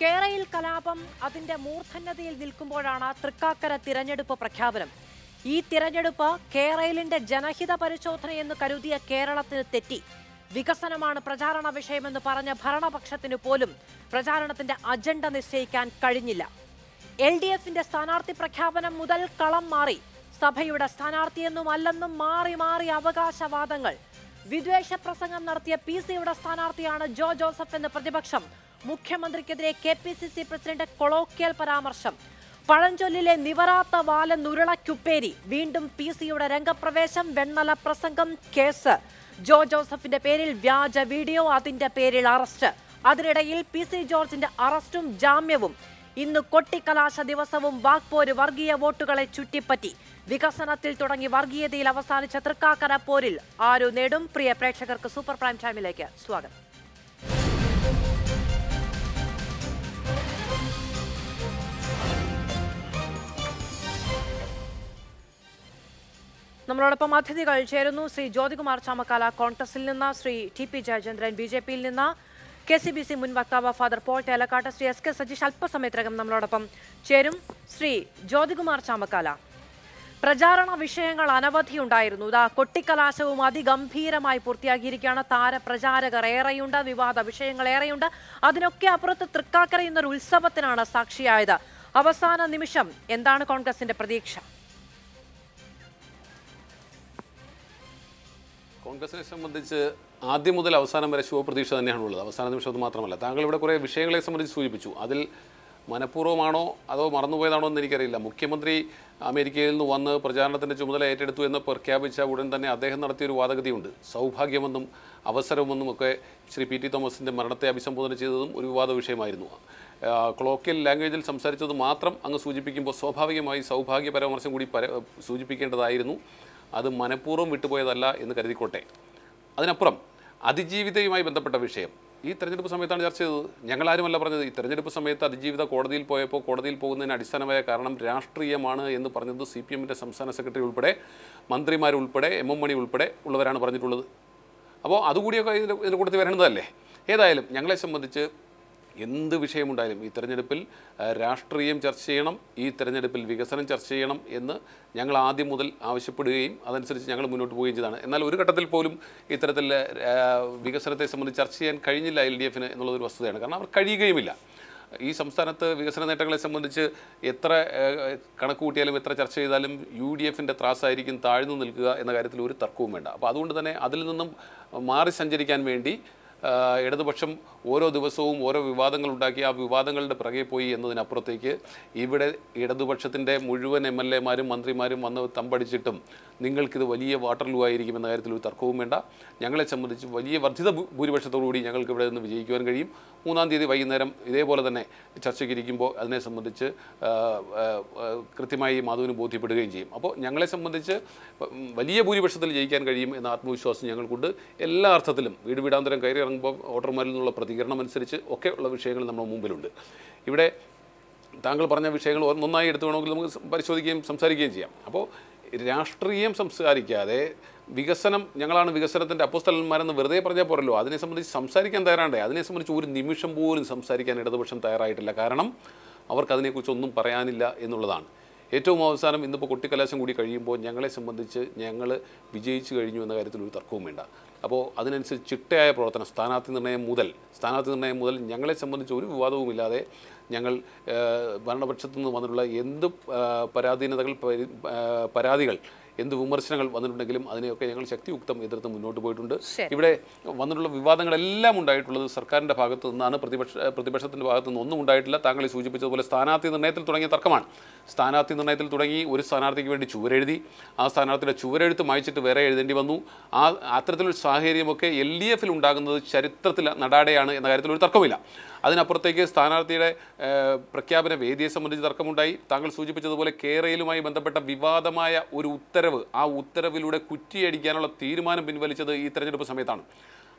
കേരയിൽ കലാപം അതിൻ്റെ മൂർധന്യതയിൽ നിൽക്കുമ്പോഴാണ് തൃക്കാക്കര തിരഞ്ഞെടുപ്പ് പ്രഖ്യാപനം ഈ തിരഞ്ഞെടുപ്പ് കേരളിൻ്റെ ജനഹിത പരിശോധനയെന്ന് കരുതിയ കേരളത്തിന് തെറ്റി വികസനമാണ് പ്രചാരണ വിഷയമെന്ന് പറഞ്ഞ ഭരണപക്ഷത്തിന് പോലും പ്രചാരണത്തിൻ്റെ അജണ്ട നിശ്ചയിക്കാൻ കഴിഞ്ഞില്ല എൽ ഡി എഫിൻ്റെ സ്ഥാനാർത്ഥി പ്രഖ്യാപനം മുതൽ കളം മാറി സഭയുടെ സ്ഥാനാർത്ഥിയെന്നും അല്ലെന്നും മാറി മാറി അവകാശവാദങ്ങൾ വിദ്വേഷ പ്രസംഗം നടത്തിയ പി സിയുടെ സ്ഥാനാർത്ഥിയാണ് ജോ ജോസഫ് എന്ന് പ്രതിപക്ഷം മുഖ്യമന്ത്രിക്കെതിരെ K P C C president colloquial പരാമർശം പഴഞ്ചൊല്ലിലെ നിവറാത്ത വാലൻ ഉരുളക്കുപ്പേരി വീണ്ടും പി സിയുടെ രംഗപ്രവേശം വെണ്ണല പ്രസംഗം കേസ് ജോ ജോസഫിന്റെ പേരിൽ വ്യാജ വീഡിയോ അതിന്റെ പേരിൽ അറസ്റ്റ് അതിനിടയിൽ പി സി ജോർജിന്റെ അറസ്റ്റും ജാമ്യവും ഇന്ന് കൊട്ടിക്കലാശ ദിവസവും വാക്പോര് വർഗീയ വോട്ടുകളെ ചുറ്റിപ്പറ്റി വികസനത്തിൽ തുടങ്ങി വർഗീയതയിൽ അവസാനിച്ച തൃക്കാക്കര പോരിൽ ആരു നേടും പ്രിയ പ്രേക്ഷകർക്ക് സൂപ്പർ പ്രൈം ടൈമിലേക്ക് സ്വാഗതം നമ്മളോടൊപ്പം അതിഥികൾ ചേരുന്നു ശ്രീ ജ്യോതികുമാർ ചാമക്കാല കോൺഗ്രസിൽ നിന്ന് Shri T P Jayachandran B J പിയിൽ നിന്ന് കെ സി ബി സി മുൻ വക്താവ് father Paul Thelakkat Shri S K Sajeesh അല്പസമയത്തിനകം നമ്മളോടൊപ്പം ചേരും ശ്രീ ജ്യോതികുമാർ ചാമക്കാല പ്രചാരണ വിഷയങ്ങൾ അനവധിയുണ്ടായിരുന്നു ഇതാ കൊട്ടിക്കലാശവും അതിഗംഭീരമായി പൂർത്തിയാക്കിയിരിക്കുകയാണ് താരപ്രചാരകർ ഏറെയുണ്ട് വിവാദ വിഷയങ്ങൾ ഏറെയുണ്ട് അതിനൊക്കെ അപ്പുറത്ത് തൃക്കാക്കര എന്നൊരു ഉത്സവത്തിനാണ് സാക്ഷിയായത് അവസാന നിമിഷം എന്താണ് കോൺഗ്രസിന്റെ പ്രതീക്ഷ കോൺഗ്രസിനെ സംബന്ധിച്ച് ആദ്യം മുതൽ അവസാനം വരെ ശുഭപ്രതീക്ഷ തന്നെയാണ് ഉള്ളത് അവസാന നിമിഷം അത് മാത്രമല്ല താങ്കൾ ഇവിടെ കുറേ വിഷയങ്ങളെ സംബന്ധിച്ച് സൂചിപ്പിച്ചു അതിൽ മനഃപൂർവ്വമാണോ അതോ മറന്നുപോയതാണോ എന്ന് എനിക്കറിയില്ല മുഖ്യമന്ത്രി അമേരിക്കയിൽ നിന്ന് വന്ന് പ്രചാരണത്തിൻ്റെ ചുമതല ഏറ്റെടുത്തു എന്ന് പ്രഖ്യാപിച്ച ഉടൻ തന്നെ അദ്ദേഹം നടത്തിയൊരു വാദഗതിയുണ്ട് സൗഭാഗ്യമെന്നും അവസരമെന്നും ഒക്കെ ശ്രീ പി ടി തോമസിൻ്റെ മരണത്തെ അഭിസംബോധന ചെയ്തതും ഒരു വിവാദ വിഷയമായിരുന്നു ക്ലോക്കൽ ലാംഗ്വേജിൽ സംസാരിച്ചത് മാത്രം അങ്ങ് സൂചിപ്പിക്കുമ്പോൾ സ്വാഭാവികമായി സൗഭാഗ്യ പരാമർശം കൂടി സൂചിപ്പിക്കേണ്ടതായിരുന്നു അത് മനഃപൂർവ്വം വിട്ടുപോയതല്ല എന്ന് കരുതിക്കോട്ടെ അതിനപ്പുറം അതിജീവിതയുമായി ബന്ധപ്പെട്ട വിഷയം ഈ തെരഞ്ഞെടുപ്പ് സമയത്താണ് ചർച്ച ചെയ്തത് ഞങ്ങളാരുമല്ല പറഞ്ഞത് ഈ തെരഞ്ഞെടുപ്പ് സമയത്ത് അതിജീവിത കോടതിയിൽ പോയപ്പോൾ കോടതിയിൽ പോകുന്നതിന് അടിസ്ഥാനമായ കാരണം രാഷ്ട്രീയമാണ് എന്ന് പറഞ്ഞത് സി പി എമ്മിൻ്റെ സംസ്ഥാന സെക്രട്ടറി ഉൾപ്പെടെ മന്ത്രിമാരുൾപ്പെടെ എം എം മണി ഉൾപ്പെടെ ഉള്ളവരാണ് പറഞ്ഞിട്ടുള്ളത് അപ്പോൾ അതുകൂടിയൊക്കെ ഇതിൻ്റെ ഇതിൻ്റെ കൂട്ടത്തിൽ വരേണ്ടതല്ലേ ഏതായാലും ഞങ്ങളെ സംബന്ധിച്ച് എന്ത് വിഷയമുണ്ടായാലും ഈ തെരഞ്ഞെടുപ്പിൽ രാഷ്ട്രീയം ചർച്ച ചെയ്യണം ഈ തെരഞ്ഞെടുപ്പിൽ വികസനം ചർച്ച ചെയ്യണം എന്ന് ഞങ്ങൾ ആദ്യം മുതൽ ആവശ്യപ്പെടുകയും അതനുസരിച്ച് ഞങ്ങൾ മുന്നോട്ട് പോവുകയും ചെയ്തതാണ് എന്നാൽ ഒരു ഘട്ടത്തിൽ പോലും ഇത്തരത്തിൽ വികസനത്തെ സംബന്ധിച്ച് ചർച്ച ചെയ്യാൻ കഴിഞ്ഞില്ല എൽ ഡി എഫിന് എന്നുള്ളൊരു വസ്തുതയാണ് കാരണം അവർ കഴിയുകയുമില്ല ഈ സംസ്ഥാനത്ത് വികസന നേട്ടങ്ങളെ സംബന്ധിച്ച് എത്ര കണക്ക് കൂട്ടിയാലും എത്ര ചർച്ച ചെയ്താലും യു ഡി എഫിൻ്റെ ത്രാസായിരിക്കും താഴ്ന്നു നിൽക്കുക എന്ന കാര്യത്തിൽ ഒരു തർക്കവും വേണ്ട അപ്പോൾ അതുകൊണ്ട് തന്നെ അതിൽ നിന്നും മാറി സഞ്ചരിക്കാൻ വേണ്ടി ഇടതുപക്ഷം ഓരോ ദിവസവും ഓരോ വിവാദങ്ങൾ ഉണ്ടാക്കി ആ വിവാദങ്ങളുടെ പിറകെ പോയി എന്നതിനപ്പുറത്തേക്ക് ഇവിടെ ഇടതുപക്ഷത്തിൻ്റെ മുഴുവൻ എം എൽ എമാരും മന്ത്രിമാരും വന്ന് തമ്പടിച്ചിട്ടും നിങ്ങൾക്കിത് വലിയ ആയിരിക്കും ആയിരിക്കുമെന്ന കാര്യത്തിൽ ഒരു തർക്കവും വേണ്ട ഞങ്ങളെ സംബന്ധിച്ച് വലിയ വർദ്ധിത ഭൂരിപക്ഷത്തോടുകൂടി ഞങ്ങൾക്ക് ഇവിടെ നിന്ന് വിജയിക്കുവാൻ കഴിയും മൂന്നാം തീയതി വൈകുന്നേരം ഇതേപോലെ തന്നെ ചർച്ചയ്ക്കിരിക്കുമ്പോൾ അതിനെ സംബന്ധിച്ച് കൃത്യമായി മാധുവിന് ബോധ്യപ്പെടുകയും ചെയ്യും അപ്പോൾ ഞങ്ങളെ സംബന്ധിച്ച് വലിയ ഭൂരിപക്ഷത്തിൽ ജയിക്കാൻ കഴിയും എന്ന ആത്മവിശ്വാസം ഞങ്ങൾക്കുണ്ട് എല്ലാ അർത്ഥത്തിലും വീട് വീടാന്തരം കയറി ഇറങ്ങുമ്പോൾ വോട്ടർമാരിൽ നിന്നുള്ള പ്രതികരണം അനുസരിച്ച് ഒക്കെയുള്ള വിഷയങ്ങൾ നമ്മുടെ മുമ്പിലുണ്ട് ഇവിടെ താങ്കൾ പറഞ്ഞ വിഷയങ്ങൾ ഒന്നൊന്നായി എടുത്തു വേണമെങ്കിൽ നമുക്ക് പരിശോധിക്കുകയും സംസാരിക്കുകയും ചെയ്യാം അപ്പോൾ രാഷ്ട്രീയം സംസാരിക്കാതെ വികസനം ഞങ്ങളാണ് വികസനത്തിൻ്റെ അപ്പുസ്ഥലന്മാരെന്ന് വെറുതെ പറഞ്ഞാൽ പോരല്ലോ അതിനെ സംബന്ധിച്ച് സംസാരിക്കാൻ തയ്യാറാണ്ടേ അതിനെ സംബന്ധിച്ച് ഒരു നിമിഷം പോലും സംസാരിക്കാൻ ഇടതുപക്ഷം തയ്യാറായിട്ടില്ല കാരണം അവർക്ക് അതിനെക്കുറിച്ച് ഒന്നും പറയാനില്ല എന്നുള്ളതാണ് ഏറ്റവും അവസാനം ഇന്നിപ്പോൾ കുട്ടിക്കലാശം കൂടി കഴിയുമ്പോൾ ഞങ്ങളെ സംബന്ധിച്ച് ഞങ്ങൾ വിജയിച്ചു കഴിഞ്ഞു എന്ന കാര്യത്തിൽ ഒരു തർക്കവും വേണ്ട അപ്പോൾ അതിനനുസരിച്ച് ചിട്ടയായ പ്രവർത്തനം സ്ഥാനാർത്ഥി നിർണയം മുതൽ സ്ഥാനാർത്ഥി നിർണയം മുതൽ ഞങ്ങളെ സംബന്ധിച്ച് ഒരു വിവാദവുമില്ലാതെ ഞങ്ങൾ ഭരണപക്ഷത്തു നിന്ന് വന്നിട്ടുള്ള എന്ത് പരാധീനതകൾ പരാതികൾ എന്ത് വിമർശനങ്ങൾ വന്നിട്ടുണ്ടെങ്കിലും അതിനെയൊക്കെ ഞങ്ങൾ ശക്തിയുക്തം എതിർത്ത് മുന്നോട്ട് പോയിട്ടുണ്ട് ഇവിടെ വന്നിട്ടുള്ള വിവാദങ്ങളെല്ലാം ഉണ്ടായിട്ടുള്ളത് സർക്കാരിൻ്റെ ഭാഗത്തു നിന്നാണ് പ്രതിപക്ഷ പ്രതിപക്ഷത്തിൻ്റെ ഭാഗത്തു നിന്നൊന്നും ഉണ്ടായിട്ടില്ല താങ്കൾ സൂചിപ്പിച്ചതുപോലെ സ്ഥാനാർത്ഥി നിർണ്ണയത്തിൽ തുടങ്ങിയ തർക്കമാണ് സ്ഥാനാർത്ഥി നിർണ്ണയത്തിൽ തുടങ്ങി ഒരു സ്ഥാനാർത്ഥിക്ക് വേണ്ടി ചുവരെഴുതി ആ സ്ഥാനാർത്ഥിയുടെ ചുവരെഴുത്ത് മായിച്ചിട്ട് വേറെ എഴുതേണ്ടി വന്നു ആ അത്തരത്തിലൊരു സാഹചര്യമൊക്കെ എൽ ഡി എഫിൽ ഉണ്ടാകുന്നത് ചരിത്രത്തിൽ നടാടെയാണ് എന്ന കാര്യത്തിൽ ഒരു തർക്കമില്ല അതിനപ്പുറത്തേക്ക് സ്ഥാനാർത്ഥിയുടെ പ്രഖ്യാപന വേദിയെ സംബന്ധിച്ച് തർക്കമുണ്ടായി താങ്കൾ സൂചിപ്പിച്ചതുപോലെ കേരളയിലുമായി ബന്ധപ്പെട്ട വിവാദമായ ഒരു ഉത്തരവ് ഉത്തരവ് ആ ഉത്തരവിലൂടെ കുറ്റിയടിക്കാനുള്ള തീരുമാനം പിൻവലിച്ചത് ഈ തെരഞ്ഞെടുപ്പ് സമയത്താണ്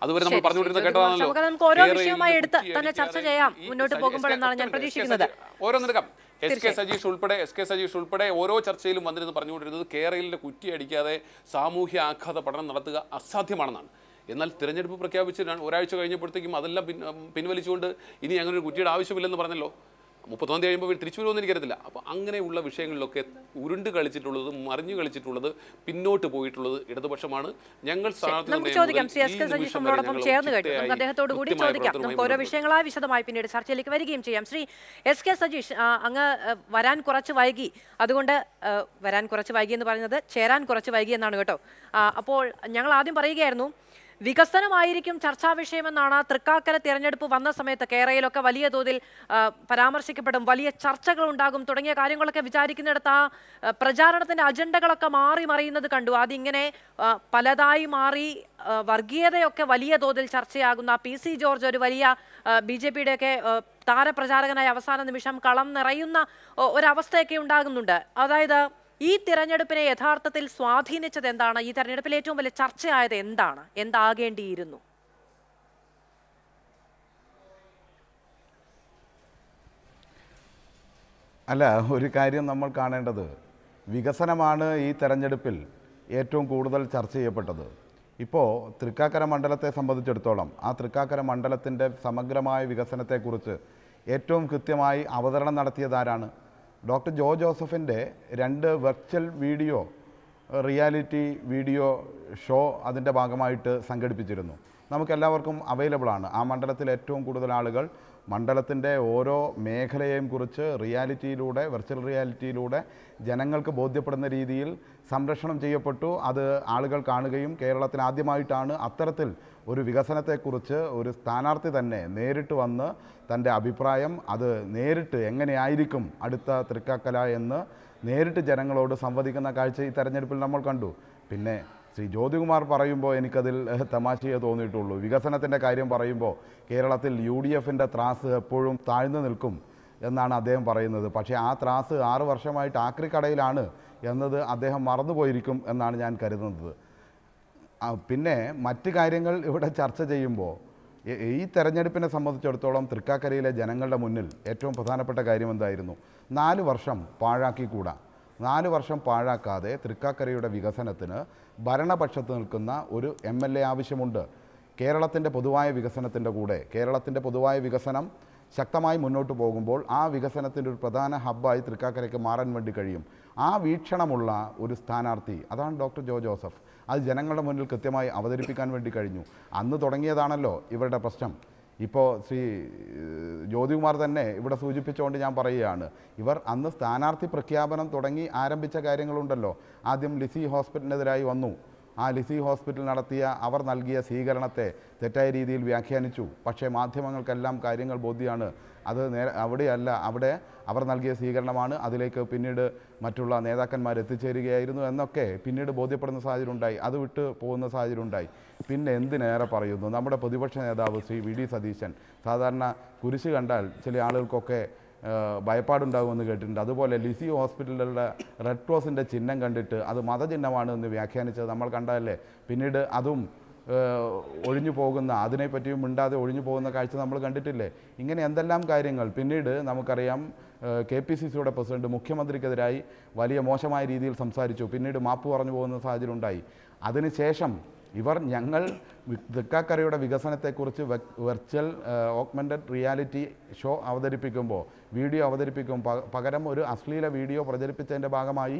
അതുവരെ നമ്മൾ പറഞ്ഞുകൊണ്ടിരുന്ന കേട്ടതാണല്ലോ നമുക്ക് ഓരോ വിഷയവുമായി എടുത്ത് തന്നെ ചർച്ച ചെയ്യാം മുന്നോട്ട് പോകുമ്പോൾ എന്നാണ് ഞാൻ പ്രതീക്ഷിക്കുന്നത് ഓരോന്നെടുക്കാം എസ് കെ സജീഷ് ഉൾപ്പെടെ എസ് കെ സജീഷ് ഉൾപ്പെടെ ഓരോ ചർച്ചയിലും വന്നിരുന്ന് പറഞ്ഞുകൊണ്ടിരുന്നത് കേരളിന്റെ കുറ്റിയടിക്കാതെ സാമൂഹ്യ ആഘാത പഠനം നടത്തുക അസാധ്യമാണെന്നാണ് എന്നാൽ തിരഞ്ഞെടുപ്പ് പ്രഖ്യാപിച്ച് ഒരാഴ്ച കഴിഞ്ഞപ്പോഴത്തേക്കും അതെല്ലാം പിൻ പിൻവലിച്ചുകൊണ്ട് ഇനി അങ്ങനെ ഒരു കുറ്റിയുടെ ആവശ്യമില്ലെന്ന് പറഞ്ഞല്ലോ മുപ്പത്തൊന്നാം തീയതി കഴിയുമ്പോൾ തിരിച്ചു വരുമെന്ന് എനിക്കറിയത്തില്ല അപ്പോൾ അങ്ങനെയുള്ള വിഷയങ്ങളിലൊക്കെ ഉരുണ്ട് കളിച്ചിട്ടുള്ളത് മറിഞ്ഞു കളിച്ചിട്ടുള്ളത് പിന്നോട്ട് പോയിട്ടുള്ളത് ഇടതുപക്ഷമാണ് ഞങ്ങൾ ചോദിക്കാം നമുക്ക് കൂടി ചോദിക്കാം വിശദമായി പിന്നീട് ചർച്ചയിലേക്ക് വരികയും ചെയ്യാം ശ്രീ എസ് കെ സജീഷ് അങ്ങ് വരാൻ കുറച്ച് വൈകി അതുകൊണ്ട് വരാൻ കുറച്ച് വൈകി എന്ന് പറയുന്നത് ചേരാൻ കുറച്ച് വൈകി എന്നാണ് കേട്ടോ അപ്പോൾ ഞങ്ങൾ ആദ്യം പറയുകയായിരുന്നു വികസനമായിരിക്കും ചർച്ചാ വിഷയമെന്നാണ് തൃക്കാക്കര തിരഞ്ഞെടുപ്പ് വന്ന സമയത്ത് കേരളയിലൊക്കെ വലിയ തോതിൽ പരാമർശിക്കപ്പെടും വലിയ ചർച്ചകൾ ഉണ്ടാകും തുടങ്ങിയ കാര്യങ്ങളൊക്കെ വിചാരിക്കുന്നിടത്ത് ആ പ്രചാരണത്തിന്റെ അജണ്ടകളൊക്കെ മാറി മറിയുന്നത് കണ്ടു അതിങ്ങനെ പലതായി മാറി വർഗീയതയൊക്കെ വലിയ തോതിൽ ചർച്ചയാകുന്ന പി സി ജോർജ് ഒരു വലിയ ബി ജെ പിയുടെയൊക്കെ താരപ്രചാരകനായ അവസാന നിമിഷം കളം നിറയുന്ന ഒരവസ്ഥയൊക്കെ ഉണ്ടാകുന്നുണ്ട് അതായത് ഈ തിരഞ്ഞെടുപ്പിനെ യഥാർത്ഥത്തിൽ സ്വാധീനിച്ചത് എന്താണ് ഈ തെരഞ്ഞെടുപ്പിൽ ഏറ്റവും വലിയ ചർച്ചയായത് എന്താണ് എന്താകേണ്ടിയിരുന്നു അല്ല ഒരു കാര്യം നമ്മൾ കാണേണ്ടത് വികസനമാണ് ഈ തെരഞ്ഞെടുപ്പിൽ ഏറ്റവും കൂടുതൽ ചർച്ച ചെയ്യപ്പെട്ടത് ഇപ്പോൾ തൃക്കാക്കര മണ്ഡലത്തെ സംബന്ധിച്ചിടത്തോളം ആ തൃക്കാക്കര മണ്ഡലത്തിൻ്റെ സമഗ്രമായ വികസനത്തെക്കുറിച്ച് ഏറ്റവും കൃത്യമായി അവതരണം നടത്തിയതാരാണ് ഡോക്ടർ ജോ ജോസഫിൻ്റെ രണ്ട് virtual video reality video show അതിൻ്റെ ഭാഗമായിട്ട് സംഘടിപ്പിച്ചിരുന്നു നമുക്കെല്ലാവർക്കും അവൈലബിൾ ആണ് ആ മണ്ഡലത്തിൽ ഏറ്റവും കൂടുതൽ ആളുകൾ മണ്ഡലത്തിൻ്റെ ഓരോ മേഖലയെയും കുറിച്ച് റിയാലിറ്റിയിലൂടെ വെർച്വൽ റിയാലിറ്റിയിലൂടെ ജനങ്ങൾക്ക് ബോധ്യപ്പെടുന്ന രീതിയിൽ സംരക്ഷണം ചെയ്യപ്പെട്ടു അത് ആളുകൾ കാണുകയും കേരളത്തിൽ ആദ്യമായിട്ടാണ് അത്തരത്തിൽ ഒരു വികസനത്തെക്കുറിച്ച് ഒരു സ്ഥാനാർത്ഥി തന്നെ നേരിട്ട് വന്ന് തൻ്റെ അഭിപ്രായം അത് നേരിട്ട് എങ്ങനെയായിരിക്കും അടുത്ത തൃക്കാക്കല എന്ന് നേരിട്ട് ജനങ്ങളോട് സംവദിക്കുന്ന കാഴ്ച ഈ തെരഞ്ഞെടുപ്പിൽ നമ്മൾ കണ്ടു പിന്നെ ശ്രീ ജ്യോതികുമാർ പറയുമ്പോൾ എനിക്കതിൽ തമാശയെ തോന്നിയിട്ടുള്ളൂ വികസനത്തിൻ്റെ കാര്യം പറയുമ്പോൾ കേരളത്തിൽ യു ഡി എഫിൻ്റെ ത്രാസ് എപ്പോഴും താഴ്ന്നു നിൽക്കും എന്നാണ് അദ്ദേഹം പറയുന്നത് പക്ഷേ ആ ത്രാസ് ആറു വർഷമായിട്ട് ആക്രിക്കടയിലാണ് എന്നത് അദ്ദേഹം മറന്നുപോയിരിക്കും എന്നാണ് ഞാൻ കരുതുന്നത് പിന്നെ മറ്റ് കാര്യങ്ങൾ ഇവിടെ ചർച്ച ചെയ്യുമ്പോൾ ഈ തെരഞ്ഞെടുപ്പിനെ സംബന്ധിച്ചിടത്തോളം തൃക്കാക്കരയിലെ ജനങ്ങളുടെ മുന്നിൽ ഏറ്റവും പ്രധാനപ്പെട്ട കാര്യം എന്തായിരുന്നു നാല് വർഷം പാഴാക്കിക്കൂടാ നാല് വർഷം പാഴാക്കാതെ തൃക്കാക്കരയുടെ വികസനത്തിന് ഭരണപക്ഷത്ത് നിൽക്കുന്ന ഒരു എം എൽ എ ആവശ്യമുണ്ട് കേരളത്തിൻ്റെ പൊതുവായ വികസനത്തിൻ്റെ കൂടെ കേരളത്തിൻ്റെ പൊതുവായ വികസനം ശക്തമായി മുന്നോട്ട് പോകുമ്പോൾ ആ വികസനത്തിൻ്റെ ഒരു പ്രധാന ഹബ്ബായി തൃക്കാക്കരയ്ക്ക് മാറാൻ വേണ്ടി കഴിയും ആ വീക്ഷണമുള്ള ഒരു സ്ഥാനാർത്ഥി അതാണ് ഡോക്ടർ ജോ ജോസഫ് അത് ജനങ്ങളുടെ മുന്നിൽ കൃത്യമായി അവതരിപ്പിക്കാൻ വേണ്ടി കഴിഞ്ഞു അന്ന് തുടങ്ങിയതാണല്ലോ ഇവരുടെ പ്രശ്നം ഇപ്പോൾ ശ്രീ ജ്യോതികുമാർ തന്നെ ഇവിടെ സൂചിപ്പിച്ചുകൊണ്ട് ഞാൻ പറയുകയാണ് ഇവർ അന്ന് സ്ഥാനാർത്ഥി പ്രഖ്യാപനം തുടങ്ങി ആരംഭിച്ച കാര്യങ്ങളുണ്ടല്ലോ ആദ്യം ലിസി ഹോസ്പിറ്റലിനെതിരായി വന്നു ആ ലിസി ഹോസ്പിറ്റൽ നടത്തിയ അവർ നൽകിയ സ്വീകരണത്തെ തെറ്റായ രീതിയിൽ വ്യാഖ്യാനിച്ചു പക്ഷേ മാധ്യമങ്ങൾക്കെല്ലാം കാര്യങ്ങൾ ബോധ്യമാണ് അത് നേരെ അവിടെയല്ല അവിടെ അവർ നൽകിയ സ്വീകരണമാണ് അതിലേക്ക് പിന്നീട് മറ്റുള്ള നേതാക്കന്മാർ എത്തിച്ചേരുകയായിരുന്നു എന്നൊക്കെ പിന്നീട് ബോധ്യപ്പെടുന്ന സാഹചര്യം ഉണ്ടായി അത് വിട്ട് പോകുന്ന സാഹചര്യം ഉണ്ടായി പിന്നെ എന്തിനേറെ പറയുന്നു നമ്മുടെ പ്രതിപക്ഷ നേതാവ് ശ്രീ വി ഡി സതീശൻ സാധാരണ കുരിശ് കണ്ടാൽ ചില ആളുകൾക്കൊക്കെ ഭയപ്പാടുണ്ടാകുമെന്ന് കേട്ടിട്ടുണ്ട് അതുപോലെ ലിസി ഹോസ്പിറ്റലുകളുടെ റെഡ് ക്രോസിൻ്റെ ചിഹ്നം കണ്ടിട്ട് അത് മതചിഹ്നമാണ് എന്ന് വ്യാഖ്യാനിച്ചത് നമ്മൾ കണ്ടതല്ലേ പിന്നീട് അതും ഒഴിഞ്ഞു പോകുന്ന അതിനെപ്പറ്റിയും മിണ്ടാതെ ഒഴിഞ്ഞു പോകുന്ന കാഴ്ച നമ്മൾ കണ്ടിട്ടില്ലേ ഇങ്ങനെ എന്തെല്ലാം കാര്യങ്ങൾ പിന്നീട് നമുക്കറിയാം കെ പി സി സിയുടെ പ്രസിഡന്റ് മുഖ്യമന്ത്രിക്കെതിരായി വലിയ മോശമായ രീതിയിൽ സംസാരിച്ചു പിന്നീട് മാപ്പ് പറഞ്ഞു പോകുന്ന സാഹചര്യം ഉണ്ടായി അതിനുശേഷം ഇവർ ഞങ്ങൾ തൃക്കാക്കരയുടെ വികസനത്തെക്കുറിച്ച് വെർച്വൽ ഓഗ്മെൻറ്റഡ് റിയാലിറ്റി ഷോ അവതരിപ്പിക്കുമ്പോൾ വീഡിയോ അവതരിപ്പിക്കും പകരം ഒരു അശ്ലീല വീഡിയോ പ്രചരിപ്പിച്ചതിൻ്റെ ഭാഗമായി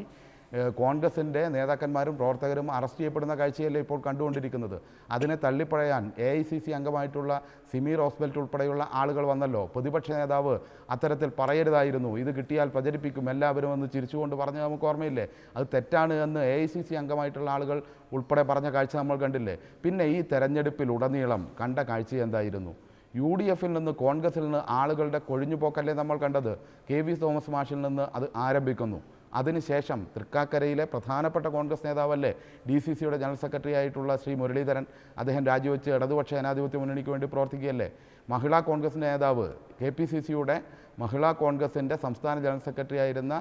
കോൺഗ്രസിൻ്റെ നേതാക്കന്മാരും പ്രവർത്തകരും അറസ്റ്റ് ചെയ്യപ്പെടുന്ന കാഴ്ചയല്ലേ ഇപ്പോൾ കണ്ടുകൊണ്ടിരിക്കുന്നത് അതിനെ തള്ളിപ്പറയാൻ എ ഐ സി സി അംഗമായിട്ടുള്ള സിമീർ ഓസ്ബെൽറ്റ് ഉൾപ്പെടെയുള്ള ആളുകൾ വന്നല്ലോ പ്രതിപക്ഷ നേതാവ് അത്തരത്തിൽ പറയരുതായിരുന്നു ഇത് കിട്ടിയാൽ പ്രചരിപ്പിക്കും എല്ലാവരും എന്ന് ചിരിച്ചുകൊണ്ട് പറഞ്ഞ് നമുക്ക് ഓർമ്മയില്ലേ അത് തെറ്റാണ് എന്ന് എ ഐ സി സി അംഗമായിട്ടുള്ള ആളുകൾ ഉൾപ്പെടെ പറഞ്ഞ കാഴ്ച നമ്മൾ കണ്ടില്ലേ പിന്നെ ഈ തെരഞ്ഞെടുപ്പിൽ ഉടനീളം കണ്ട കാഴ്ച എന്തായിരുന്നു യു ഡി എഫിൽ നിന്ന് കോൺഗ്രസിൽ നിന്ന് ആളുകളുടെ കൊഴിഞ്ഞുപോക്കല്ലേ നമ്മൾ കണ്ടത് കെ വി തോമസ് മാഷിൽ നിന്ന് അത് ആരംഭിക്കുന്നു അതിനുശേഷം തൃക്കാക്കരയിലെ പ്രധാനപ്പെട്ട കോൺഗ്രസ് നേതാവല്ലേ ഡി സി സിയുടെ ജനറൽ സെക്രട്ടറി ആയിട്ടുള്ള ശ്രീ മുരളീധരൻ അദ്ദേഹം രാജിവെച്ച് ഇടതുപക്ഷ ജനാധിപത്യ മുന്നണിക്ക് വേണ്ടി പ്രവർത്തിക്കുകയല്ലേ മഹിളാ കോൺഗ്രസ് നേതാവ് കെ പി സി സിയുടെ മഹിളാ കോൺഗ്രസിൻ്റെ സംസ്ഥാന ജനറൽ സെക്രട്ടറി ആയിരുന്ന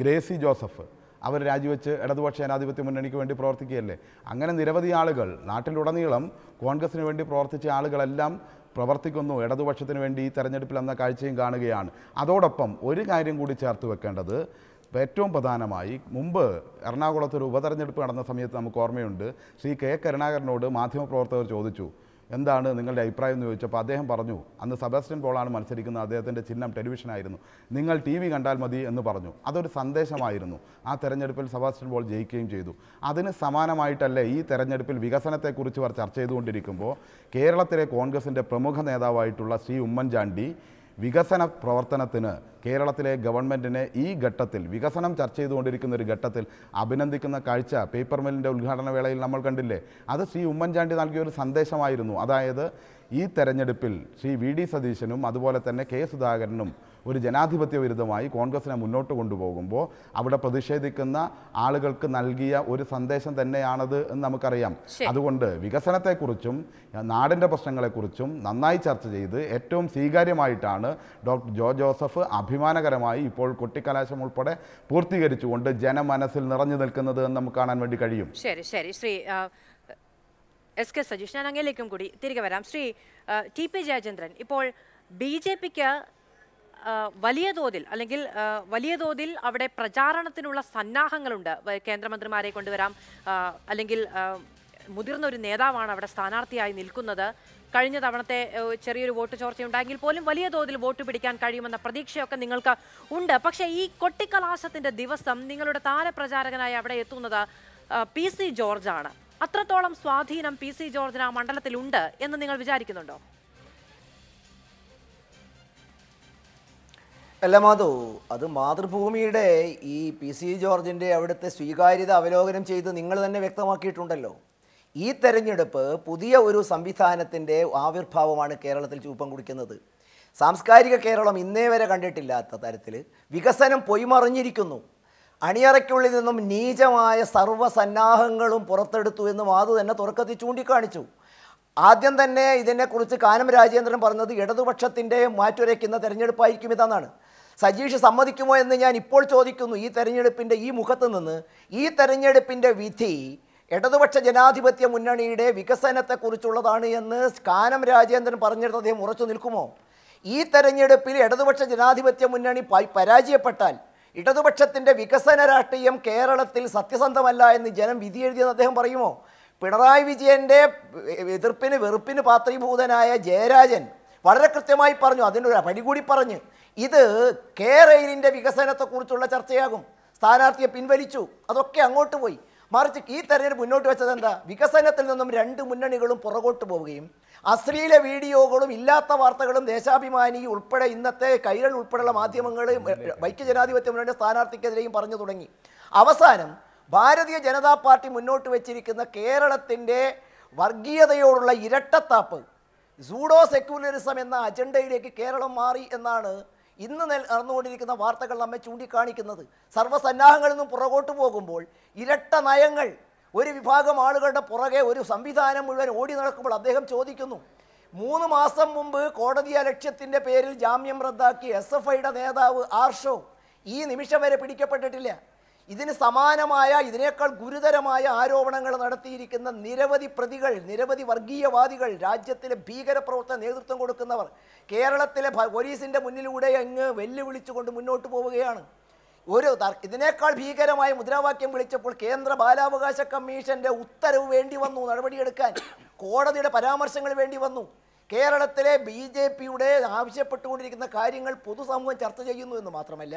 ഗ്രേസി ജോസഫ് അവർ രാജിവെച്ച് ഇടതുപക്ഷ ജനാധിപത്യ മുന്നണിക്ക് വേണ്ടി പ്രവർത്തിക്കുകയല്ലേ അങ്ങനെ നിരവധി ആളുകൾ നാട്ടിലുടനീളം കോൺഗ്രസിന് വേണ്ടി പ്രവർത്തിച്ച ആളുകളെല്ലാം പ്രവർത്തിക്കുന്നു ഇടതുപക്ഷത്തിന് വേണ്ടി ഈ തെരഞ്ഞെടുപ്പിൽ എന്ന കാഴ്ചയും കാണുകയാണ് അതോടൊപ്പം ഒരു കാര്യം കൂടി ചേർത്ത് വെക്കേണ്ടത് ഏറ്റവും പ്രധാനമായി മുമ്പ് എറണാകുളത്ത് ഒരു ഉപതെരഞ്ഞെടുപ്പ് നടന്ന സമയത്ത് നമുക്ക് ഓർമ്മയുണ്ട് ശ്രീ കെ കരുണാകരനോട് മാധ്യമപ്രവർത്തകർ ചോദിച്ചു എന്താണ് നിങ്ങളുടെ അഭിപ്രായം എന്ന് ചോദിച്ചപ്പോൾ അദ്ദേഹം പറഞ്ഞു അന്ന് സെബാസ്റ്റ്യൻ പോളാണ് മത്സരിക്കുന്നത് അദ്ദേഹത്തിൻ്റെ ചിഹ്നം ടെലിവിഷനായിരുന്നു നിങ്ങൾ ടി വി കണ്ടാൽ മതി എന്ന് പറഞ്ഞു അതൊരു സന്ദേശമായിരുന്നു ആ തെരഞ്ഞെടുപ്പിൽ സബസ്റ്റൻ പോൾ ജയിക്കുകയും ചെയ്തു അതിന് സമാനമായിട്ടല്ലേ ഈ തെരഞ്ഞെടുപ്പിൽ വികസനത്തെക്കുറിച്ച് അവർ ചർച്ച ചെയ്തുകൊണ്ടിരിക്കുമ്പോൾ കേരളത്തിലെ കോൺഗ്രസിൻ്റെ പ്രമുഖ നേതാവായിട്ടുള്ള ശ്രീ ഉമ്മൻചാണ്ടി വികസന പ്രവർത്തനത്തിന് കേരളത്തിലെ ഗവൺമെൻറ്റിനെ ഈ ഘട്ടത്തിൽ വികസനം ചർച്ച ചെയ്തുകൊണ്ടിരിക്കുന്ന ഒരു ഘട്ടത്തിൽ അഭിനന്ദിക്കുന്ന കാഴ്ച പേപ്പർ മില്ലിൻ്റെ ഉദ്ഘാടന വേളയിൽ നമ്മൾ കണ്ടില്ലേ അത് ശ്രീ ഉമ്മൻചാണ്ടി നൽകിയ ഒരു സന്ദേശമായിരുന്നു അതായത് ഈ തെരഞ്ഞെടുപ്പിൽ ശ്രീ വി ഡി സതീശനും അതുപോലെ തന്നെ കെ സുധാകരനും ഒരു ജനാധിപത്യ വിരുദ്ധമായി കോൺഗ്രസിനെ മുന്നോട്ട് കൊണ്ടുപോകുമ്പോൾ അവിടെ പ്രതിഷേധിക്കുന്ന ആളുകൾക്ക് നൽകിയ ഒരു സന്ദേശം തന്നെയാണത് എന്ന് നമുക്കറിയാം അതുകൊണ്ട് വികസനത്തെക്കുറിച്ചും നാടിൻ്റെ പ്രശ്നങ്ങളെക്കുറിച്ചും നന്നായി ചർച്ച ചെയ്ത് ഏറ്റവും സ്വീകാര്യമായിട്ടാണ് ഡോക്ടർ ജോ ജോസഫ് അഭിമാനകരമായി ഇപ്പോൾ കൊട്ടിക്കലാശം ഉൾപ്പെടെ പൂർത്തീകരിച്ചുകൊണ്ട് ജനമനസ്സിൽ നിറഞ്ഞു നിൽക്കുന്നത് എന്ന് നമുക്ക് കാണാൻ വേണ്ടി കഴിയും ശരി ശരി ശ്രീ എസ് കെ സജീഷ് ഞാൻ അങ്ങേലേക്കും കൂടി തിരികെ വരാം ശ്രീ ടി പി ജയചന്ദ്രൻ ഇപ്പോൾ ബി ജെ പിക്ക് വലിയ തോതിൽ അല്ലെങ്കിൽ വലിയ തോതിൽ അവിടെ പ്രചാരണത്തിനുള്ള സന്നാഹങ്ങളുണ്ട് കേന്ദ്രമന്ത്രിമാരെ കൊണ്ടുവരാം അല്ലെങ്കിൽ മുതിർന്ന ഒരു നേതാവാണ് അവിടെ സ്ഥാനാർത്ഥിയായി നിൽക്കുന്നത് കഴിഞ്ഞ തവണത്തെ ചെറിയൊരു വോട്ട് ചോർച്ചയുണ്ടെങ്കിൽ പോലും വലിയ തോതിൽ വോട്ട് പിടിക്കാൻ കഴിയുമെന്ന പ്രതീക്ഷയൊക്കെ നിങ്ങൾക്ക് ഉണ്ട് പക്ഷേ ഈ കൊട്ടിക്കലാശത്തിൻ്റെ ദിവസം നിങ്ങളുടെ താരപ്രചാരകനായി അവിടെ എത്തുന്നത് പി സി ജോർജാണ് അത്രത്തോളം സ്വാധീനം പി സി ജോർജിന് ആ മണ്ഡലത്തിലുണ്ട് എന്ന് നിങ്ങൾ വിചാരിക്കുന്നുണ്ടോ അല്ല മാധു അത് മാതൃഭൂമിയുടെ ഈ പി സി ജോർജിൻ്റെ അവിടുത്തെ സ്വീകാര്യത അവലോകനം ചെയ്ത് നിങ്ങൾ തന്നെ വ്യക്തമാക്കിയിട്ടുണ്ടല്ലോ ഈ തെരഞ്ഞെടുപ്പ് പുതിയ ഒരു സംവിധാനത്തിൻ്റെ ആവിർഭാവമാണ് കേരളത്തിൽ രൂപം കുടിക്കുന്നത് സാംസ്കാരിക കേരളം ഇന്നേ വരെ കണ്ടിട്ടില്ലാത്ത തരത്തിൽ വികസനം പൊയ്മറിഞ്ഞിരിക്കുന്നു അണിയറയ്ക്കുള്ളിൽ നിന്നും നീചമായ സർവ്വസന്നാഹങ്ങളും പുറത്തെടുത്തു എന്ന് മാധു തന്നെ തുറക്കത്തിൽ ചൂണ്ടിക്കാണിച്ചു ആദ്യം തന്നെ ഇതിനെക്കുറിച്ച് കാനം രാജേന്ദ്രൻ പറഞ്ഞത് ഇടതുപക്ഷത്തിൻ്റെ മാറ്റുരയ്ക്കുന്ന തെരഞ്ഞെടുപ്പായിരിക്കും ഇതെന്നാണ് സജീഷ് സമ്മതിക്കുമോ എന്ന് ഞാൻ ഇപ്പോൾ ചോദിക്കുന്നു ഈ തെരഞ്ഞെടുപ്പിൻ്റെ ഈ മുഖത്ത് നിന്ന് ഈ തെരഞ്ഞെടുപ്പിൻ്റെ വിധി ഇടതുപക്ഷ ജനാധിപത്യ മുന്നണിയുടെ വികസനത്തെക്കുറിച്ചുള്ളതാണ് എന്ന് കാനം രാജേന്ദ്രൻ പറഞ്ഞിടത്ത് അദ്ദേഹം ഉറച്ചു നിൽക്കുമോ ഈ തെരഞ്ഞെടുപ്പിൽ ഇടതുപക്ഷ ജനാധിപത്യ മുന്നണി പരാജയപ്പെട്ടാൽ ഇടതുപക്ഷത്തിൻ്റെ വികസന രാഷ്ട്രീയം കേരളത്തിൽ സത്യസന്ധമല്ല എന്ന് ജനം വിധി എഴുതിയെന്ന് അദ്ദേഹം പറയുമോ പിണറായി വിജയൻ്റെ എതിർപ്പിന് വെറുപ്പിന് പാത്രീഭൂതനായ ജയരാജൻ വളരെ കൃത്യമായി പറഞ്ഞു അതിനൊരു പടി കൂടി പറഞ്ഞ് ഇത് കെ റെയിലിൻ്റെ വികസനത്തെക്കുറിച്ചുള്ള ചർച്ചയാകും സ്ഥാനാർത്ഥിയെ പിൻവലിച്ചു അതൊക്കെ അങ്ങോട്ട് പോയി മറിച്ച് ഈ തെരഞ്ഞെടുപ്പ് മുന്നോട്ട് വെച്ചത് എന്താ വികസനത്തിൽ നിന്നും രണ്ട് മുന്നണികളും പുറകോട്ട് പോവുകയും അശ്ലീല വീഡിയോകളും ഇല്ലാത്ത വാർത്തകളും ദേശാഭിമാനി ഉൾപ്പെടെ ഇന്നത്തെ കൈകൾ ഉൾപ്പെടെയുള്ള മാധ്യമങ്ങൾ വൈക്യ ജനാധിപത്യ മുന്നണി സ്ഥാനാർത്ഥിക്കെതിരെയും പറഞ്ഞു തുടങ്ങി അവസാനം ഭാരതീയ ജനതാ പാർട്ടി മുന്നോട്ട് വെച്ചിരിക്കുന്ന കേരളത്തിൻ്റെ വർഗീയതയോടുള്ള ഇരട്ടത്താപ്പ് സൂഡോ സെക്യുലറിസം എന്ന അജണ്ടയിലേക്ക് കേരളം മാറി എന്നാണ് ഇന്ന് നടന്നുകൊണ്ടിരിക്കുന്ന വാർത്തകൾ നമ്മെ ചൂണ്ടിക്കാണിക്കുന്നത് സർവ്വസന്നാഹങ്ങളിൽ നിന്നും പുറകോട്ട് പോകുമ്പോൾ ഇരട്ട നയങ്ങൾ ഒരു വിഭാഗം ആളുകളുടെ പുറകെ ഒരു സംവിധാനം മുഴുവൻ ഓടി നടക്കുമ്പോൾ അദ്ദേഹം ചോദിക്കുന്നു മൂന്ന് മാസം മുമ്പ് കോടതി അലക്ഷ്യത്തിൻ്റെ പേരിൽ ജാമ്യം റദ്ദാക്കിയ എസ് എഫ് ഐയുടെ നേതാവ് ആർഷോ ഈ നിമിഷം വരെ പിടിക്കപ്പെട്ടിട്ടില്ല ഇതിന് സമാനമായ ഇതിനേക്കാൾ ഗുരുതരമായ ആരോപണങ്ങൾ നടത്തിയിരിക്കുന്ന നിരവധി പ്രതികൾ നിരവധി വർഗീയവാദികൾ രാജ്യത്തിലെ ഭീകരപ്രവർത്തന നേതൃത്വം കൊടുക്കുന്നവർ കേരളത്തിലെ പോലീസിൻ്റെ മുന്നിലൂടെ അങ്ങ് വെല്ലുവിളിച്ചുകൊണ്ട് മുന്നോട്ട് പോവുകയാണ് ഒരു ഇതിനേക്കാൾ ഭീകരമായ മുദ്രാവാക്യം വിളിച്ചപ്പോൾ കേന്ദ്ര ബാലാവകാശ കമ്മീഷൻ്റെ ഉത്തരവ് വേണ്ടി വന്നു നടപടിയെടുക്കാൻ കോടതിയുടെ പരാമർശങ്ങൾ വേണ്ടി വന്നു കേരളത്തിലെ ബി ജെ പിയുടെ ആവശ്യപ്പെട്ടുകൊണ്ടിരിക്കുന്ന കാര്യങ്ങൾ പൊതുസമൂഹം ചർച്ച ചെയ്യുന്നു എന്ന് മാത്രമല്ല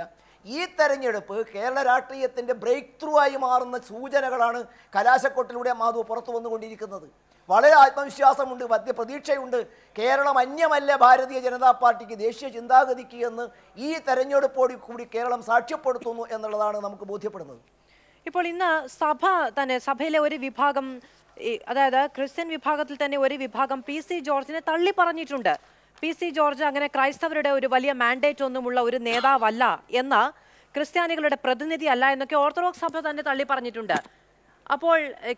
ഈ തെരഞ്ഞെടുപ്പ് കേരള രാഷ്ട്രീയത്തിൻ്റെ ബ്രേക്ക് ത്രൂ ആയി മാറുന്ന സൂചനകളാണ് കലാശക്കൊട്ടിലൂടെ മാധു പുറത്തു വന്നുകൊണ്ടിരിക്കുന്നത് വളരെ ആത്മവിശ്വാസമുണ്ട് മധ്യ പ്രതീക്ഷയുണ്ട് കേരളം അന്യമല്ല ഭാരതീയ ജനതാ പാർട്ടിക്ക് ദേശീയ ചിന്താഗതിക്ക് എന്ന് ഈ തെരഞ്ഞെടുപ്പോടി കൂടി കേരളം സാക്ഷ്യപ്പെടുത്തുന്നു എന്നുള്ളതാണ് നമുക്ക് ബോധ്യപ്പെടുന്നത് ഇപ്പോൾ ഇന്ന് സഭ തന്നെ സഭയിലെ ഒരു വിഭാഗം അതായത് ക്രിസ്ത്യൻ വിഭാഗത്തിൽ തന്നെ ഒരു വിഭാഗം പി സി ജോർജിനെ തള്ളി പറഞ്ഞിട്ടുണ്ട് പി സി ജോർജ് അങ്ങനെ ക്രൈസ്തവരുടെ ഒരു വലിയ മാൻഡേറ്റ് ഒന്നുമുള്ള ഒരു നേതാവല്ല എന്ന ക്രിസ്ത്യാനികളുടെ പ്രതിനിധി അല്ല എന്നൊക്കെ ഓർത്തഡോക്സ് സഭ തന്നെ തള്ളി പറഞ്ഞിട്ടുണ്ട് അപ്പോൾ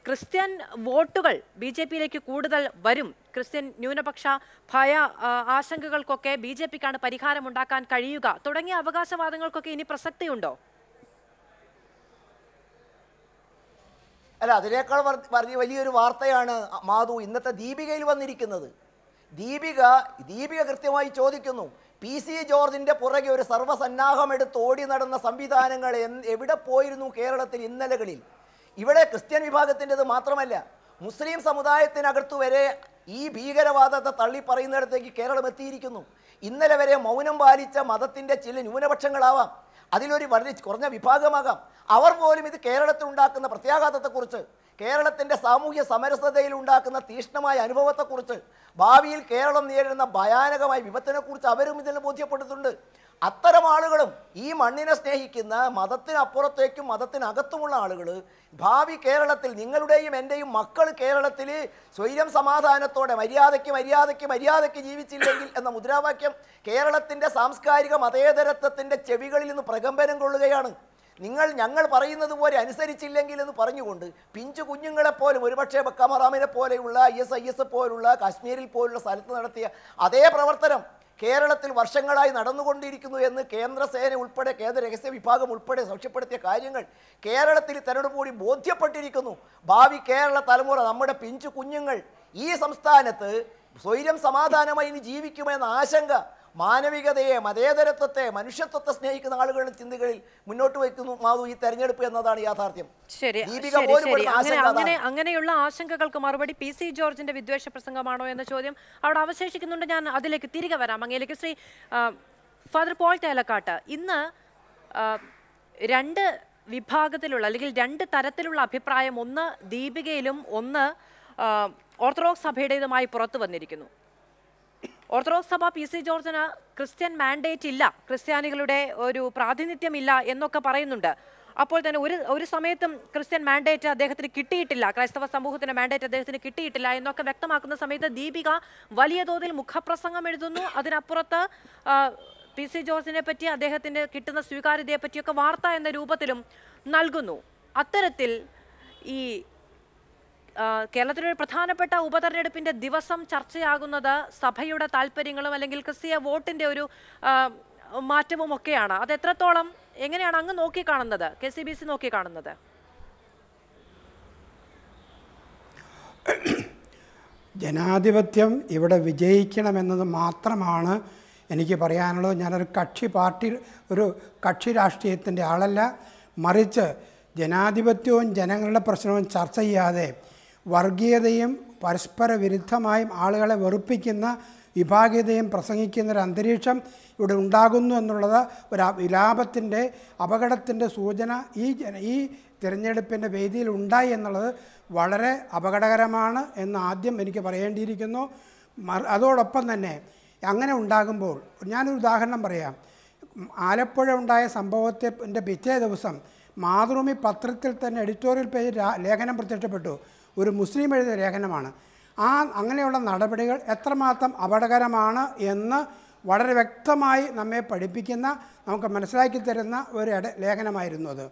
ക്രിസ്ത്യൻ വോട്ടുകൾ ബി ജെ പിയിലേക്ക് കൂടുതൽ വരും ക്രിസ്ത്യൻ ന്യൂനപക്ഷ ഭയ ആശങ്കകൾക്കൊക്കെ ബി ജെ പിക്കാണ് ഉണ്ടാക്കാൻ കഴിയുക തുടങ്ങിയ അവകാശവാദങ്ങൾക്കൊക്കെ ഇനി പ്രസക്തിയുണ്ടോ അല്ല അതിനേക്കാൾ പറഞ്ഞ വലിയൊരു വാർത്തയാണ് മാധു ഇന്നത്തെ ദീപികയിൽ വന്നിരിക്കുന്നത് ദീപിക ദീപിക കൃത്യമായി ചോദിക്കുന്നു പി സി ജോർജിൻ്റെ പുറകെ ഒരു സർവ്വസന്നാഹം എടുത്ത് ഓടി നടന്ന സംവിധാനങ്ങൾ എവിടെ പോയിരുന്നു കേരളത്തിൽ ഇന്നലകളിൽ ഇവിടെ ക്രിസ്ത്യൻ വിഭാഗത്തിൻ്റെത് മാത്രമല്ല മുസ്ലിം സമുദായത്തിനകത്തു വരെ ഈ ഭീകരവാദത്തെ തള്ളി പറയുന്നിടത്തേക്ക് കേരളം എത്തിയിരിക്കുന്നു ഇന്നലെ വരെ മൗനം പാലിച്ച മതത്തിൻ്റെ ചില ന്യൂനപക്ഷങ്ങളാവാം അതിലൊരു വളരെ കുറഞ്ഞ വിഭാഗമാകാം അവർ പോലും ഇത് കേരളത്തിൽ ഉണ്ടാക്കുന്ന പ്രത്യാഘാതത്തെക്കുറിച്ച് കേരളത്തിൻ്റെ സാമൂഹ്യ സമരസതയിൽ ഉണ്ടാക്കുന്ന തീഷ്ണമായ അനുഭവത്തെക്കുറിച്ച് ഭാവിയിൽ കേരളം നേരിടുന്ന ഭയാനകമായ വിപത്തിനെക്കുറിച്ച് അവരും ഇതിൽ ബോധ്യപ്പെട്ടിട്ടുണ്ട് അത്തരം ആളുകളും ഈ മണ്ണിനെ സ്നേഹിക്കുന്ന മതത്തിനപ്പുറത്തേക്കും മതത്തിനകത്തുമുള്ള ആളുകൾ ഭാവി കേരളത്തിൽ നിങ്ങളുടെയും എൻ്റെയും മക്കൾ കേരളത്തിൽ സ്വൈരം സമാധാനത്തോടെ മര്യാദയ്ക്ക് മര്യാദയ്ക്ക് മര്യാദയ്ക്ക് ജീവിച്ചില്ലെങ്കിൽ എന്ന മുദ്രാവാക്യം കേരളത്തിൻ്റെ സാംസ്കാരിക മതേതരത്വത്തിൻ്റെ ചെവികളിൽ നിന്ന് പ്രകമ്പനം കൊള്ളുകയാണ് നിങ്ങൾ ഞങ്ങൾ പറയുന്നത് പോലെ അനുസരിച്ചില്ലെങ്കിൽ എന്ന് പറഞ്ഞുകൊണ്ട് പിഞ്ചു കുഞ്ഞുങ്ങളെപ്പോലും ഒരുപക്ഷെ ബക്കാമറാമിനെ പോലെയുള്ള ഐ എസ് ഐ എസ് പോലുള്ള കാശ്മീരിൽ പോലുള്ള സ്ഥലത്ത് നടത്തിയ അതേ പ്രവർത്തനം കേരളത്തിൽ വർഷങ്ങളായി നടന്നുകൊണ്ടിരിക്കുന്നു എന്ന് കേന്ദ്രസേന ഉൾപ്പെടെ കേന്ദ്ര രഹസ്യ വിഭാഗം ഉൾപ്പെടെ സാക്ഷ്യപ്പെടുത്തിയ കാര്യങ്ങൾ കേരളത്തിൽ തന്നോട് കൂടി ബോധ്യപ്പെട്ടിരിക്കുന്നു ഭാവി കേരള തലമുറ നമ്മുടെ പിഞ്ചു കുഞ്ഞുങ്ങൾ ഈ സംസ്ഥാനത്ത് സ്വൈര്യം സമാധാനമായി ഇനി ജീവിക്കുമെന്ന ആശങ്ക മാനവികതയെ മതേതരത്വത്തെ മനുഷ്യത്വത്തെ സ്നേഹിക്കുന്ന ആളുകളുടെ ചിന്തകളിൽ മുന്നോട്ട് വയ്ക്കുന്നു മാധു ഈ തെരഞ്ഞെടുപ്പ് എന്നതാണ് യാഥാർത്ഥ്യം അങ്ങനെ അങ്ങനെയുള്ള ആശങ്കകൾക്ക് മറുപടി പി സി ജോർജിന്റെ വിദ്വേഷ പ്രസംഗമാണോ എന്ന ചോദ്യം അവിടെ അവശേഷിക്കുന്നുണ്ട് ഞാൻ അതിലേക്ക് തിരികെ വരാം അങ്ങയിലേക്ക് ശ്രീ ഫാദർ പോൾ തേലക്കാട്ട് ഇന്ന് രണ്ട് വിഭാഗത്തിലുള്ള അല്ലെങ്കിൽ രണ്ട് തരത്തിലുള്ള അഭിപ്രായം ഒന്ന് ദീപികയിലും ഒന്ന് ഓർത്തഡോക്സ് സഭയുടേതുമായി പുറത്തു വന്നിരിക്കുന്നു ഓർത്തഡോക്സ് സഭ പി സി ജോർജിന് ക്രിസ്ത്യൻ മാൻഡേറ്റ് ഇല്ല ക്രിസ്ത്യാനികളുടെ ഒരു പ്രാതിനിധ്യമില്ല എന്നൊക്കെ പറയുന്നുണ്ട് അപ്പോൾ തന്നെ ഒരു ഒരു സമയത്തും ക്രിസ്ത്യൻ മാൻഡേറ്റ് അദ്ദേഹത്തിന് കിട്ടിയിട്ടില്ല ക്രൈസ്തവ സമൂഹത്തിന് മാൻഡേറ്റ് അദ്ദേഹത്തിന് കിട്ടിയിട്ടില്ല എന്നൊക്കെ വ്യക്തമാക്കുന്ന സമയത്ത് ദീപിക വലിയ തോതിൽ മുഖപ്രസംഗം എഴുതുന്നു അതിനപ്പുറത്ത് പി സി ജോർജിനെ പറ്റി അദ്ദേഹത്തിന് കിട്ടുന്ന സ്വീകാര്യതയെ പറ്റിയൊക്കെ വാർത്ത എന്ന രൂപത്തിലും നൽകുന്നു അത്തരത്തിൽ ഈ കേരളത്തിലെ ഒരു പ്രധാനപ്പെട്ട ഉപതെരഞ്ഞെടുപ്പിന്റെ ദിവസം ചർച്ചയാകുന്നത് സഭയുടെ താല്പര്യങ്ങളും അല്ലെങ്കിൽ ക്രിസ്തീയ വോട്ടിന്റെ ഒരു മാറ്റവും ഒക്കെയാണ് അത് എത്രത്തോളം എങ്ങനെയാണ് അങ്ങ് നോക്കിക്കാണുന്നത് കെ സി ബി സി നോക്കിക്കാണുന്നത് ജനാധിപത്യം ഇവിടെ വിജയിക്കണമെന്നത് മാത്രമാണ് എനിക്ക് പറയാനുള്ളത് ഞാനൊരു കക്ഷി പാർട്ടി ഒരു കക്ഷി രാഷ്ട്രീയത്തിൻ്റെ ആളല്ല മറിച്ച് ജനാധിപത്യവും ജനങ്ങളുടെ പ്രശ്നവും ചർച്ച ചെയ്യാതെ വർഗീയതയും പരസ്പര വിരുദ്ധമായും ആളുകളെ വെറുപ്പിക്കുന്ന വിഭാഗീയതയും പ്രസംഗിക്കുന്ന ഒരു അന്തരീക്ഷം ഇവിടെ ഉണ്ടാകുന്നു എന്നുള്ളത് ഒരു വിലാപത്തിൻ്റെ അപകടത്തിൻ്റെ സൂചന ഈ ജന ഈ തിരഞ്ഞെടുപ്പിൻ്റെ വേദിയിൽ ഉണ്ടായി എന്നുള്ളത് വളരെ അപകടകരമാണ് എന്ന് ആദ്യം എനിക്ക് പറയേണ്ടിയിരിക്കുന്നു അതോടൊപ്പം തന്നെ അങ്ങനെ ഉണ്ടാകുമ്പോൾ ഞാനൊരു ഉദാഹരണം പറയാം ആലപ്പുഴ ഉണ്ടായ സംഭവത്തിൻ്റെ പിറ്റേ ദിവസം മാതൃഭൂമി പത്രത്തിൽ തന്നെ എഡിറ്റോറിയൽ പേജ് ലേഖനം പ്രത്യക്ഷപ്പെട്ടു ഒരു മുസ്ലിം എഴുതിയ ലേഖനമാണ് ആ അങ്ങനെയുള്ള നടപടികൾ എത്രമാത്രം അപകടകരമാണ് എന്ന് വളരെ വ്യക്തമായി നമ്മെ പഠിപ്പിക്കുന്ന നമുക്ക് മനസ്സിലാക്കി തരുന്ന ഒരു ലേഖനമായിരുന്നു അത്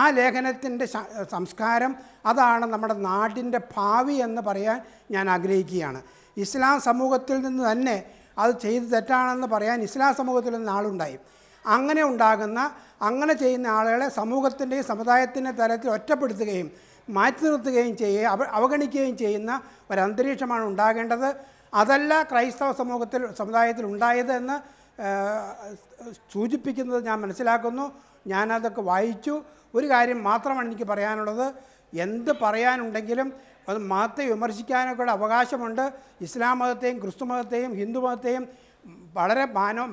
ആ ലേഖനത്തിൻ്റെ സംസ്കാരം അതാണ് നമ്മുടെ നാടിൻ്റെ ഭാവി എന്ന് പറയാൻ ഞാൻ ആഗ്രഹിക്കുകയാണ് ഇസ്ലാം സമൂഹത്തിൽ നിന്ന് തന്നെ അത് ചെയ്ത് തെറ്റാണെന്ന് പറയാൻ ഇസ്ലാം സമൂഹത്തിൽ നിന്ന് ആളുണ്ടായി അങ്ങനെ ഉണ്ടാകുന്ന അങ്ങനെ ചെയ്യുന്ന ആളുകളെ സമൂഹത്തിൻ്റെയും സമുദായത്തിൻ്റെ തലത്തിൽ ഒറ്റപ്പെടുത്തുകയും മാറ്റി നിർത്തുകയും ചെയ്യുക അവഗണിക്കുകയും ചെയ്യുന്ന ഒരന്തരീക്ഷമാണ് ഉണ്ടാകേണ്ടത് അതല്ല ക്രൈസ്തവ സമൂഹത്തിൽ സമുദായത്തിൽ ഉണ്ടായത് എന്ന് സൂചിപ്പിക്കുന്നത് ഞാൻ മനസ്സിലാക്കുന്നു ഞാനതൊക്കെ വായിച്ചു ഒരു കാര്യം മാത്രമാണ് എനിക്ക് പറയാനുള്ളത് എന്ത് പറയാനുണ്ടെങ്കിലും അത് മതത്തെ വിമർശിക്കാനൊക്കെ അവകാശമുണ്ട് ഇസ്ലാം മതത്തെയും ക്രിസ്തു മതത്തെയും ഹിന്ദു മതത്തെയും വളരെ മാനോ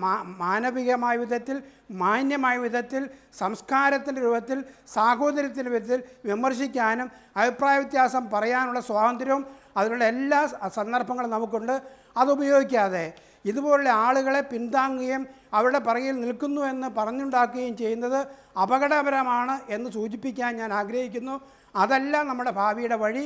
മാനവികമായ വിധത്തിൽ മാന്യമായ വിധത്തിൽ സംസ്കാരത്തിൻ്റെ രൂപത്തിൽ സാഹോദര്യത്തിൻ്റെ വിധത്തിൽ വിമർശിക്കാനും അഭിപ്രായ വ്യത്യാസം പറയാനുള്ള സ്വാതന്ത്ര്യവും അതിനുള്ള എല്ലാ സന്ദർഭങ്ങളും നമുക്കുണ്ട് അതുപയോഗിക്കാതെ ഇതുപോലുള്ള ആളുകളെ പിന്താങ്ങുകയും അവരുടെ പറയിൽ നിൽക്കുന്നു എന്ന് പറഞ്ഞുണ്ടാക്കുകയും ചെയ്യുന്നത് അപകടപരമാണ് എന്ന് സൂചിപ്പിക്കാൻ ഞാൻ ആഗ്രഹിക്കുന്നു അതല്ല നമ്മുടെ ഭാവിയുടെ വഴി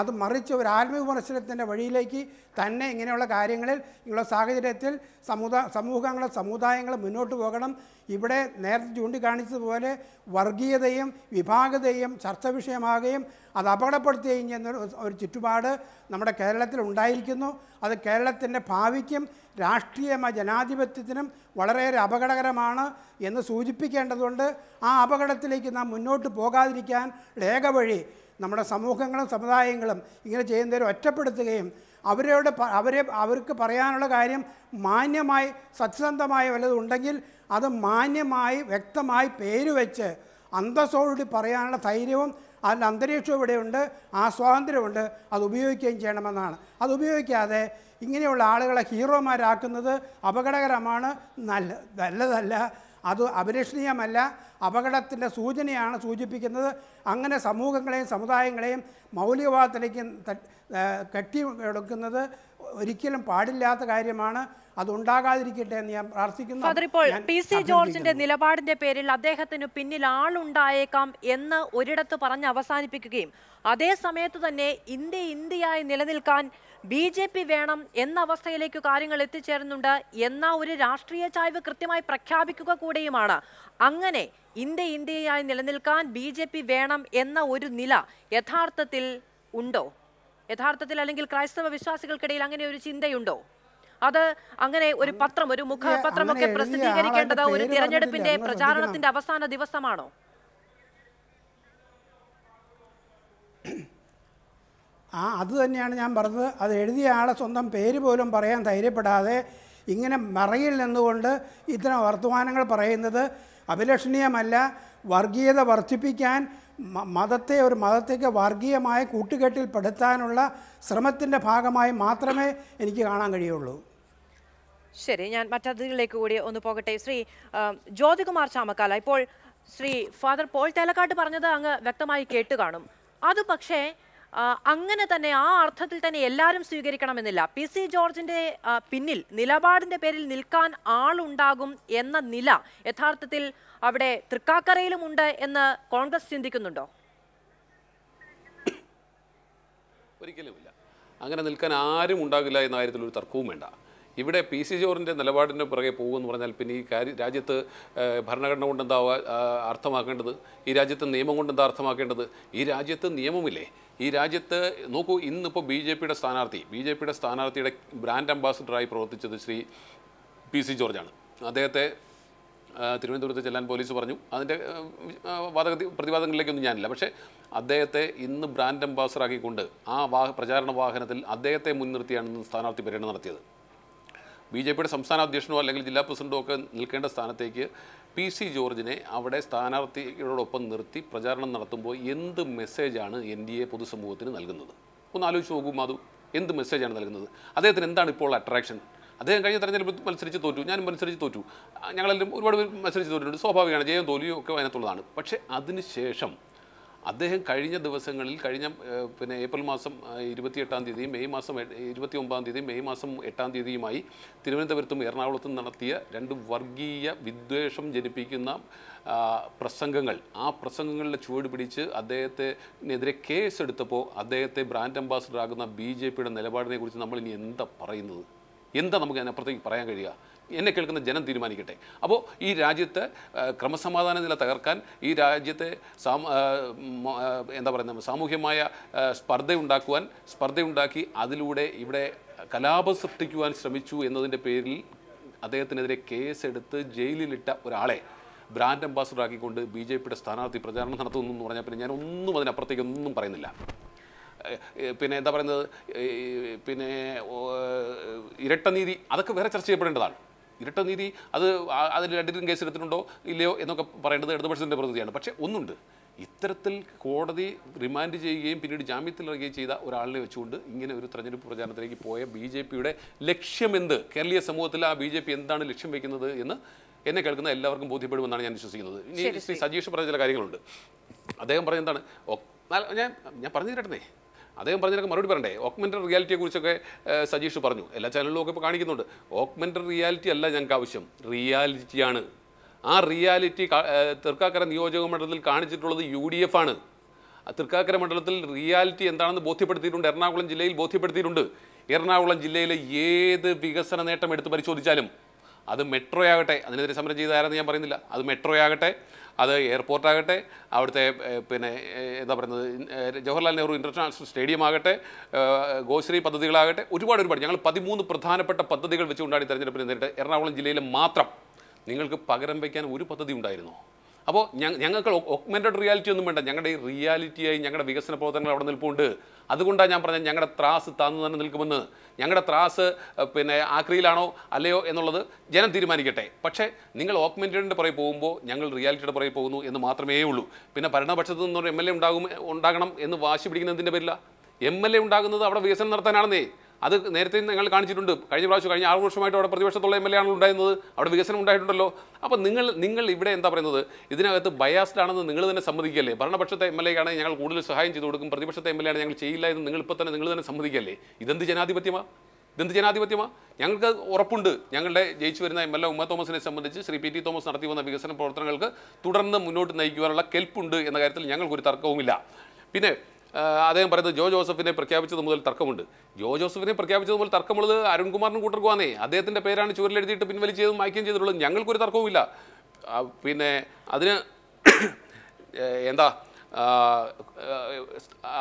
അത് മറിച്ച് ഒരു ആത്മവിമർശനത്തിൻ്റെ വഴിയിലേക്ക് തന്നെ ഇങ്ങനെയുള്ള കാര്യങ്ങളിൽ ഇങ്ങനെയുള്ള സാഹചര്യത്തിൽ സമുദായ സമൂഹങ്ങൾ സമുദായങ്ങൾ മുന്നോട്ട് പോകണം ഇവിടെ നേരത്തെ ചൂണ്ടിക്കാണിച്ചതുപോലെ വർഗീയതയും വിഭാഗതയും ചർച്ച വിഷയമാകുകയും അത് അപകടപ്പെടുത്തി കഴിഞ്ഞ ഒരു ചുറ്റുപാട് നമ്മുടെ കേരളത്തിൽ ഉണ്ടായിരിക്കുന്നു അത് കേരളത്തിൻ്റെ ഭാവിക്കും രാഷ്ട്രീയമായ ജനാധിപത്യത്തിനും വളരെയേറെ അപകടകരമാണ് എന്ന് സൂചിപ്പിക്കേണ്ടതുകൊണ്ട് ആ അപകടത്തിലേക്ക് നാം മുന്നോട്ട് പോകാതിരിക്കാൻ ഏക വഴി നമ്മുടെ സമൂഹങ്ങളും സമുദായങ്ങളും ഇങ്ങനെ ചെയ്യുന്നവരെ ഒറ്റപ്പെടുത്തുകയും അവരോട് അവരെ അവർക്ക് പറയാനുള്ള കാര്യം മാന്യമായി സത്യസന്ധമായ ഉണ്ടെങ്കിൽ അത് മാന്യമായി വ്യക്തമായി പേര് വെച്ച് അന്തസ്സോടുകൂടി പറയാനുള്ള ധൈര്യവും അതിൻ്റെ അന്തരീക്ഷവും ഇവിടെയുണ്ട് ആ സ്വാതന്ത്ര്യമുണ്ട് അത് ഉപയോഗിക്കുകയും ചെയ്യണമെന്നാണ് അത് ഉപയോഗിക്കാതെ ഇങ്ങനെയുള്ള ആളുകളെ ഹീറോമാരാക്കുന്നത് അപകടകരമാണ് നല്ല നല്ലതല്ല അത് അഭിലഷണീയമല്ല അപകടത്തിൻ്റെ സൂചനയാണ് സൂചിപ്പിക്കുന്നത് അങ്ങനെ സമൂഹങ്ങളെയും സമുദായങ്ങളെയും മൗലികവാദത്തിലേക്ക് എടുക്കുന്നത് ഒരിക്കലും പാടില്ലാത്ത കാര്യമാണ് അതുണ്ടാകാതിരിക്കട്ടെ എന്ന് ഞാൻ പ്രാർത്ഥിക്കുന്നു അതിപ്പോൾ പി സി ജോർജിന്റെ നിലപാടിന്റെ പേരിൽ അദ്ദേഹത്തിന് പിന്നിൽ ആളുണ്ടായേക്കാം എന്ന് ഒരിടത്ത് പറഞ്ഞ് അവസാനിപ്പിക്കുകയും അതേ സമയത്ത് തന്നെ ഇന്ത്യ ഇന്ത്യയായി നിലനിൽക്കാൻ ബി ജെ പി വേണം എന്ന അവസ്ഥയിലേക്ക് കാര്യങ്ങൾ എത്തിച്ചേരുന്നുണ്ട് എന്ന ഒരു രാഷ്ട്രീയ ചായ്വ് കൃത്യമായി പ്രഖ്യാപിക്കുക കൂടെയുമാണ് അങ്ങനെ ഇന്ത്യ ഇന്ത്യയായി നിലനിൽക്കാൻ ബി ജെ പി വേണം എന്ന ഒരു നില യഥാർത്ഥത്തിൽ ഉണ്ടോ യഥാർത്ഥത്തിൽ അല്ലെങ്കിൽ ക്രൈസ്തവ വിശ്വാസികൾക്കിടയിൽ അങ്ങനെ ഒരു ചിന്തയുണ്ടോ അത് അങ്ങനെ ഒരു പത്രം ഒരു മുഖപത്രമൊക്കെ പ്രസിദ്ധീകരിക്കേണ്ടത് ഒരു തിരഞ്ഞെടുപ്പിന്റെ പ്രചാരണത്തിന്റെ അവസാന ദിവസമാണോ ആ അത് തന്നെയാണ് ഞാൻ പറഞ്ഞത് അത് എഴുതിയ ആളെ സ്വന്തം പേര് പോലും പറയാൻ ധൈര്യപ്പെടാതെ ഇങ്ങനെ മറയിൽ നിന്നുകൊണ്ട് ഇത്തരം വർത്തമാനങ്ങൾ പറയുന്നത് അഭിലഷണീയമല്ല വർഗീയത വർദ്ധിപ്പിക്കാൻ മതത്തെ ഒരു മതത്തേക്ക് വർഗീയമായ കൂട്ടുകെട്ടിൽ പെടുത്താനുള്ള ശ്രമത്തിൻ്റെ ഭാഗമായി മാത്രമേ എനിക്ക് കാണാൻ കഴിയുള്ളൂ ശരി ഞാൻ മറ്റതിലേക്ക് കൂടി ഒന്ന് പോകട്ടെ ശ്രീ ജ്യോതികുമാർ ചാമക്കാല ഇപ്പോൾ ശ്രീ ഫാദർ പോൾ തേലക്കാട്ട് പറഞ്ഞത് അങ്ങ് വ്യക്തമായി കേട്ട് കാണും അത് പക്ഷേ അങ്ങനെ തന്നെ ആ അർത്ഥത്തിൽ തന്നെ എല്ലാവരും സ്വീകരിക്കണമെന്നില്ല പി സി ജോർജിൻ്റെ പിന്നിൽ നിലപാടിൻ്റെ പേരിൽ നിൽക്കാൻ ആളുണ്ടാകും എന്ന നില യഥാർത്ഥത്തിൽ അവിടെ തൃക്കാക്കരയിലുമുണ്ട് എന്ന് കോൺഗ്രസ് ചിന്തിക്കുന്നുണ്ടോ ഒരിക്കലുമില്ല അങ്ങനെ നിൽക്കാൻ ആരും ഉണ്ടാകില്ല എന്ന കാര്യത്തിൽ ഒരു തർക്കവും വേണ്ട ഇവിടെ പി സി ജോറിൻ്റെ നിലപാടിൻ്റെ പുറകെ പോകുമെന്ന് പറഞ്ഞാൽ പിന്നെ ഈ കാര്യം രാജ്യത്ത് ഭരണഘടന കൊണ്ട് എന്താ അർത്ഥമാക്കേണ്ടത് ഈ രാജ്യത്ത് നിയമം കൊണ്ട് എന്താ അർത്ഥമാക്കേണ്ടത് ഈ രാജ്യത്ത് നിയമമില്ലേ ഈ രാജ്യത്ത് നോക്കൂ ഇന്നിപ്പോൾ ബി ജെ പിയുടെ സ്ഥാനാർത്ഥി ബി ജെ പിയുടെ സ്ഥാനാർത്ഥിയുടെ ബ്രാൻഡ് അംബാസഡറായി പ്രവർത്തിച്ചത് ശ്രീ പി സി ജോർജാണ് അദ്ദേഹത്തെ തിരുവനന്തപുരത്ത് ചെല്ലാൻ പോലീസ് പറഞ്ഞു അതിൻ്റെ വാദഗ പ്രതിവാദങ്ങളിലേക്കൊന്നും ഞാനില്ല പക്ഷേ അദ്ദേഹത്തെ ഇന്ന് ബ്രാൻഡ് അംബാസിഡറാക്കിക്കൊണ്ട് ആ വാഹ പ്രചാരണ വാഹനത്തിൽ അദ്ദേഹത്തെ മുൻനിർത്തിയാണ് സ്ഥാനാർത്ഥി പര്യടനം നടത്തിയത് ബി ജെ പിയുടെ സംസ്ഥാന അധ്യക്ഷനോ അല്ലെങ്കിൽ ജില്ലാ പ്രസിഡന്റോ ഒക്കെ നിൽക്കേണ്ട സ്ഥാനത്തേക്ക് പി സി ജോർജിനെ അവിടെ സ്ഥാനാർത്ഥികളോടൊപ്പം നിർത്തി പ്രചാരണം നടത്തുമ്പോൾ എന്ത് മെസ്സേജാണ് എൻ ഡി എ പൊതുസമൂഹത്തിന് നൽകുന്നത് ഒന്ന് ആലോചിച്ച് നോക്കും മാധു എന്ത് മെസ്സേജാണ് നൽകുന്നത് അദ്ദേഹത്തിന് എന്താണ് ഇപ്പോൾ അട്രാക്ഷൻ അദ്ദേഹം കഴിഞ്ഞ തെരഞ്ഞെടുപ്പ് മത്സരിച്ച് തോറ്റു ഞാൻ മത്സരിച്ച് തോറ്റു ഞങ്ങളെല്ലാം ഒരുപാട് പേര് മത്സരിച്ച് തോറ്റിട്ടുണ്ട് സ്വാഭാവികമാണ് ജയം തോൽവിയും ഒക്കെ അതിനകത്തുള്ളതാണ് പക്ഷേ അതിനുശേഷം അദ്ദേഹം കഴിഞ്ഞ ദിവസങ്ങളിൽ കഴിഞ്ഞ പിന്നെ ഏപ്രിൽ മാസം ഇരുപത്തിയെട്ടാം തീയതി മെയ് മാസം ഇരുപത്തി ഒമ്പതാം തീയതി മെയ് മാസം എട്ടാം തീയതിയുമായി തിരുവനന്തപുരത്തും എറണാകുളത്തും നടത്തിയ രണ്ട് വർഗീയ വിദ്വേഷം ജനിപ്പിക്കുന്ന പ്രസംഗങ്ങൾ ആ പ്രസംഗങ്ങളുടെ ചുവട് പിടിച്ച് അദ്ദേഹത്തിനെതിരെ എടുത്തപ്പോൾ അദ്ദേഹത്തെ ബ്രാൻഡ് അംബാസിഡർ ആകുന്ന ബി ജെ പിയുടെ നിലപാടിനെ കുറിച്ച് നമ്മൾ ഇനി എന്താ പറയുന്നത് എന്താ നമുക്ക് അതിനപ്പുറത്തേക്ക് പറയാൻ കഴിയുക എന്നെ കേൾക്കുന്ന ജനം തീരുമാനിക്കട്ടെ അപ്പോൾ ഈ രാജ്യത്തെ ക്രമസമാധാന നില തകർക്കാൻ ഈ രാജ്യത്തെ എന്താ പറയുന്നത് സാമൂഹ്യമായ സ്പർദ്ധയുണ്ടാക്കുവാൻ സ്പർദ്ധയുണ്ടാക്കി അതിലൂടെ ഇവിടെ കലാപം സൃഷ്ടിക്കുവാൻ ശ്രമിച്ചു എന്നതിൻ്റെ പേരിൽ അദ്ദേഹത്തിനെതിരെ കേസെടുത്ത് ജയിലിലിട്ട ഒരാളെ ബ്രാൻഡ് അംബാസഡർ ആക്കിക്കൊണ്ട് ബി ജെ പിയുടെ സ്ഥാനാർത്ഥി പ്രചാരണം നടത്തുന്നു എന്ന് പറഞ്ഞാൽ പിന്നെ ഞാൻ ഒന്നും അതിനപ്പുറത്തേക്ക് ഒന്നും പറയുന്നില്ല പിന്നെ എന്താ പറയുന്നത് പിന്നെ ഇരട്ടനീതി അതൊക്കെ വേറെ ചർച്ച ചെയ്യപ്പെടേണ്ടതാണ് ഇരട്ട നീതി അത് അതിൽ രണ്ടിനും കേസെടുത്തിട്ടുണ്ടോ ഇല്ലയോ എന്നൊക്കെ പറയേണ്ടത് ഇടതുപക്ഷത്തിൻ്റെ പ്രതിനിധിയാണ് പക്ഷേ ഒന്നുണ്ട് ഇത്തരത്തിൽ കോടതി റിമാൻഡ് ചെയ്യുകയും പിന്നീട് ജാമ്യത്തിൽ ഇറങ്ങുകയും ചെയ്ത ഒരാളിനെ വെച്ചുകൊണ്ട് ഇങ്ങനെ ഒരു തെരഞ്ഞെടുപ്പ് പ്രചാരണത്തിലേക്ക് പോയ ബി ജെ പിയുടെ ലക്ഷ്യമെന്ത് കേരളീയ സമൂഹത്തിൽ ആ ബി ജെ പി എന്താണ് ലക്ഷ്യം വയ്ക്കുന്നത് എന്ന് എന്നെ കേൾക്കുന്ന എല്ലാവർക്കും ബോധ്യപ്പെടുമെന്നാണ് ഞാൻ വിശ്വസിക്കുന്നത് ഇനി ശ്രീ സജീഷ് പറഞ്ഞ ചില കാര്യങ്ങളുണ്ട് അദ്ദേഹം പറഞ്ഞ എന്താണ് ഞാൻ ഞാൻ പറഞ്ഞു തരട്ടെ അദ്ദേഹം പറഞ്ഞതിനൊക്കെ മറുപടി പറയണ്ടേ ഓക്മെൻ്റർ റിയാലിറ്റിയെ കുറിച്ചൊക്കെ സജീഷ് പറഞ്ഞു എല്ലാ ചാനലിലും ഒക്കെ ഇപ്പോൾ കാണിക്കുന്നുണ്ട് ഓക്മെൻ്റർ റിയാലിറ്റി അല്ല ഞങ്ങൾക്ക് ആവശ്യം റിയാലിറ്റിയാണ് ആ റിയാലിറ്റി തൃക്കാക്കര നിയോജക മണ്ഡലത്തിൽ കാണിച്ചിട്ടുള്ളത് യു ഡി എഫ് ആണ് തൃക്കാക്കര മണ്ഡലത്തിൽ റിയാലിറ്റി എന്താണെന്ന് ബോധ്യപ്പെടുത്തിയിട്ടുണ്ട് എറണാകുളം ജില്ലയിൽ ബോധ്യപ്പെടുത്തിയിട്ടുണ്ട് എറണാകുളം ജില്ലയിലെ ഏത് വികസന നേട്ടം എടുത്ത് പരിശോധിച്ചാലും അത് മെട്രോ ആകട്ടെ അതിനെതിരെ സമരം ചെയ്താരെന്ന് ഞാൻ പറയുന്നില്ല അത് മെട്രോ ആകട്ടെ അത് എയർപോർട്ട് ആകട്ടെ അവിടുത്തെ പിന്നെ എന്താ പറയുന്നത് ജവഹർലാൽ നെഹ്റു ഇൻ്റർനാഷണൽ സ്റ്റേഡിയം ആകട്ടെ ഗോശ്രീ പദ്ധതികളാകട്ടെ ഒരുപാട് ഒരുപാട് ഞങ്ങൾ പതിമൂന്ന് പ്രധാനപ്പെട്ട പദ്ധതികൾ വെച്ച് ഈ തിരഞ്ഞെടുപ്പിന് നേരിട്ട് എറണാകുളം ജില്ലയിൽ മാത്രം നിങ്ങൾക്ക് പകരം വയ്ക്കാൻ ഒരു പദ്ധതി ഉണ്ടായിരുന്നോ അപ്പോൾ ഞങ്ങൾക്ക് ഒക്മെൻറ്റഡ് റിയാലിറ്റി ഒന്നും വേണ്ട ഞങ്ങളുടെ ഈ റിയാലിറ്റിയായി ഞങ്ങളുടെ വികസന പ്രവർത്തനങ്ങൾ അവിടെ നിൽപ്പുണ്ട് അതുകൊണ്ടാണ് ഞാൻ പറഞ്ഞത് ഞങ്ങളുടെ ത്രാസ് താന്നു തന്നെ നിൽക്കുമെന്ന് ഞങ്ങളുടെ ത്രാസ് പിന്നെ ആക്രിയിലാണോ അല്ലയോ എന്നുള്ളത് ജനം തീരുമാനിക്കട്ടെ പക്ഷേ നിങ്ങൾ ഓക്മെൻറ്റഡിൻ്റെ പുറകെ പോകുമ്പോൾ ഞങ്ങൾ റിയാലിറ്റിയുടെ പുറകെ പോകുന്നു എന്ന് മാത്രമേ ഉള്ളൂ പിന്നെ ഭരണപക്ഷത്ത് നിന്നൊരു എം എൽ എ ഉണ്ടാകും ഉണ്ടാകണം എന്ന് വാശി പിടിക്കുന്നതിൻ്റെ പേരില്ല എം എൽ എ ഉണ്ടാകുന്നത് അവിടെ വികസനം നടത്താനാണെന്നേ അത് നേരത്തെ നിങ്ങൾ കാണിച്ചിട്ടുണ്ട് കഴിഞ്ഞ പ്രാവശ്യം കഴിഞ്ഞ ആറ് വർഷമായിട്ട് അവിടെ പ്രതിപക്ഷത്തുള്ള എം എൽ എ ആണല്ലോ ഉണ്ടായിരുന്നത് അവിടെ വികസനം ഉണ്ടായിട്ടുണ്ടല്ലോ അപ്പോൾ നിങ്ങൾ നിങ്ങൾ ഇവിടെ എന്താ പറയുന്നത് ഇതിനകത്ത് ബയാസ്ഡ് ആണെന്ന് നിങ്ങൾ തന്നെ സമ്മതിക്കല്ലേ ഭരണപക്ഷത്തെ എം എൽ എ ആണെങ്കിൽ ഞങ്ങൾ കൂടുതൽ സഹായം ചെയ്തു കൊടുക്കും പ്രതിപക്ഷത്തെ എം എൽ എ ആണ് ഞങ്ങൾ ചെയ്യില്ല എന്ന് നിങ്ങൾ ഇപ്പോൾ തന്നെ നിങ്ങൾ തന്നെ സമ്മതിക്കല്ലേ ഇതെന്ത് ജനാധിപത്യമാണ് ഇതെന്ത് ജനാധിപത്യമാണ് ഞങ്ങൾക്ക് ഉറപ്പുണ്ട് ഞങ്ങളുടെ ജയിച്ചു വരുന്ന എം എൽ എ ഉമ്മ തോമസിനെ സംബന്ധിച്ച് ശ്രീ പി ടി തോമസ് നടത്തി വന്ന വികസന പ്രവർത്തനങ്ങൾക്ക് തുടർന്ന് മുന്നോട്ട് നയിക്കുവാനുള്ള കെൽപ്പുണ്ട് എന്ന കാര്യത്തിൽ ഞങ്ങൾക്കൊരു തർക്കവുമില്ല പിന്നെ അദ്ദേഹം പറയുന്നത് ജോ ജോസഫിനെ പ്രഖ്യാപിച്ചത് മുതൽ തർക്കമുണ്ട് ജോ ജോസഫിനെ പ്രഖ്യാപിച്ചത് മുതൽ തർക്കമുള്ളത് അരുൺകുമാറിനും കൂട്ടർക്കുവാന്നേ അദ്ദേഹത്തിൻ്റെ പേരാണ് ചുവരിലെഴുതിയിട്ട് പിൻവലിച്ചതും മായ്ക്കുകയും ചെയ്തിട്ടുള്ളത് ഞങ്ങൾക്കൊരു തർക്കവുമില്ല പിന്നെ അതിന് എന്താ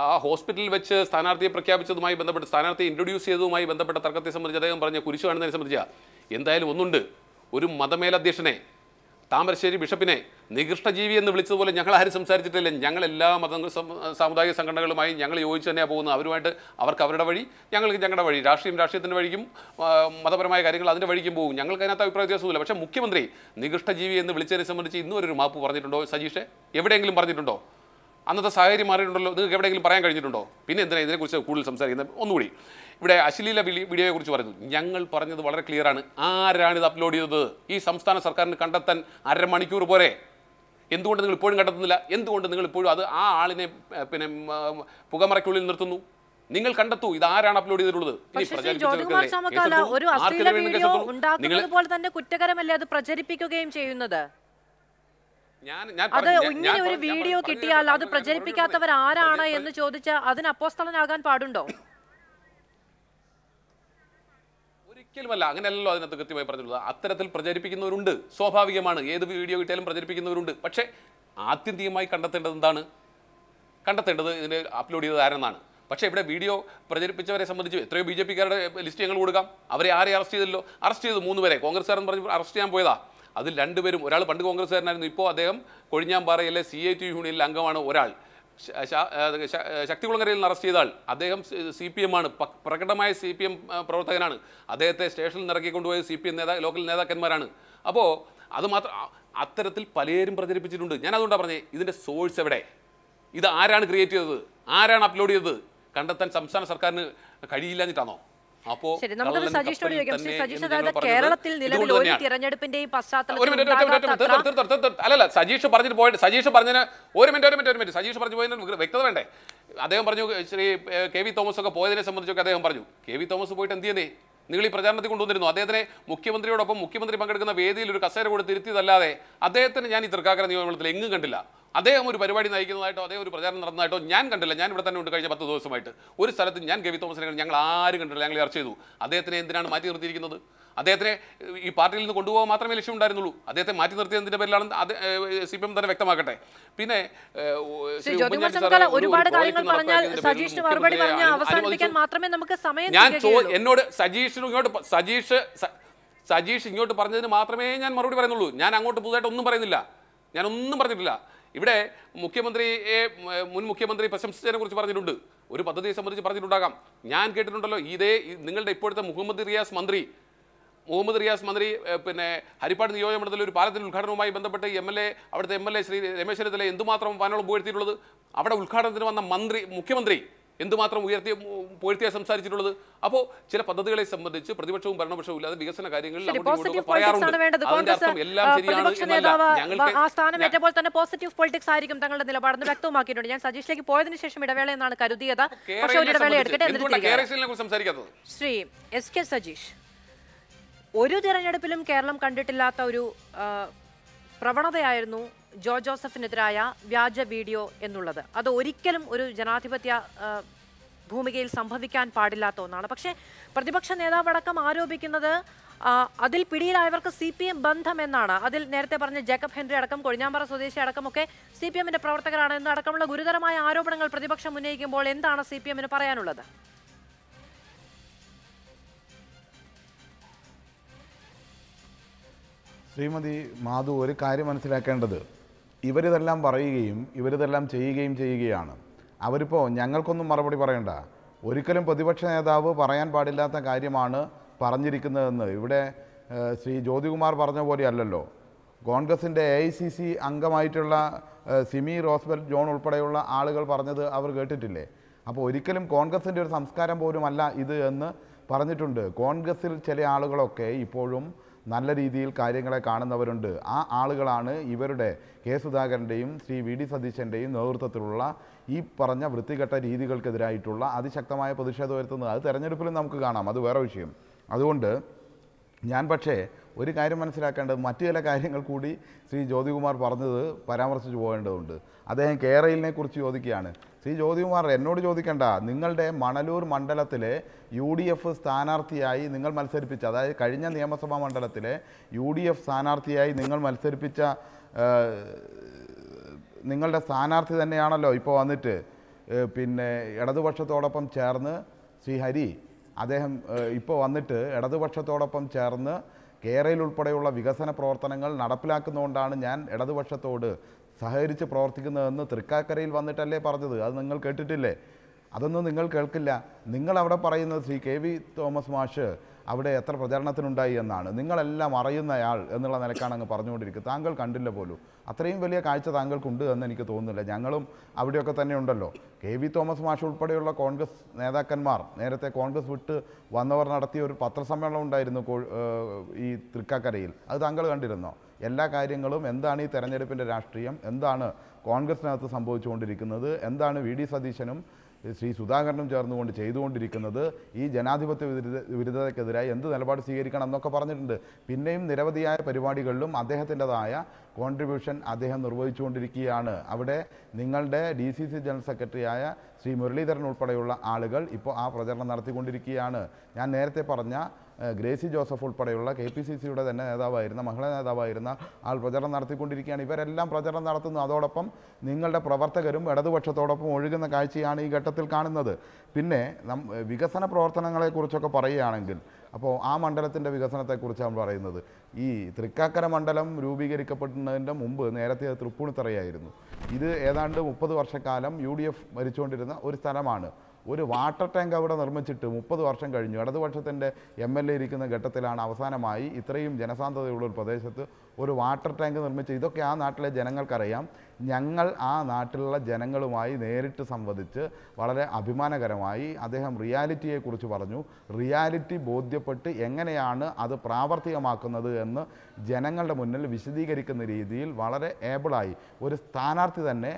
ആ ഹോസ്പിറ്റലിൽ വെച്ച് സ്ഥാനാർത്ഥിയെ പ്രഖ്യാപിച്ചതുമായി ബന്ധപ്പെട്ട് സ്ഥാനാർത്ഥിയെ ഇൻട്രൊഡ്യൂസ് ചെയ്തതുമായി ബന്ധപ്പെട്ട തർക്കത്തെ സംബന്ധിച്ച് അദ്ദേഹം പറഞ്ഞ കുരിശു കാണുന്നതിനെ സംബന്ധിച്ച എന്തായാലും ഒന്നുണ്ട് ഒരു മതമേലധ്യക്ഷനെ താമരശ്ശേരി ബിഷപ്പിനെ ജീവി എന്ന് വിളിച്ചതുപോലെ ഞങ്ങൾ ആരും സംസാരിച്ചിട്ടില്ല ഞങ്ങൾ എല്ലാ മതങ്ങൾ സാമുദായിക സംഘടനകളുമായി ഞങ്ങൾ യോജിച്ച് തന്നെയാണ് പോകുന്നത് അവരുമായിട്ട് അവർക്ക് അവരുടെ വഴി ഞങ്ങൾക്ക് ഞങ്ങളുടെ വഴി രാഷ്ട്രീയം രാഷ്ട്രീയത്തിൻ്റെ വഴിക്കും മതപരമായ കാര്യങ്ങൾ അതിൻ്റെ വഴിക്കും പോകും ഞങ്ങൾക്ക് അതിനകത്ത് അഭിപ്രായ വ്യത്യാസമില്ല പക്ഷേ മുഖ്യമന്ത്രി ജീവി എന്ന് വിളിച്ചതിനെ സംബന്ധിച്ച് ഒരു മാപ്പ് പറഞ്ഞിട്ടുണ്ടോ സജീഷ് എവിടെയെങ്കിലും പറഞ്ഞിട്ടുണ്ടോ അന്നത്തെ സാഹചര്യം മാറിയിട്ടുണ്ടല്ലോ നിങ്ങൾക്ക് എവിടെയെങ്കിലും പറയാൻ കഴിഞ്ഞിട്ടുണ്ടോ പിന്നെ എന്തിനാണ് ഇതിനെക്കുറിച്ച് കൂടുതൽ സംസാരിക്കുന്നത് ഒന്നുകൂടി ഇവിടെ അശ്ലീല വീഡിയോയെ കുറിച്ച് പറയുന്നു ഞങ്ങൾ പറഞ്ഞത് വളരെ ക്ലിയർ ആണ് ആരാണ് ഇത് അപ്ലോഡ് ചെയ്തത് ഈ സംസ്ഥാന സർക്കാരിന് കണ്ടെത്താൻ അരമണിക്കൂർ പോരെ എന്തുകൊണ്ട് നിങ്ങൾ ഇപ്പോഴും കണ്ടെത്തുന്നില്ല എന്തുകൊണ്ട് നിങ്ങൾ ഇപ്പോഴും അത് ആ ആളിനെ പിന്നെ പുകമറയ്ക്കുള്ളിൽ നിർത്തുന്നു നിങ്ങൾ കണ്ടെത്തൂ ഇത് ആരാണ് അപ്ലോഡ് ചെയ്തിട്ടുള്ളത് കുറ്റകരമല്ലേ അത് പ്രചരിപ്പിക്കുകയും ചെയ്യുന്നത് അത് ഇങ്ങനെ ഒരു വീഡിയോ കിട്ടിയാൽ അത് പ്രചരിപ്പിക്കാത്തവർ ആരാണ് എന്ന് ചോദിച്ചാൽ അതിന് അപ്പോസ്തലനാകാൻ പാടുണ്ടോ ഒരിക്കലുമല്ല അങ്ങനെയല്ലല്ലോ അതിനകത്ത് കൃത്യമായി പറഞ്ഞിട്ടുള്ളത് അത്തരത്തിൽ പ്രചരിപ്പിക്കുന്നവരുണ്ട് സ്വാഭാവികമാണ് ഏത് വീഡിയോ കിട്ടിയാലും പ്രചരിപ്പിക്കുന്നവരുണ്ട് പക്ഷേ ആത്യന്തികമായി കണ്ടെത്തേണ്ടത് എന്താണ് കണ്ടെത്തേണ്ടത് ഇതിന് അപ്ലോഡ് ചെയ്തത് ആരെന്നാണ് പക്ഷേ ഇവിടെ വീഡിയോ പ്രചരിപ്പിച്ചവരെ സംബന്ധിച്ച് എത്രയോ ബി ജെ പിക്കാരുടെ ലിസ്റ്റ് ഞങ്ങൾ കൊടുക്കാം അവരെ ആരെ അറസ്റ്റ് ചെയ്തല്ലോ അറസ്റ്റ് ചെയ്തു മൂന്ന് പേരെ കോൺഗ്രസ്സുകാരെന്ന് പറഞ്ഞ് അറസ്റ്റ് ചെയ്യാൻ പോയതാ അതിൽ രണ്ടുപേരും ഒരാൾ പണ്ട് കോൺഗ്രസ്സുകാരനായിരുന്നു ഇപ്പോൾ അദ്ദേഹം കൊഴിഞ്ഞാമ്പാറയിലെ സി ഐ ടി യൂണിയനിലെ അംഗമാണ് ഒരാൾ ശക്തികുളങ്ങരയിൽ അറസ്റ്റ് ചെയ്താൽ അദ്ദേഹം സി പി എം ആണ് പ്രകടമായ സി പി എം പ്രവർത്തകനാണ് അദ്ദേഹത്തെ സ്റ്റേഷനിൽ നിറക്കിക്കൊണ്ടുപോയ സി പി എം നേതാ ലോക്കൽ നേതാക്കന്മാരാണ് അപ്പോൾ അത് മാത്രം അത്തരത്തിൽ പലരും പ്രചരിപ്പിച്ചിട്ടുണ്ട് ഞാൻ അതുകൊണ്ടാണ് പറഞ്ഞത് ഇതിൻ്റെ സോഴ്സ് എവിടെ ഇത് ആരാണ് ക്രിയേറ്റ് ചെയ്തത് ആരാണ് അപ്ലോഡ് ചെയ്തത് കണ്ടെത്താൻ സംസ്ഥാന സർക്കാരിന് കഴിയില്ല എന്നിട്ടാണോ അപ്പോൾ ശരി സജീഷിനോട് ചോദിക്കാം സജീഷ് അതായത് കേരളത്തിൽ നിലവിൽ ഒരു തിരഞ്ഞെടുപ്പിന്റെയും പശ്ചാത്തലത്തിൽ അല്ലല്ല സജീഷ് പറഞ്ഞിട്ട് പോയിട്ട് സജീഷ് പറഞ്ഞതിന് ഒരു മിനിറ്റ് ഒരു മിനിറ്റ് ഒരു മിനിറ്റ് സജീഷ് പറഞ്ഞു പോയതിന് വ്യക്തത വേണ്ടേ അദ്ദേഹം പറഞ്ഞു ശ്രീ കെ വി തോമസ് ഒക്കെ പോയതിനെ സംബന്ധിച്ചൊക്കെ അദ്ദേഹം പറഞ്ഞു കെ വി തോമസ് പോയിട്ട് എന്ത് ചെയ്യുന്നേ നിങ്ങൾ ഈ പ്രചാരണത്തിൽ കൊണ്ടുവന്നിരുന്നു അദ്ദേഹത്തിനെ മുഖ്യമന്ത്രിയോടൊപ്പം മുഖ്യമന്ത്രി പങ്കെടുക്കുന്ന വേദിയിൽ ഒരു കസേര കൂടെ തിരുത്തിയതല്ലാതെ അദ്ദേഹത്തിന് ഞാൻ ഈ തൃക്കാക്കര നിയമനത്തിൽ എങ്ങും കണ്ടില്ല അദ്ദേഹം ഒരു പരിപാടി നയിക്കുന്നതായിട്ടോ അദ്ദേഹം ഒരു പ്രചാരണം നടന്നതായിട്ടോ ഞാൻ കണ്ടില്ല ഞാൻ ഇവിടെ തന്നെ ഉണ്ട് കഴിഞ്ഞ പത്ത് ദിവസമായിട്ട് ഒരു സ്ഥലത്ത് ഞാൻ ഗവി തോമസിനെ ഞങ്ങൾ ആരും കണ്ടില്ല ഞങ്ങൾ ചർച്ച ചെയ്തു അദ്ദേഹത്തിനെ എന്തിനാണ് മാറ്റി നിർത്തിയിരിക്കുന്നത് അദ്ദേഹത്തിനെ ഈ പാർട്ടിയിൽ നിന്ന് കൊണ്ടുപോകാൻ മാത്രമേ ലക്ഷ്യം ഉണ്ടായിരുന്നുള്ളൂ അദ്ദേഹത്തെ മാറ്റി നിർത്തിയതിന്റെ പേരിലാണ് സി പി എം തന്നെ വ്യക്തമാക്കട്ടെ പിന്നെ ഒരുപാട് കാര്യങ്ങൾ പറഞ്ഞാൽ മാത്രമേ നമുക്ക് സമയം ഞാൻ എന്നോട് സജീഷിന് ഇങ്ങോട്ട് സജീഷ് സജീഷ് ഇങ്ങോട്ട് പറഞ്ഞതിന് മാത്രമേ ഞാൻ മറുപടി പറയുന്നുള്ളൂ ഞാൻ അങ്ങോട്ട് പുതുതായിട്ട് ഒന്നും പറയുന്നില്ല ഞാനൊന്നും പറഞ്ഞിട്ടില്ല ഇവിടെ മുഖ്യമന്ത്രിയെ മുൻ മുഖ്യമന്ത്രി പ്രശംസിച്ചതിനെ കുറിച്ച് പറഞ്ഞിട്ടുണ്ട് ഒരു പദ്ധതിയെ സംബന്ധിച്ച് പറഞ്ഞിട്ടുണ്ടാകാം ഞാൻ കേട്ടിട്ടുണ്ടല്ലോ ഇതേ നിങ്ങളുടെ ഇപ്പോഴത്തെ മുഹമ്മദ് റിയാസ് മന്ത്രി മുഹമ്മദ് റിയാസ് മന്ത്രി പിന്നെ ഹരിപ്പാട് നിയോജക മണ്ഡലത്തിൽ ഒരു പാലത്തിൻ്റെ ഉദ്ഘാടനവുമായി ബന്ധപ്പെട്ട് എം എൽ എ അവിടുത്തെ M L A Shri Ramesh Chennithala എന്തുമാത്രം വാനോളം പുകഴ്ത്തിയിട്ടുള്ളത് അവിടെ ഉദ്ഘാടനത്തിന് വന്ന മന്ത്രി മുഖ്യമന്ത്രി എന്തുമാത്രം ഉയർത്തിയ പോഴ്ത്തിയായി സംസാരിച്ചിട്ടുള്ളത് അപ്പോൾ ചില പദ്ധതികളെ സംബന്ധിച്ച് പ്രതിപക്ഷവും ഭരണപക്ഷവും ഇല്ലാതെ വികസന കാര്യങ്ങളിൽ പറയാറുണ്ട് പോസിറ്റീവ് തങ്ങളുടെ വ്യക്തമാക്കിയിട്ടുണ്ട് ഞാൻ സജീഷിലേക്ക് പോയതിനു ശേഷം ഇടവേള എന്നാണ് കരുതിയത് ഒരു ഇടവേള ശ്രീ എസ് കെ സജീഷ് ഒരു തിരഞ്ഞെടുപ്പിലും കേരളം കണ്ടിട്ടില്ലാത്ത ഒരു പ്രവണതയായിരുന്നു ജോ ജോസഫിനെതിരായ വ്യാജ വീഡിയോ എന്നുള്ളത് അത് ഒരിക്കലും ഒരു ജനാധിപത്യ ഭൂമികയിൽ സംഭവിക്കാൻ പാടില്ലാത്ത ഒന്നാണ് പക്ഷേ പ്രതിപക്ഷ നേതാവ് അടക്കം ആരോപിക്കുന്നത് അതിൽ പിടിയിലായവർക്ക് സി പി എം ബന്ധം എന്നാണ് അതിൽ നേരത്തെ പറഞ്ഞ ജേക്കബ് ഹെൻറി അടക്കം കൊഴിഞ്ഞാമ്പറ സ്വദേശി അടക്കമൊക്കെ സി പി എമ്മിന്റെ പ്രവർത്തകരാണ് എന്നടക്കമുള്ള ഗുരുതരമായ ആരോപണങ്ങൾ പ്രതിപക്ഷം ഉന്നയിക്കുമ്പോൾ എന്താണ് സി പി എമ്മിന് പറയാനുള്ളത് ശ്രീമതി മാധു ഒരു കാര്യം മനസ്സിലാക്കേണ്ടത് ഇവരിതെല്ലാം പറയുകയും ഇവരിതെല്ലാം ചെയ്യുകയും ചെയ്യുകയാണ് അവരിപ്പോൾ ഞങ്ങൾക്കൊന്നും മറുപടി പറയണ്ട ഒരിക്കലും പ്രതിപക്ഷ നേതാവ് പറയാൻ പാടില്ലാത്ത കാര്യമാണ് പറഞ്ഞിരിക്കുന്നതെന്ന് ഇവിടെ ശ്രീ ജ്യോതികുമാർ പറഞ്ഞ പോലെ അല്ലല്ലോ കോൺഗ്രസിൻ്റെ എ ഐ സി സി അംഗമായിട്ടുള്ള സിമി റോസ്ബെൽ ജോൺ ഉൾപ്പെടെയുള്ള ആളുകൾ പറഞ്ഞത് അവർ കേട്ടിട്ടില്ലേ അപ്പോൾ ഒരിക്കലും കോൺഗ്രസിൻ്റെ ഒരു സംസ്കാരം പോലും അല്ല ഇത് എന്ന് പറഞ്ഞിട്ടുണ്ട് കോൺഗ്രസിൽ ചില ആളുകളൊക്കെ ഇപ്പോഴും നല്ല രീതിയിൽ കാര്യങ്ങളെ കാണുന്നവരുണ്ട് ആ ആളുകളാണ് ഇവരുടെ കെ സുധാകരൻ്റെയും ശ്രീ വി ഡി സതീശൻ്റെയും നേതൃത്വത്തിലുള്ള ഈ പറഞ്ഞ വൃത്തികെട്ട രീതികൾക്കെതിരായിട്ടുള്ള അതിശക്തമായ പ്രതിഷേധം വരുത്തുന്നത് അത് തെരഞ്ഞെടുപ്പിലും നമുക്ക് കാണാം അത് വേറെ വിഷയം അതുകൊണ്ട് ഞാൻ പക്ഷേ ഒരു കാര്യം മനസ്സിലാക്കേണ്ടത് മറ്റു ചില കാര്യങ്ങൾ കൂടി ശ്രീ ജ്യോതികുമാർ പറഞ്ഞത് പരാമർശിച്ചു പോകേണ്ടതുണ്ട് അദ്ദേഹം കേരളിനെ കുറിച്ച് ചോദിക്കുകയാണ് ശ്രീ ജ്യോതികുമാർ എന്നോട് ചോദിക്കേണ്ട നിങ്ങളുടെ മണലൂർ മണ്ഡലത്തിലെ യു ഡി എഫ് സ്ഥാനാർത്ഥിയായി നിങ്ങൾ മത്സരിപ്പിച്ച അതായത് കഴിഞ്ഞ നിയമസഭാ മണ്ഡലത്തിലെ യു ഡി എഫ് സ്ഥാനാർത്ഥിയായി നിങ്ങൾ മത്സരിപ്പിച്ച നിങ്ങളുടെ സ്ഥാനാർത്ഥി തന്നെയാണല്ലോ ഇപ്പോൾ വന്നിട്ട് പിന്നെ ഇടതുപക്ഷത്തോടൊപ്പം ചേർന്ന് ശ്രീ ഹരി അദ്ദേഹം ഇപ്പോൾ വന്നിട്ട് ഇടതുപക്ഷത്തോടൊപ്പം ചേർന്ന് കേരളയിൽ ഉൾപ്പെടെയുള്ള വികസന പ്രവർത്തനങ്ങൾ നടപ്പിലാക്കുന്നതുകൊണ്ടാണ് ഞാൻ ഇടതുപക്ഷത്തോട് സഹകരിച്ച് പ്രവർത്തിക്കുന്നതെന്ന് തൃക്കാക്കരയിൽ വന്നിട്ടല്ലേ പറഞ്ഞത് അത് നിങ്ങൾ കേട്ടിട്ടില്ലേ അതൊന്നും നിങ്ങൾ കേൾക്കില്ല നിങ്ങളവിടെ പറയുന്നത് ശ്രീ കെ വി തോമസ് മാഷ് അവിടെ എത്ര പ്രചരണത്തിനുണ്ടായി എന്നാണ് നിങ്ങളെല്ലാം അറിയുന്നയാൾ എന്നുള്ള നിലക്കാണ് അങ്ങ് പറഞ്ഞുകൊണ്ടിരിക്കുക താങ്കൾ കണ്ടില്ല പോലും അത്രയും വലിയ കാഴ്ച താങ്കൾക്കുണ്ട് എന്ന് എനിക്ക് തോന്നുന്നില്ല ഞങ്ങളും അവിടെയൊക്കെ തന്നെ ഉണ്ടല്ലോ കെ വി തോമസ് മാഷ് ഉൾപ്പെടെയുള്ള കോൺഗ്രസ് നേതാക്കന്മാർ നേരത്തെ കോൺഗ്രസ് വിട്ട് വന്നവർ നടത്തിയ ഒരു പത്രസമ്മേളനം ഉണ്ടായിരുന്നു ഈ തൃക്കാക്കരയിൽ അത് താങ്കൾ കണ്ടിരുന്നോ എല്ലാ കാര്യങ്ങളും എന്താണ് ഈ തെരഞ്ഞെടുപ്പിൻ്റെ രാഷ്ട്രീയം എന്താണ് കോൺഗ്രസിനകത്ത് സംഭവിച്ചുകൊണ്ടിരിക്കുന്നത് എന്താണ് വി ഡി സതീശനും ശ്രീ സുധാകരനും ചേർന്നുകൊണ്ട് ചെയ്തുകൊണ്ടിരിക്കുന്നത് ഈ ജനാധിപത്യ വിരുദ്ധ വിരുദ്ധതയ്ക്കെതിരായി എന്ത് നിലപാട് സ്വീകരിക്കണം എന്നൊക്കെ പറഞ്ഞിട്ടുണ്ട് പിന്നെയും നിരവധിയായ പരിപാടികളിലും അദ്ദേഹത്തിൻ്റെതായ കോൺട്രിബ്യൂഷൻ അദ്ദേഹം നിർവഹിച്ചുകൊണ്ടിരിക്കുകയാണ് അവിടെ നിങ്ങളുടെ ഡി സി സി ജനറൽ സെക്രട്ടറിയായ ശ്രീ മുരളീധരൻ ഉൾപ്പെടെയുള്ള ആളുകൾ ഇപ്പോൾ ആ പ്രചരണം നടത്തിക്കൊണ്ടിരിക്കുകയാണ് ഞാൻ നേരത്തെ പറഞ്ഞ ഗ്രേസി ജോസഫ് ഉൾപ്പെടെയുള്ള കെ പി സി സിയുടെ തന്നെ നേതാവായിരുന്ന മഹിള നേതാവായിരുന്ന ആൾ പ്രചരണം നടത്തിക്കൊണ്ടിരിക്കുകയാണ് ഇവരെല്ലാം പ്രചരണം നടത്തുന്നു അതോടൊപ്പം നിങ്ങളുടെ പ്രവർത്തകരും ഇടതുപക്ഷത്തോടൊപ്പം ഒഴുകുന്ന കാഴ്ചയാണ് ഈ ഘട്ടത്തിൽ കാണുന്നത് പിന്നെ നം വികസന പ്രവർത്തനങ്ങളെക്കുറിച്ചൊക്കെ പറയുകയാണെങ്കിൽ അപ്പോൾ ആ മണ്ഡലത്തിൻ്റെ വികസനത്തെക്കുറിച്ചാണ് പറയുന്നത് ഈ തൃക്കാക്കര മണ്ഡലം രൂപീകരിക്കപ്പെടുന്നതിൻ്റെ മുമ്പ് നേരത്തെ തൃപ്പൂണിത്തറയായിരുന്നു ഇത് ഏതാണ്ട് മുപ്പത് വർഷക്കാലം യു ഡി എഫ് ഭരിച്ചുകൊണ്ടിരുന്ന ഒരു സ്ഥലമാണ് ഒരു വാട്ടർ ടാങ്ക് അവിടെ നിർമ്മിച്ചിട്ട് മുപ്പത് വർഷം കഴിഞ്ഞു ഇടതുപക്ഷത്തിൻ്റെ എം എൽ എ ഇരിക്കുന്ന ഘട്ടത്തിലാണ് അവസാനമായി ഇത്രയും ജനസാന്ദ്രതയുള്ള ഒരു പ്രദേശത്ത് ഒരു വാട്ടർ ടാങ്ക് നിർമ്മിച്ച് ഇതൊക്കെ ആ നാട്ടിലെ ജനങ്ങൾക്കറിയാം ഞങ്ങൾ ആ നാട്ടിലുള്ള ജനങ്ങളുമായി നേരിട്ട് സംവദിച്ച് വളരെ അഭിമാനകരമായി അദ്ദേഹം റിയാലിറ്റിയെക്കുറിച്ച് പറഞ്ഞു റിയാലിറ്റി ബോധ്യപ്പെട്ട് എങ്ങനെയാണ് അത് പ്രാവർത്തികമാക്കുന്നത് എന്ന് ജനങ്ങളുടെ മുന്നിൽ വിശദീകരിക്കുന്ന രീതിയിൽ വളരെ ഏബിളായി ഒരു സ്ഥാനാർത്ഥി തന്നെ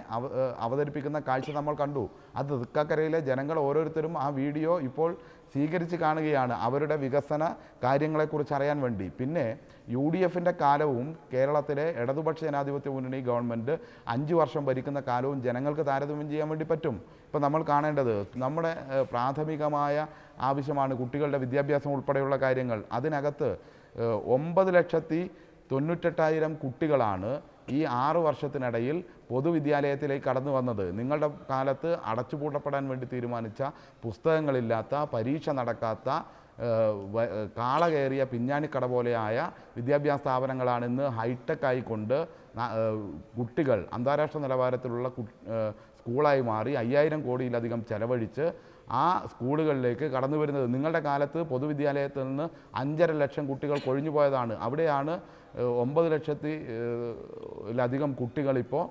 അവതരിപ്പിക്കുന്ന കാഴ്ച നമ്മൾ കണ്ടു അത് തൃക്കാക്കരയിലെ ജനങ്ങൾ ഓരോരുത്തരും ആ വീഡിയോ ഇപ്പോൾ സ്വീകരിച്ച് കാണുകയാണ് അവരുടെ വികസന കാര്യങ്ങളെക്കുറിച്ച് അറിയാൻ വേണ്ടി പിന്നെ യു ഡി എഫിൻ്റെ കാലവും കേരളത്തിലെ ഇടതുപക്ഷ ജനാധിപത്യ മുന്നണി ഗവൺമെൻറ് അഞ്ച് വർഷം ഭരിക്കുന്ന കാലവും ജനങ്ങൾക്ക് താരതമ്യം ചെയ്യാൻ വേണ്ടി പറ്റും ഇപ്പം നമ്മൾ കാണേണ്ടത് നമ്മുടെ പ്രാഥമികമായ ആവശ്യമാണ് കുട്ടികളുടെ വിദ്യാഭ്യാസം ഉൾപ്പെടെയുള്ള കാര്യങ്ങൾ അതിനകത്ത് ഒമ്പത് ലക്ഷത്തി തൊണ്ണൂറ്റെട്ടായിരം കുട്ടികളാണ് ഈ ആറു വർഷത്തിനിടയിൽ പൊതുവിദ്യാലയത്തിലേക്ക് കടന്നു വന്നത് നിങ്ങളുടെ കാലത്ത് അടച്ചുപൂട്ടപ്പെടാൻ വേണ്ടി തീരുമാനിച്ച പുസ്തകങ്ങളില്ലാത്ത പരീക്ഷ നടക്കാത്ത കാള കയറിയ പിഞ്ഞാണിക്കട പോലെയായ വിദ്യാഭ്യാസ സ്ഥാപനങ്ങളാണ് ഇന്ന് ഹൈടെക് ആയിക്കൊണ്ട് കുട്ടികൾ അന്താരാഷ്ട്ര നിലവാരത്തിലുള്ള സ്കൂളായി മാറി അയ്യായിരം കോടിയിലധികം ചെലവഴിച്ച് ആ സ്കൂളുകളിലേക്ക് കടന്നു വരുന്നത് നിങ്ങളുടെ കാലത്ത് പൊതുവിദ്യാലയത്തിൽ നിന്ന് അഞ്ചര ലക്ഷം കുട്ടികൾ കൊഴിഞ്ഞു പോയതാണ് അവിടെയാണ് ഒമ്പത് ലക്ഷത്തി ലധികം കുട്ടികളിപ്പോൾ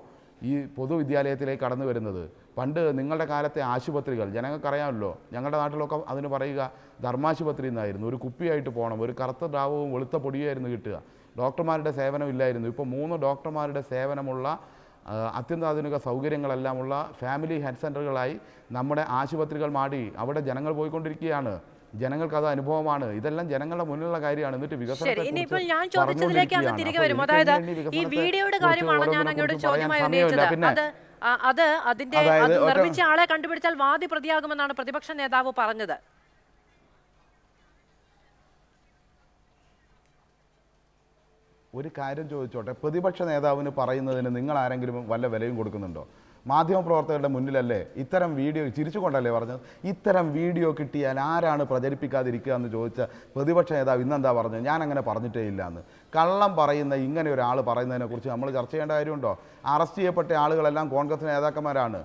ഈ പൊതുവിദ്യാലയത്തിലേക്ക് കടന്നു വരുന്നത് പണ്ട് നിങ്ങളുടെ കാലത്തെ ആശുപത്രികൾ ജനങ്ങൾക്കറിയാമല്ലോ ഞങ്ങളുടെ നാട്ടിലൊക്കെ അതിന് പറയുക ധർമാശുപത്രി എന്നായിരുന്നു ഒരു കുപ്പിയായിട്ട് പോകണം ഒരു കറുത്ത ദ്രാവവും വെളുത്ത പൊടിയായിരുന്നു കിട്ടുക ഡോക്ടർമാരുടെ സേവനം ഇല്ലായിരുന്നു ഇപ്പോൾ മൂന്ന് ഡോക്ടർമാരുടെ സേവനമുള്ള അത്യന്താധുനിക സൗകര്യങ്ങളെല്ലാമുള്ള ഫാമിലി ഹെൽത്ത് സെൻ്ററുകളായി നമ്മുടെ ആശുപത്രികൾ മാടി അവിടെ ജനങ്ങൾ പോയിക്കൊണ്ടിരിക്കുകയാണ് ജനങ്ങൾക്ക് അത് അനുഭവമാണ് ഇതെല്ലാം ജനങ്ങളുടെ മുന്നിലുള്ള കാര്യമാണ് എന്നിട്ട് വികസനം ഞാൻ ചോദിച്ചതിലേക്ക് തിരികെ വരും അതായത് ഈ വീഡിയോയുടെ കാര്യമാണ് ഞാൻ അങ്ങോട്ട് ചോദ്യമായി അത് അതിന്റെ നിർമ്മിച്ച ആളെ കണ്ടുപിടിച്ചാൽ വാദി പ്രതിയാകുമെന്നാണ് പ്രതിപക്ഷ നേതാവ് പറഞ്ഞത് ഒരു കാര്യം ചോദിച്ചോട്ടെ പ്രതിപക്ഷ നേതാവിന് പറയുന്നതിന് നിങ്ങൾ ആരെങ്കിലും വല്ല വിലയും കൊടുക്കുന്നുണ്ടോ മാധ്യമപ്രവർത്തകരുടെ മുന്നിലല്ലേ ഇത്തരം വീഡിയോ ചിരിച്ചുകൊണ്ടല്ലേ പറഞ്ഞത് ഇത്തരം വീഡിയോ കിട്ടിയാൽ ആരാണ് പ്രചരിപ്പിക്കാതിരിക്കുക എന്ന് ചോദിച്ച പ്രതിപക്ഷ നേതാവ് ഇന്നെന്താ പറഞ്ഞത് ഞാൻ അങ്ങനെ പറഞ്ഞിട്ടേ ഇല്ല എന്ന് കള്ളം പറയുന്ന ഇങ്ങനെ ഒരാൾ പറയുന്നതിനെക്കുറിച്ച് നമ്മൾ ചർച്ച ചെയ്യേണ്ട കാര്യമുണ്ടോ അറസ്റ്റ് ചെയ്യപ്പെട്ട ആളുകളെല്ലാം കോൺഗ്രസ് നേതാക്കന്മാരാണ്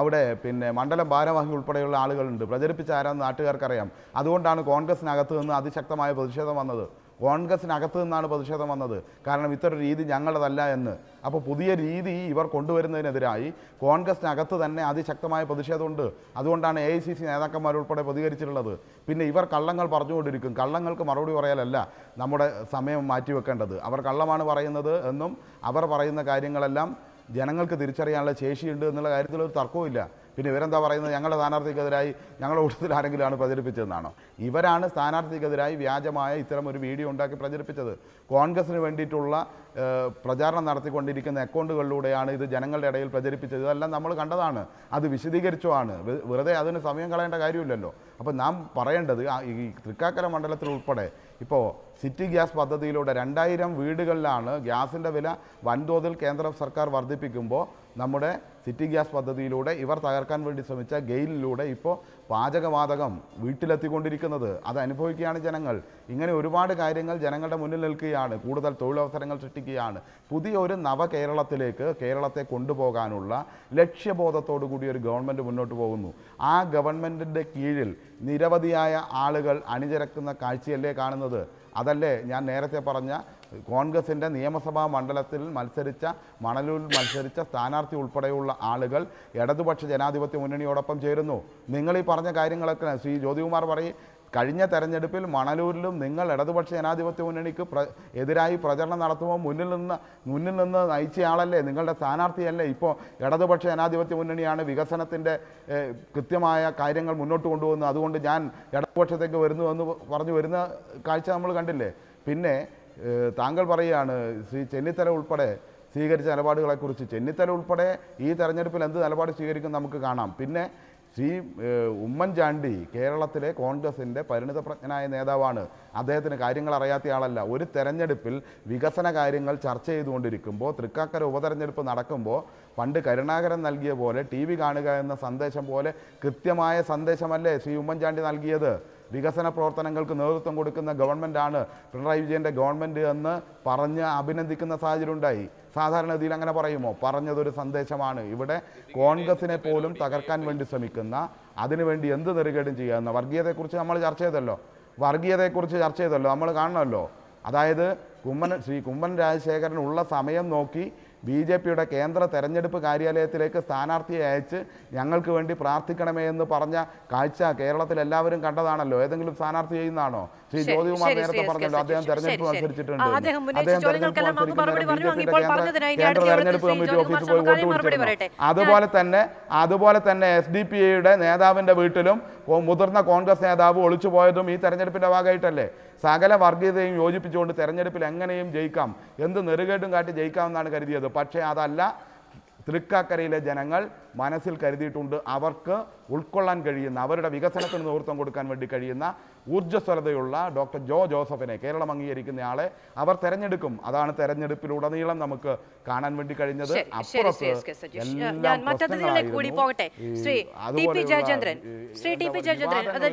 അവിടെ പിന്നെ മണ്ഡലം ഭാരവാഹി ഉൾപ്പെടെയുള്ള ആളുകളുണ്ട് പ്രചരിപ്പിച്ച ആരാന്ന് നാട്ടുകാർക്കറിയാം അതുകൊണ്ടാണ് കോൺഗ്രസിനകത്ത് നിന്ന് അതിശക്തമായ പ്രതിഷേധം വന്നത് കോൺഗ്രസിനകത്ത് നിന്നാണ് പ്രതിഷേധം വന്നത് കാരണം ഇത്തരം രീതി ഞങ്ങളതല്ല എന്ന് അപ്പോൾ പുതിയ രീതി ഇവർ കൊണ്ടുവരുന്നതിനെതിരായി കോൺഗ്രസിനകത്ത് തന്നെ അതിശക്തമായ പ്രതിഷേധമുണ്ട് അതുകൊണ്ടാണ് എ ഐ സി സി നേതാക്കന്മാരുൾപ്പെടെ പ്രതികരിച്ചിട്ടുള്ളത് പിന്നെ ഇവർ കള്ളങ്ങൾ പറഞ്ഞുകൊണ്ടിരിക്കും കള്ളങ്ങൾക്ക് മറുപടി പറയലല്ല നമ്മുടെ സമയം മാറ്റിവെക്കേണ്ടത് അവർ കള്ളമാണ് പറയുന്നത് എന്നും അവർ പറയുന്ന കാര്യങ്ങളെല്ലാം ജനങ്ങൾക്ക് തിരിച്ചറിയാനുള്ള ശേഷിയുണ്ട് എന്നുള്ള കാര്യത്തിൽ ഒരു തർക്കവുമില്ല പിന്നെ ഇവരെന്താ പറയുന്നത് ഞങ്ങളുടെ സ്ഥാനാർത്ഥിക്കെതിരായി ഞങ്ങളുടെ കൂട്ടത്തിൽ ആരെങ്കിലുമാണ് പ്രചരിപ്പിച്ചതെന്നാണോ ഇവരാണ് സ്ഥാനാർത്ഥിക്കെതിരായി വ്യാജമായ ഇത്തരം ഒരു വീഡിയോ ഉണ്ടാക്കി പ്രചരിപ്പിച്ചത് കോൺഗ്രസിന് വേണ്ടിയിട്ടുള്ള പ്രചാരണം നടത്തിക്കൊണ്ടിരിക്കുന്ന അക്കൗണ്ടുകളിലൂടെയാണ് ഇത് ജനങ്ങളുടെ ഇടയിൽ പ്രചരിപ്പിച്ചത് ഇതെല്ലാം നമ്മൾ കണ്ടതാണ് അത് വിശദീകരിച്ചു ആണ് വെറുതെ അതിന് സമയം കളയേണ്ട കാര്യമില്ലല്ലോ അപ്പോൾ നാം പറയേണ്ടത് ഈ തൃക്കാക്കര മണ്ഡലത്തിൽ ഉൾപ്പെടെ ഇപ്പോൾ സിറ്റി ഗ്യാസ് പദ്ധതിയിലൂടെ രണ്ടായിരം വീടുകളിലാണ് ഗ്യാസിൻ്റെ വില വൻതോതിൽ കേന്ദ്ര സർക്കാർ വർദ്ധിപ്പിക്കുമ്പോൾ നമ്മുടെ സിറ്റി ഗ്യാസ് പദ്ധതിയിലൂടെ ഇവർ തകർക്കാൻ വേണ്ടി ശ്രമിച്ച ഗെയിലിലൂടെ ഇപ്പോൾ പാചകവാതകം വീട്ടിലെത്തിക്കൊണ്ടിരിക്കുന്നത് അത് അനുഭവിക്കുകയാണ് ജനങ്ങൾ ഇങ്ങനെ ഒരുപാട് കാര്യങ്ങൾ ജനങ്ങളുടെ മുന്നിൽ നിൽക്കുകയാണ് കൂടുതൽ തൊഴിലവസരങ്ങൾ സൃഷ്ടിക്കുകയാണ് പുതിയൊരു നവകേരളത്തിലേക്ക് കേരളത്തെ കൊണ്ടുപോകാനുള്ള ലക്ഷ്യബോധത്തോടു കൂടി ഒരു ഗവൺമെൻറ് മുന്നോട്ട് പോകുന്നു ആ ഗവൺമെൻറ്റിൻ്റെ കീഴിൽ നിരവധിയായ ആളുകൾ അണിചിരക്കുന്ന കാഴ്ചയല്ലേ കാണുന്നത് അതല്ലേ ഞാൻ നേരത്തെ പറഞ്ഞ കോൺഗ്രസിൻ്റെ നിയമസഭാ മണ്ഡലത്തിൽ മത്സരിച്ച മണലൂരിൽ മത്സരിച്ച സ്ഥാനാർത്ഥി ഉൾപ്പെടെയുള്ള ആളുകൾ ഇടതുപക്ഷ ജനാധിപത്യ മുന്നണിയോടൊപ്പം ചേരുന്നു നിങ്ങൾ ഈ പറഞ്ഞ കാര്യങ്ങളൊക്കെ ശ്രീ ജ്യോതികുമാർ പറയും കഴിഞ്ഞ തെരഞ്ഞെടുപ്പിൽ മണലൂരിലും നിങ്ങൾ ഇടതുപക്ഷ ജനാധിപത്യ മുന്നണിക്ക് പ്ര എതിരായി പ്രചരണം നടത്തുമ്പോൾ മുന്നിൽ നിന്ന് മുന്നിൽ നിന്ന് നയിച്ചയാളല്ലേ നിങ്ങളുടെ സ്ഥാനാർത്ഥിയല്ലേ ഇപ്പോൾ ഇടതുപക്ഷ ജനാധിപത്യ മുന്നണിയാണ് വികസനത്തിൻ്റെ കൃത്യമായ കാര്യങ്ങൾ മുന്നോട്ട് കൊണ്ടുപോകുന്നത് അതുകൊണ്ട് ഞാൻ ഇടതുപക്ഷത്തേക്ക് വരുന്നു എന്ന് പറഞ്ഞു വരുന്ന കാഴ്ച നമ്മൾ കണ്ടില്ലേ പിന്നെ താങ്കൾ പറയുകയാണ് ശ്രീ ചെന്നിത്തല ഉൾപ്പെടെ സ്വീകരിച്ച നിലപാടുകളെക്കുറിച്ച് ചെന്നിത്തല ഉൾപ്പെടെ ഈ തെരഞ്ഞെടുപ്പിൽ എന്ത് നിലപാട് സ്വീകരിക്കും നമുക്ക് കാണാം പിന്നെ ശ്രീ ഉമ്മൻചാണ്ടി കേരളത്തിലെ കോൺഗ്രസിൻ്റെ പരിണിതപ്രജ്ഞനായ നേതാവാണ് അദ്ദേഹത്തിന് കാര്യങ്ങൾ അറിയാത്ത ആളല്ല ഒരു തെരഞ്ഞെടുപ്പിൽ വികസന കാര്യങ്ങൾ ചർച്ച ചെയ്തുകൊണ്ടിരിക്കുമ്പോൾ തൃക്കാക്കര ഉപതെരഞ്ഞെടുപ്പ് നടക്കുമ്പോൾ പണ്ട് കരുണാകരൻ നൽകിയ പോലെ ടി കാണുക എന്ന സന്ദേശം പോലെ കൃത്യമായ സന്ദേശമല്ലേ ശ്രീ ഉമ്മൻചാണ്ടി നൽകിയത് വികസന പ്രവർത്തനങ്ങൾക്ക് നേതൃത്വം കൊടുക്കുന്ന ഗവൺമെൻറ്റാണ് പിണറായി വിജയൻ്റെ ഗവൺമെൻറ് എന്ന് പറഞ്ഞ് അഭിനന്ദിക്കുന്ന സാഹചര്യം ഉണ്ടായി സാധാരണഗതിയിൽ അങ്ങനെ പറയുമോ പറഞ്ഞതൊരു സന്ദേശമാണ് ഇവിടെ കോൺഗ്രസിനെ പോലും തകർക്കാൻ വേണ്ടി ശ്രമിക്കുന്ന അതിനുവേണ്ടി എന്ത് നെറുകേടും ചെയ്യാവുന്ന വർഗീയതയെക്കുറിച്ച് നമ്മൾ ചർച്ച ചെയ്തല്ലോ വർഗീയതയെക്കുറിച്ച് ചർച്ച ചെയ്തല്ലോ നമ്മൾ കാണണമല്ലോ അതായത് കുമ്മൻ ശ്രീ കുമ്മൻ രാജശേഖരൻ ഉള്ള സമയം നോക്കി ബി ജെ പിയുടെ കേന്ദ്ര തെരഞ്ഞെടുപ്പ് കാര്യാലയത്തിലേക്ക് സ്ഥാനാർത്ഥിയെ അയച്ച് ഞങ്ങൾക്ക് വേണ്ടി പ്രാർത്ഥിക്കണമേ എന്ന് പറഞ്ഞ കാഴ്ച കേരളത്തിൽ എല്ലാവരും കണ്ടതാണല്ലോ ഏതെങ്കിലും സ്ഥാനാർത്ഥി ചെയ്യുന്നതാണോ ശ്രീ ജ്യോതികുമാർ നേരത്തെ പറഞ്ഞല്ലോ അദ്ദേഹം തെരഞ്ഞെടുപ്പ് മത്സരിച്ചിട്ടുണ്ട് അദ്ദേഹം തെരഞ്ഞെടുപ്പ് കേന്ദ്ര തെരഞ്ഞെടുപ്പ് കമ്മിറ്റി ഓഫീസിൽ പോയി വോട്ട് പിടിച്ചിരുന്നു അതുപോലെ തന്നെ അതുപോലെ തന്നെ എസ് ഡി പി ഐയുടെ നേതാവിന്റെ വീട്ടിലും മുതിർന്ന കോൺഗ്രസ് നേതാവ് ഒളിച്ചു പോയതും ഈ തെരഞ്ഞെടുപ്പിന്റെ ഭാഗമായിട്ടല്ലേ സകല വർഗീയതയും യോജിപ്പിച്ചുകൊണ്ട് തെരഞ്ഞെടുപ്പിൽ എങ്ങനെയും ജയിക്കാം എന്ത് നെറുകേട്ടും കാട്ടി ജയിക്കാമെന്നാണ് കരുതിയത് പക്ഷേ അതല്ല തൃക്കാക്കരയിലെ ജനങ്ങൾ മനസ്സിൽ കരുതിയിട്ടുണ്ട് അവർക്ക് ഉൾക്കൊള്ളാൻ കഴിയുന്ന അവരുടെ വികസനത്തിന് നേതൃത്വം കൊടുക്കാൻ വേണ്ടി കഴിയുന്ന ഊർജ്ജസ്വലതയുള്ള ഡോക്ടർ ജോ ജോസഫിനെ കേരളം അംഗീകരിക്കുന്നയാളെ അവർ തെരഞ്ഞെടുക്കും അതാണ് തെരഞ്ഞെടുപ്പിലുടനീളം നമുക്ക് കാണാൻ വേണ്ടി കഴിഞ്ഞത്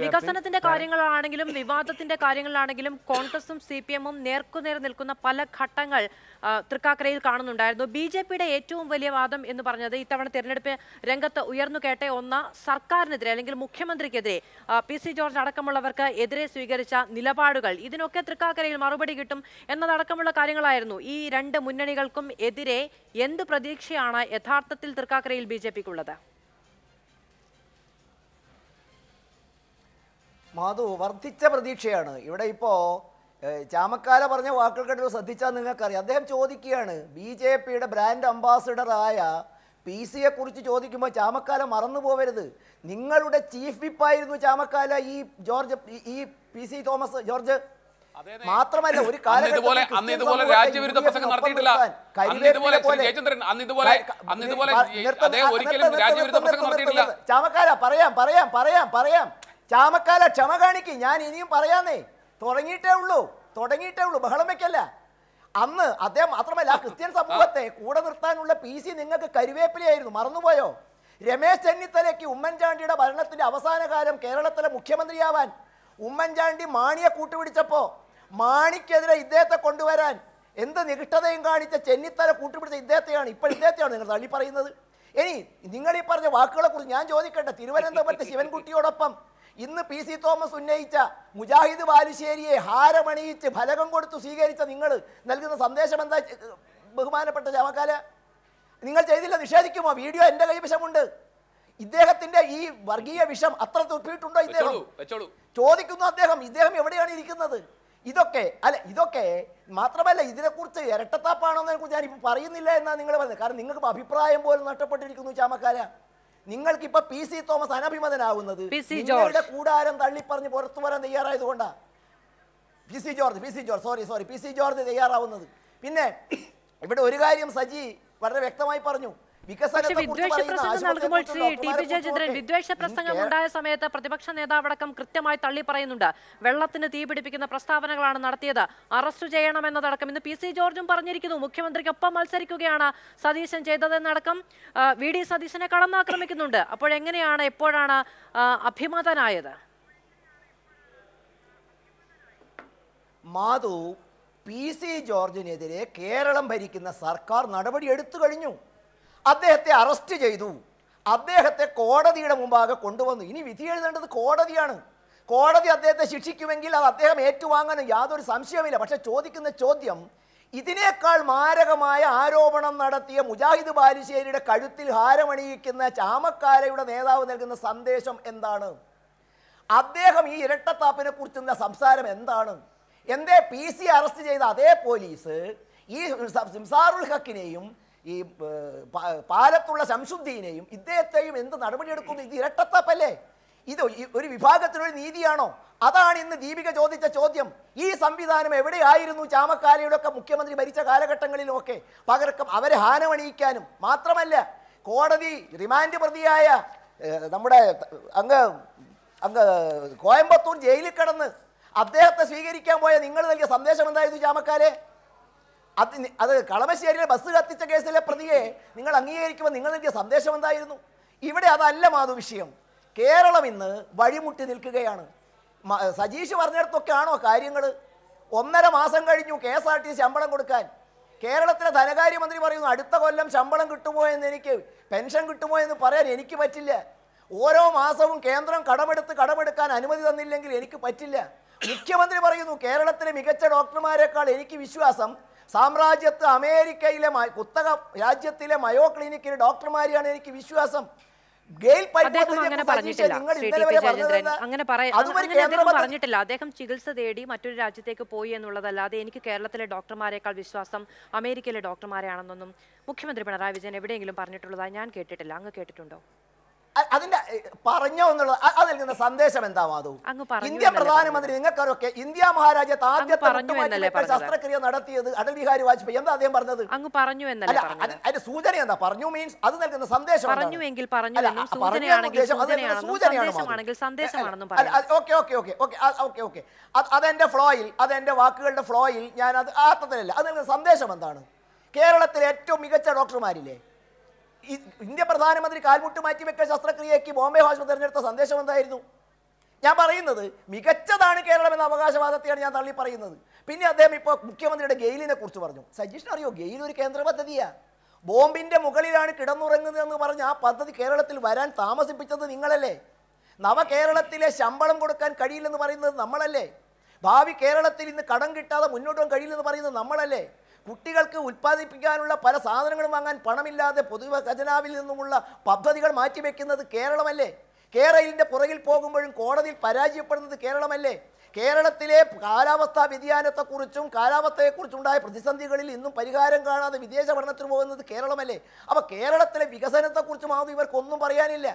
വികസനത്തിന്റെ കാര്യങ്ങളാണെങ്കിലും വിവാദത്തിന്റെ കാര്യങ്ങളാണെങ്കിലും കോൺഗ്രസും സി പി എമ്മും നേർക്കുനേർ നിൽക്കുന്ന പല ഘട്ടങ്ങൾ തൃക്കാക്കരയിൽ കാണുന്നുണ്ടായിരുന്നു ബി ജെ പിയുടെ ഏറ്റവും വലിയ വാദം എന്ന് പറഞ്ഞത് ഇത്തവണ തിരഞ്ഞെടുപ്പ് രംഗത്ത് ഉയർന്നു കേട്ടേ ഒന്ന് സർക്കാരിനെതിരെ അല്ലെങ്കിൽ മുഖ്യമന്ത്രിക്കെതിരെ പി സി ജോർജ് അടക്കമുള്ളവർക്ക് എതിരെ സ്വീകരിച്ച നിലപാടുകൾ ഇതിനൊക്കെ തൃക്കാക്കരയിൽ മറുപടി കിട്ടും എന്നതടക്കമുള്ള കാര്യങ്ങളായിരുന്നു ഈ രണ്ട് മുന്നണികൾക്കും എതിരെ എന്ത് പ്രതീക്ഷയാണ് യഥാർത്ഥത്തിൽ തൃക്കാക്കരയിൽ ബി ജെ പിക്കുള്ളത് മാധു വർദ്ധിച്ച പ്രതീക്ഷയാണ് ഇവിടെ ഇപ്പോ ചാമക്കാല പറഞ്ഞ വാക്കുകൾക്ക് ശ്രദ്ധിച്ചാൽ നിങ്ങൾക്കറിയാം അദ്ദേഹം ചോദിക്കുകയാണ് ബി ജെ പിയുടെ ബ്രാൻഡ് അംബാസിഡറായ പി കുറിച്ച് ചോദിക്കുമ്പോൾ ചാമക്കാല മറന്നു പോവരുത് നിങ്ങളുടെ ചീഫ് വിപ്പായിരുന്നു ചാമക്കാല ഈ ജോർജ് ഈ പി സി തോമസ് ജോർജ് മാത്രമല്ല ഒരു നടത്തിയിട്ടില്ല ചാമക്കാല പറയാം പറയാം പറയാം പറയാം ചാമക്കാല ക്ഷമ കാണിക്കും ഞാൻ ഇനിയും പറയാന്നേ തുടങ്ങിയിട്ടേ ഉള്ളൂ തുടങ്ങിയിട്ടേ ഉള്ളൂ ബഹളം വെക്കല്ല അന്ന് അദ്ദേഹം മാത്രമല്ല ക്രിസ്ത്യൻ സമൂഹത്തെ കൂടെ നിർത്താനുള്ള പി സി നിങ്ങൾക്ക് കരുവേപ്പിലയായിരുന്നു മറന്നുപോയോ രമേശ് ചെന്നിത്തലയ്ക്ക് ഉമ്മൻചാണ്ടിയുടെ ഭരണത്തിന്റെ അവസാനകാലം കേരളത്തിലെ മുഖ്യമന്ത്രിയാവാൻ ഉമ്മൻചാണ്ടി മാണിയെ കൂട്ടുപിടിച്ചപ്പോ മാണിക്കെതിരെ ഇദ്ദേഹത്തെ കൊണ്ടുവരാൻ എന്ത് നികിഷ്ടതയും കാണിച്ച ചെന്നിത്തല കൂട്ടുപിടിച്ച ഇദ്ദേഹത്തെയാണ് ഇപ്പൊ ഇദ്ദേഹത്തെയാണ് നിങ്ങൾ തള്ളി പറയുന്നത് ഇനി നിങ്ങൾ ഈ പറഞ്ഞ കുറിച്ച് ഞാൻ ചോദിക്കട്ടെ തിരുവനന്തപുരത്തെ ശിവൻകുട്ടിയോടൊപ്പം ഇന്ന് പി സി തോമസ് ഉന്നയിച്ച മുജാഹിദ് ബാലുശ്ശേരിയെ ഹാരമണിയിച്ച് ഫലകം കൊടുത്തു സ്വീകരിച്ച നിങ്ങൾ നൽകുന്ന സന്ദേശം എന്താ ബഹുമാനപ്പെട്ട ചവക്കാല നിങ്ങൾ ചെയ്തില്ല നിഷേധിക്കുമോ വീഡിയോ എൻ്റെ കൈവശമുണ്ട് ഇദ്ദേഹത്തിന്റെ ഈ വർഗീയ വിഷം അത്ര തുപ്പിയിട്ടുണ്ടോ ഇദ്ദേഹം ചോദിക്കുന്നു അദ്ദേഹം ഇദ്ദേഹം എവിടെയാണ് ഇരിക്കുന്നത് ഇതൊക്കെ അല്ല ഇതൊക്കെ മാത്രമല്ല ഇതിനെക്കുറിച്ച് ഇരട്ടത്താപ്പാണോ ഞാൻ ഞാനിപ്പോൾ പറയുന്നില്ല എന്നാണ് നിങ്ങൾ പറഞ്ഞത് കാരണം നിങ്ങൾക്ക് അഭിപ്രായം പോലും നഷ്ടപ്പെട്ടിരിക്കുന്നു ചാമക്കാര നിങ്ങൾക്കിപ്പോ പി സി തോമസ് അനഭിമതനാകുന്നത് നിങ്ങളുടെ കൂടാരം പറഞ്ഞ് പുറത്തു വരാൻ തയ്യാറായത് കൊണ്ടാ P C George P C George sorry sorry P C George തയ്യാറാവുന്നത് പിന്നെ ഇവിടെ ഒരു കാര്യം സജി വളരെ വ്യക്തമായി പറഞ്ഞു സമയത്ത് പ്രതിപക്ഷ നേതാവടക്കം കൃത്യമായി തള്ളി പറയുന്നുണ്ട് വെള്ളത്തിന് തീ പിടിപ്പിക്കുന്ന പ്രസ്താവനകളാണ് നടത്തിയത് അറസ്റ്റ് ചെയ്യണമെന്നതടക്കം ഇന്ന് പി സി ജോർജും പറഞ്ഞിരിക്കുന്നു മുഖ്യമന്ത്രിക്കൊപ്പം മത്സരിക്കുകയാണ് സതീശൻ ചെയ്തതെന്നടക്കം വി ഡി സതീശനെ കടന്നാക്രമിക്കുന്നുണ്ട് അപ്പോഴെങ്ങനെയാണ് എപ്പോഴാണ് അഭിമതനായത് മാധു പി സി ജോർജിനെതിരെ കേരളം ഭരിക്കുന്ന സർക്കാർ നടപടി എടുത്തു കഴിഞ്ഞു അദ്ദേഹത്തെ അറസ്റ്റ് ചെയ്തു അദ്ദേഹത്തെ കോടതിയുടെ മുമ്പാകെ കൊണ്ടുവന്നു ഇനി വിധി എഴുതേണ്ടത് കോടതിയാണ് കോടതി അദ്ദേഹത്തെ ശിക്ഷിക്കുമെങ്കിൽ അത് അദ്ദേഹം ഏറ്റുവാങ്ങാനും യാതൊരു സംശയവുമില്ല പക്ഷെ ചോദിക്കുന്ന ചോദ്യം ഇതിനേക്കാൾ മാരകമായ ആരോപണം നടത്തിയ മുജാഹിദ് ബാലുശ്ശേരിയുടെ കഴുത്തിൽ ഹാരമണിയിക്കുന്ന ചാമക്കാരയുടെ നേതാവ് നൽകുന്ന സന്ദേശം എന്താണ് അദ്ദേഹം ഈ ഇരട്ടത്താപ്പിനെ കുറിച്ചുള്ള സംസാരം എന്താണ് എന്തേ പി സി അറസ്റ്റ് ചെയ്ത അതേ പോലീസ് ഈ സിംസാറുൽ ഹക്കിനെയും ഈ പാലത്തുള്ള ശംസുദ്ദീനെയും ഇദ്ദേഹത്തെയും എന്ത് നടപടിയെടുക്കുന്നു ഇത് ഇരട്ടത്തപ്പല്ലേ ഇത് ഒരു വിഭാഗത്തിനൊരു നീതിയാണോ അതാണ് ഇന്ന് ദീപിക ചോദിച്ച ചോദ്യം ഈ സംവിധാനം എവിടെയായിരുന്നു ചാമക്കാലയുടെയൊക്കെ മുഖ്യമന്ത്രി ഭരിച്ച കാലഘട്ടങ്ങളിലുമൊക്കെ പകർക്കം അവരെ ഹാനമണിയിക്കാനും മാത്രമല്ല കോടതി റിമാൻഡ് പ്രതിയായ നമ്മുടെ അങ്ങ് അങ്ങ് കോയമ്പത്തൂർ ജയിലിൽ കടന്ന് അദ്ദേഹത്തെ സ്വീകരിക്കാൻ പോയ നിങ്ങൾ നൽകിയ സന്ദേശം എന്തായിരുന്നു ചാമക്കാലെ അത് അത് കളമശ്ശേരിയിലെ ബസ് കത്തിച്ച കേസിലെ പ്രതിയെ നിങ്ങൾ അംഗീകരിക്കുമ്പോൾ നിങ്ങൾ നൽകിയ സന്ദേശം എന്തായിരുന്നു ഇവിടെ അതല്ല മാധു വിഷയം കേരളം ഇന്ന് വഴിമുട്ടി നിൽക്കുകയാണ് സജീഷ് പറഞ്ഞിടത്തൊക്കെ ആണോ കാര്യങ്ങൾ ഒന്നര മാസം കഴിഞ്ഞു കെ എസ് ആർ ടി ശമ്പളം കൊടുക്കാൻ കേരളത്തിലെ ധനകാര്യമന്ത്രി പറയുന്നു അടുത്ത കൊല്ലം ശമ്പളം കിട്ടുമോ എന്ന് എനിക്ക് പെൻഷൻ കിട്ടുമോ എന്ന് പറയാൻ എനിക്ക് പറ്റില്ല ഓരോ മാസവും കേന്ദ്രം കടമെടുത്ത് കടമെടുക്കാൻ അനുമതി തന്നില്ലെങ്കിൽ എനിക്ക് പറ്റില്ല മുഖ്യമന്ത്രി പറയുന്നു കേരളത്തിലെ മികച്ച ഡോക്ടർമാരെക്കാൾ എനിക്ക് വിശ്വാസം സാമ്രാജ്യത്ത് അമേരിക്കയിലെ കുത്തക രാജ്യത്തിലെ മയോ ക്ലിനിക്കിലെ ഡോക്ടർമാരെയാണ് എനിക്ക് വിശ്വാസം അങ്ങനെ പറഞ്ഞിട്ടില്ല അദ്ദേഹം ചികിത്സ തേടി മറ്റൊരു രാജ്യത്തേക്ക് പോയി എന്നുള്ളതല്ലാതെ എനിക്ക് കേരളത്തിലെ ഡോക്ടർമാരെക്കാൾ വിശ്വാസം അമേരിക്കയിലെ ഡോക്ടർമാരെയാണെന്നൊന്നും മുഖ്യമന്ത്രി പിണറായി വിജയൻ എവിടെയെങ്കിലും പറഞ്ഞിട്ടുള്ളതായി ഞാൻ കേട്ടിട്ടില്ല അങ്ങ് കേട്ടിട്ടുണ്ടോ അതിന്റെ പറഞ്ഞോ എന്നുള്ളത് അത് നൽകുന്ന സന്ദേശം എന്താ മാധു ഇന്ത്യ പ്രധാനമന്ത്രി നിങ്ങൾക്കറിയൊക്കെ ഇന്ത്യ മഹാരാജ്യത്ത് ആദ്യത്തെ ശസ്ത്രക്രിയ നടത്തിയത് അടൽ ബിഹാരി വാജ്പേയി എന്താ അദ്ദേഹം പറഞ്ഞത് അങ്ങ് പറഞ്ഞു അല്ല അതിന്റെ സൂചന എന്താ പറഞ്ഞു മീൻസ് അത് നൽകുന്ന സന്ദേശം പറഞ്ഞു എങ്കിൽ അതെന്റെ ഫ്ലോയിൽ അതെന്റെ വാക്കുകളുടെ ഫ്ലോയിൽ ഞാൻ അത് അർത്ഥത്തിലല്ല അത് നൽകുന്ന സന്ദേശം എന്താണ് കേരളത്തിലെ ഏറ്റവും മികച്ച ഡോക്ടർമാരില്ലേ ഈ ഇന്ത്യ പ്രധാനമന്ത്രി കാൽമുട്ട് മാറ്റി മാറ്റിവെക്കൽ ശസ്ത്രക്രിയയ്ക്ക് ബോംബെ ഹോസ്പിറ്റൽ തിരഞ്ഞെടുത്ത സന്ദേശം എന്തായിരുന്നു ഞാൻ പറയുന്നത് മികച്ചതാണ് കേരളം എന്ന അവകാശവാദത്തെയാണ് ഞാൻ തള്ളി പറയുന്നത് പിന്നെ അദ്ദേഹം ഇപ്പോൾ മുഖ്യമന്ത്രിയുടെ ഗെയിലിനെ കുറിച്ച് പറഞ്ഞു സജീഷൻ അറിയോ ഗെയിൽ ഒരു കേന്ദ്ര പദ്ധതിയാണ് ബോംബിൻ്റെ മുകളിലാണ് കിടന്നുറങ്ങുന്നതെന്ന് പറഞ്ഞ് ആ പദ്ധതി കേരളത്തിൽ വരാൻ താമസിപ്പിച്ചത് നിങ്ങളല്ലേ നവകേരളത്തിലെ ശമ്പളം കൊടുക്കാൻ കഴിയില്ലെന്ന് പറയുന്നത് നമ്മളല്ലേ ഭാവി കേരളത്തിൽ ഇന്ന് കടം കിട്ടാതെ മുന്നോട്ട് പോകാൻ കഴിയില്ലെന്ന് പറയുന്നത് നമ്മളല്ലേ കുട്ടികൾക്ക് ഉൽപ്പാദിപ്പിക്കാനുള്ള പല സാധനങ്ങളും വാങ്ങാൻ പണമില്ലാതെ പൊതുവ ഖജനാവിൽ നിന്നുമുള്ള പദ്ധതികൾ മാറ്റിവെക്കുന്നത് കേരളമല്ലേ കേരളിൻ്റെ പുറകിൽ പോകുമ്പോഴും കോടതിയിൽ പരാജയപ്പെടുന്നത് കേരളമല്ലേ കേരളത്തിലെ കാലാവസ്ഥാ വ്യതിയാനത്തെക്കുറിച്ചും കാലാവസ്ഥയെക്കുറിച്ചുണ്ടായ പ്രതിസന്ധികളിൽ ഇന്നും പരിഹാരം കാണാതെ വിദേശ പഠനത്തിന് പോകുന്നത് കേരളമല്ലേ അപ്പോൾ കേരളത്തിലെ വികസനത്തെക്കുറിച്ചും മാത്രം ഇവർക്കൊന്നും പറയാനില്ല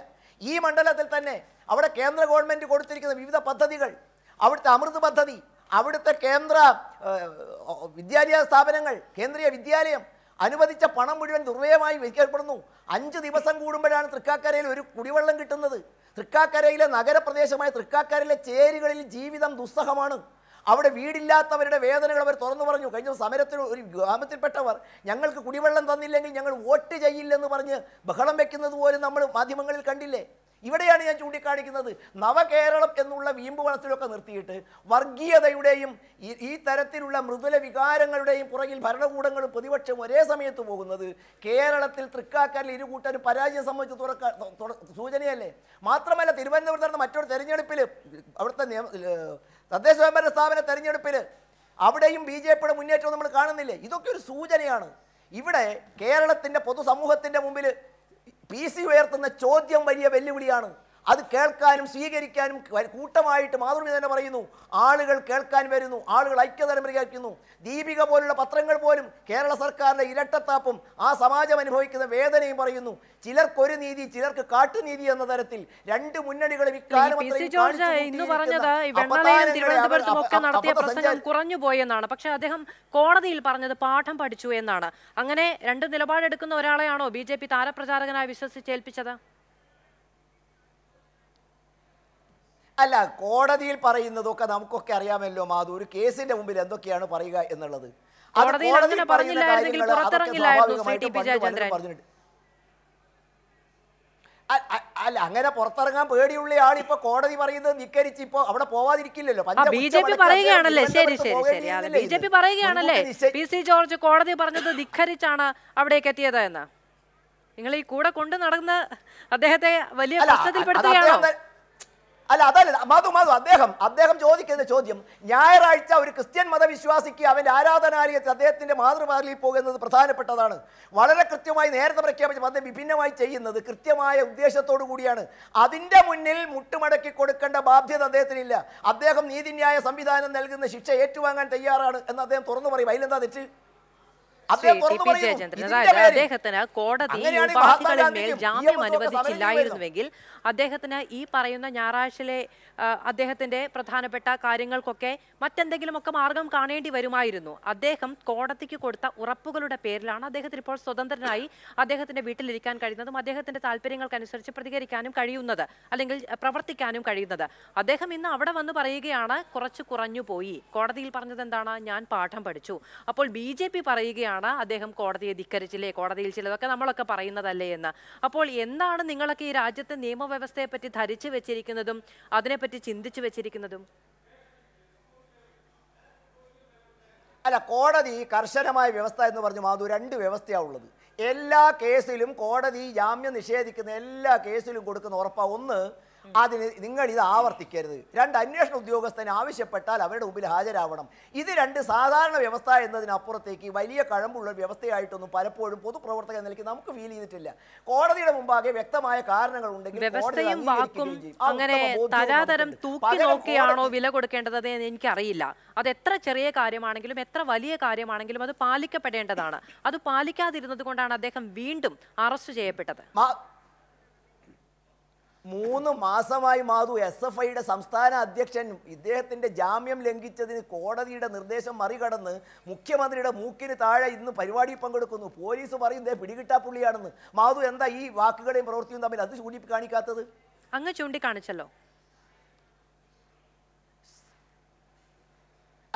ഈ മണ്ഡലത്തിൽ തന്നെ അവിടെ കേന്ദ്ര ഗവൺമെൻറ് കൊടുത്തിരിക്കുന്ന വിവിധ പദ്ധതികൾ അവിടുത്തെ അമൃത് പദ്ധതി അവിടുത്തെ കേന്ദ്ര വിദ്യാഭ്യാസ സ്ഥാപനങ്ങൾ കേന്ദ്രീയ വിദ്യാലയം അനുവദിച്ച പണം മുഴുവൻ ദുർവ്യയമായി വിൽക്കപ്പെടുന്നു അഞ്ച് ദിവസം കൂടുമ്പോഴാണ് തൃക്കാക്കരയിൽ ഒരു കുടിവെള്ളം കിട്ടുന്നത് തൃക്കാക്കരയിലെ നഗരപ്രദേശമായ തൃക്കാക്കരയിലെ ചേരികളിൽ ജീവിതം ദുസ്സഹമാണ് അവിടെ വീടില്ലാത്തവരുടെ വേദനകൾ അവർ തുറന്നു പറഞ്ഞു കഴിഞ്ഞ സമരത്തിൽ ഒരു ഗ്രാമത്തിൽപ്പെട്ടവർ ഞങ്ങൾക്ക് കുടിവെള്ളം തന്നില്ലെങ്കിൽ ഞങ്ങൾ വോട്ട് ചെയ്യില്ലെന്ന് പറഞ്ഞ് ബഹളം വെക്കുന്നത് പോലും നമ്മൾ മാധ്യമങ്ങളിൽ കണ്ടില്ലേ ഇവിടെയാണ് ഞാൻ ചൂണ്ടിക്കാണിക്കുന്നത് നവകേരളം എന്നുള്ള വീമ്പ് വളത്തിലൊക്കെ നിർത്തിയിട്ട് വർഗീയതയുടെയും ഈ തരത്തിലുള്ള മൃദുല വികാരങ്ങളുടെയും പുറകിൽ ഭരണകൂടങ്ങളും പ്രതിപക്ഷവും ഒരേ സമയത്ത് പോകുന്നത് കേരളത്തിൽ തൃക്കാക്കാരിൽ ഇരു കൂട്ടരും പരാജയം സംബന്ധിച്ച് തുറക്ക സൂചനയല്ലേ മാത്രമല്ല തിരുവനന്തപുരത്ത് നടന്ന മറ്റൊരു തെരഞ്ഞെടുപ്പിൽ അവിടുത്തെ തദ്ദേശ സ്വയംഭരണ സ്ഥാപന തെരഞ്ഞെടുപ്പിൽ അവിടെയും ബി ജെ പിയുടെ മുന്നേറ്റം നമ്മൾ കാണുന്നില്ലേ ഇതൊക്കെ ഒരു സൂചനയാണ് ഇവിടെ കേരളത്തിൻ്റെ പൊതുസമൂഹത്തിൻ്റെ മുമ്പിൽ പി സി ഉയർത്തുന്ന ചോദ്യം വലിയ വെല്ലുവിളിയാണ് അത് കേൾക്കാനും സ്വീകരിക്കാനും കൂട്ടമായിട്ട് മാതൃമി തന്നെ പറയുന്നു ആളുകൾ കേൾക്കാൻ വരുന്നു ആളുകൾ ഐക്യതരം പ്രഖ്യാപിക്കുന്നു ദീപിക പോലുള്ള പത്രങ്ങൾ പോലും കേരള സർക്കാരിൻ്റെ ഇരട്ടത്താപ്പും ആ സമാജം അനുഭവിക്കുന്ന വേദനയും പറയുന്നു ചിലർക്കൊരു നീതി ചിലർക്ക് കാട്ടുനീതി എന്ന തരത്തിൽ രണ്ട് മുന്നണികളും ഇക്കാലം നടത്തിയ പ്രസംഗം കുറഞ്ഞു പോയെന്നാണ് പക്ഷെ അദ്ദേഹം കോടതിയിൽ പറഞ്ഞത് പാഠം പഠിച്ചു എന്നാണ് അങ്ങനെ രണ്ട് നിലപാടെടുക്കുന്ന ഒരാളെയാണോ ബി ജെ പി താരപ്രചാരകനായി വിശ്വസിച്ചേൽപ്പിച്ചത് അല്ല കോടതിയിൽ പറയുന്നതൊക്കെ നമുക്കൊക്കെ അറിയാമല്ലോ മാധു ഒരു കേസിന്റെ മുമ്പിൽ എന്തൊക്കെയാണ് പറയുക എന്നുള്ളത് അല്ല അങ്ങനെ പുറത്തിറങ്ങാൻ പേടിയുള്ള ആൾ ഇപ്പൊ കോടതി പറയുന്നത് നിക്കരിച്ച് ഇപ്പൊ അവിടെ പോവാതിരിക്കില്ലല്ലോ ബി ജെ പി പറയുകയാണല്ലേ ശരി ശരി ശരി ബി ജെ പി പറയുകയാണല്ലേ പി സി ജോർജ് കോടതി പറഞ്ഞത് നിക്കരിച്ചാണ് അവിടേക്ക് എത്തിയത് എന്ന് നിങ്ങൾ ഈ കൂടെ കൊണ്ട് നടന്ന് അദ്ദേഹത്തെ വലിയ പ്രശ്നത്തിൽപ്പെടുത്തുകയാണോ അല്ല അതല്ല മധു മധു അദ്ദേഹം അദ്ദേഹം ചോദിക്കുന്ന ചോദ്യം ഞായറാഴ്ച ഒരു ക്രിസ്ത്യൻ മതവിശ്വാസിക്ക് അവൻ്റെ ആരാധനാലയത്തിൽ അദ്ദേഹത്തിൻ്റെ മാതൃഭാഗയിൽ പോകുന്നത് പ്രധാനപ്പെട്ടതാണ് വളരെ കൃത്യമായി നേരത്തെ പ്രഖ്യാപിച്ച മതം വിഭിന്നമായി ചെയ്യുന്നത് കൃത്യമായ ഉദ്ദേശത്തോടു കൂടിയാണ് അതിൻ്റെ മുന്നിൽ മുട്ടുമടക്കി കൊടുക്കേണ്ട ബാധ്യത അദ്ദേഹത്തിനില്ല അദ്ദേഹം നീതിന്യായ സംവിധാനം നൽകുന്ന ശിക്ഷ ഏറ്റുവാങ്ങാൻ തയ്യാറാണ് എന്ന് അദ്ദേഹം തുറന്നു പറയും അതിലെന്താ തെറ്റ് അദ്ദേഹത്തിന് കോടതി ജാമ്യം അനുവദിച്ചില്ലായിരുന്നുവെങ്കിൽ അദ്ദേഹത്തിന് ഈ പറയുന്ന ഞായറാഴ്ചയിലെ അദ്ദേഹത്തിൻ്റെ പ്രധാനപ്പെട്ട കാര്യങ്ങൾക്കൊക്കെ മറ്റെന്തെങ്കിലുമൊക്കെ മാർഗം കാണേണ്ടി വരുമായിരുന്നു അദ്ദേഹം കോടതിക്ക് കൊടുത്ത ഉറപ്പുകളുടെ പേരിലാണ് അദ്ദേഹത്തിന് ഇപ്പോൾ സ്വതന്ത്രനായി അദ്ദേഹത്തിൻ്റെ വീട്ടിലിരിക്കാൻ കഴിയുന്നതും അദ്ദേഹത്തിൻ്റെ താല്പര്യങ്ങൾക്കനുസരിച്ച് പ്രതികരിക്കാനും കഴിയുന്നത് അല്ലെങ്കിൽ പ്രവർത്തിക്കാനും കഴിയുന്നത് അദ്ദേഹം ഇന്ന് അവിടെ വന്ന് പറയുകയാണ് കുറച്ച് കുറഞ്ഞു പോയി കോടതിയിൽ പറഞ്ഞത് എന്താണ് ഞാൻ പാഠം പഠിച്ചു അപ്പോൾ ബി ജെ പി പറയുകയാണ് അദ്ദേഹം കോടതിയെ ധിക്കരിച്ചില്ലേ കോടതിയിൽ ചിലതൊക്കെ നമ്മളൊക്കെ പറയുന്നതല്ലേ എന്ന് അപ്പോൾ എന്താണ് നിങ്ങളൊക്കെ ഈ രാജ്യത്തെ നിയമ നിയമവ്യവസ്ഥയെപ്പറ്റി ധരിച്ചു വെച്ചിരിക്കുന്നതും അതിനെപ്പറ്റി ചിന്തിച്ചു വെച്ചിരിക്കുന്നതും അല്ല കോടതി കർശനമായ വ്യവസ്ഥ എന്ന് പറഞ്ഞു മാധു രണ്ട് വ്യവസ്ഥയാണ് ഉള്ളത് എല്ലാ കേസിലും കോടതി ജാമ്യം നിഷേധിക്കുന്ന എല്ലാ കേസിലും കൊടുക്കുന്ന ഉറപ്പാണ് ഒന്ന് അതിന് നിങ്ങൾ ഇത് ആവർത്തിക്കരുത് രണ്ട് അന്വേഷണ ഉദ്യോഗസ്ഥന് ആവശ്യപ്പെട്ടാൽ അവരുടെ മുമ്പിൽ ഹാജരാവണം ഇത് രണ്ട് സാധാരണ വ്യവസ്ഥ എന്നതിനപ്പുറത്തേക്ക് വലിയ കഴമ്പുള്ള വ്യവസ്ഥയായിട്ടൊന്നും പലപ്പോഴും പൊതുപ്രവർത്തക നിലയ്ക്ക് നമുക്ക് ഫീൽ ചെയ്തിട്ടില്ല കോടതിയുടെ മുമ്പാകെ വ്യക്തമായ കാരണങ്ങൾ ഉണ്ടെങ്കിൽ അങ്ങനെ തരാതരം തൂക്കി നോക്കിയാണോ വില കൊടുക്കേണ്ടത് എനിക്കറിയില്ല അത് എത്ര ചെറിയ കാര്യമാണെങ്കിലും എത്ര വലിയ കാര്യമാണെങ്കിലും അത് പാലിക്കപ്പെടേണ്ടതാണ് അത് പാലിക്കാതിരുന്നത് കൊണ്ടാണ് അദ്ദേഹം വീണ്ടും അറസ്റ്റ് ചെയ്യപ്പെട്ടത് മൂന്ന് മാസമായി മാധു എസ് എഫ് ഐയുടെ സംസ്ഥാന അധ്യക്ഷൻ ഇദ്ദേഹത്തിന്റെ ജാമ്യം ലംഘിച്ചതിന് കോടതിയുടെ നിർദ്ദേശം മറികടന്ന് മുഖ്യമന്ത്രിയുടെ മൂക്കിന് താഴെ ഇന്ന് പരിപാടി പങ്കെടുക്കുന്നു പോലീസ് പറയും ഇദ്ദേഹം പിടികിട്ടാ പുള്ളിയാണെന്ന് മാധു എന്താ ഈ വാക്കുകളെയും പ്രവൃത്തിയും തമ്മിൽ അത് ചൂണ്ടി കാണിക്കാത്തത് അങ്ങ് ചൂണ്ടിക്കാണിച്ചല്ലോ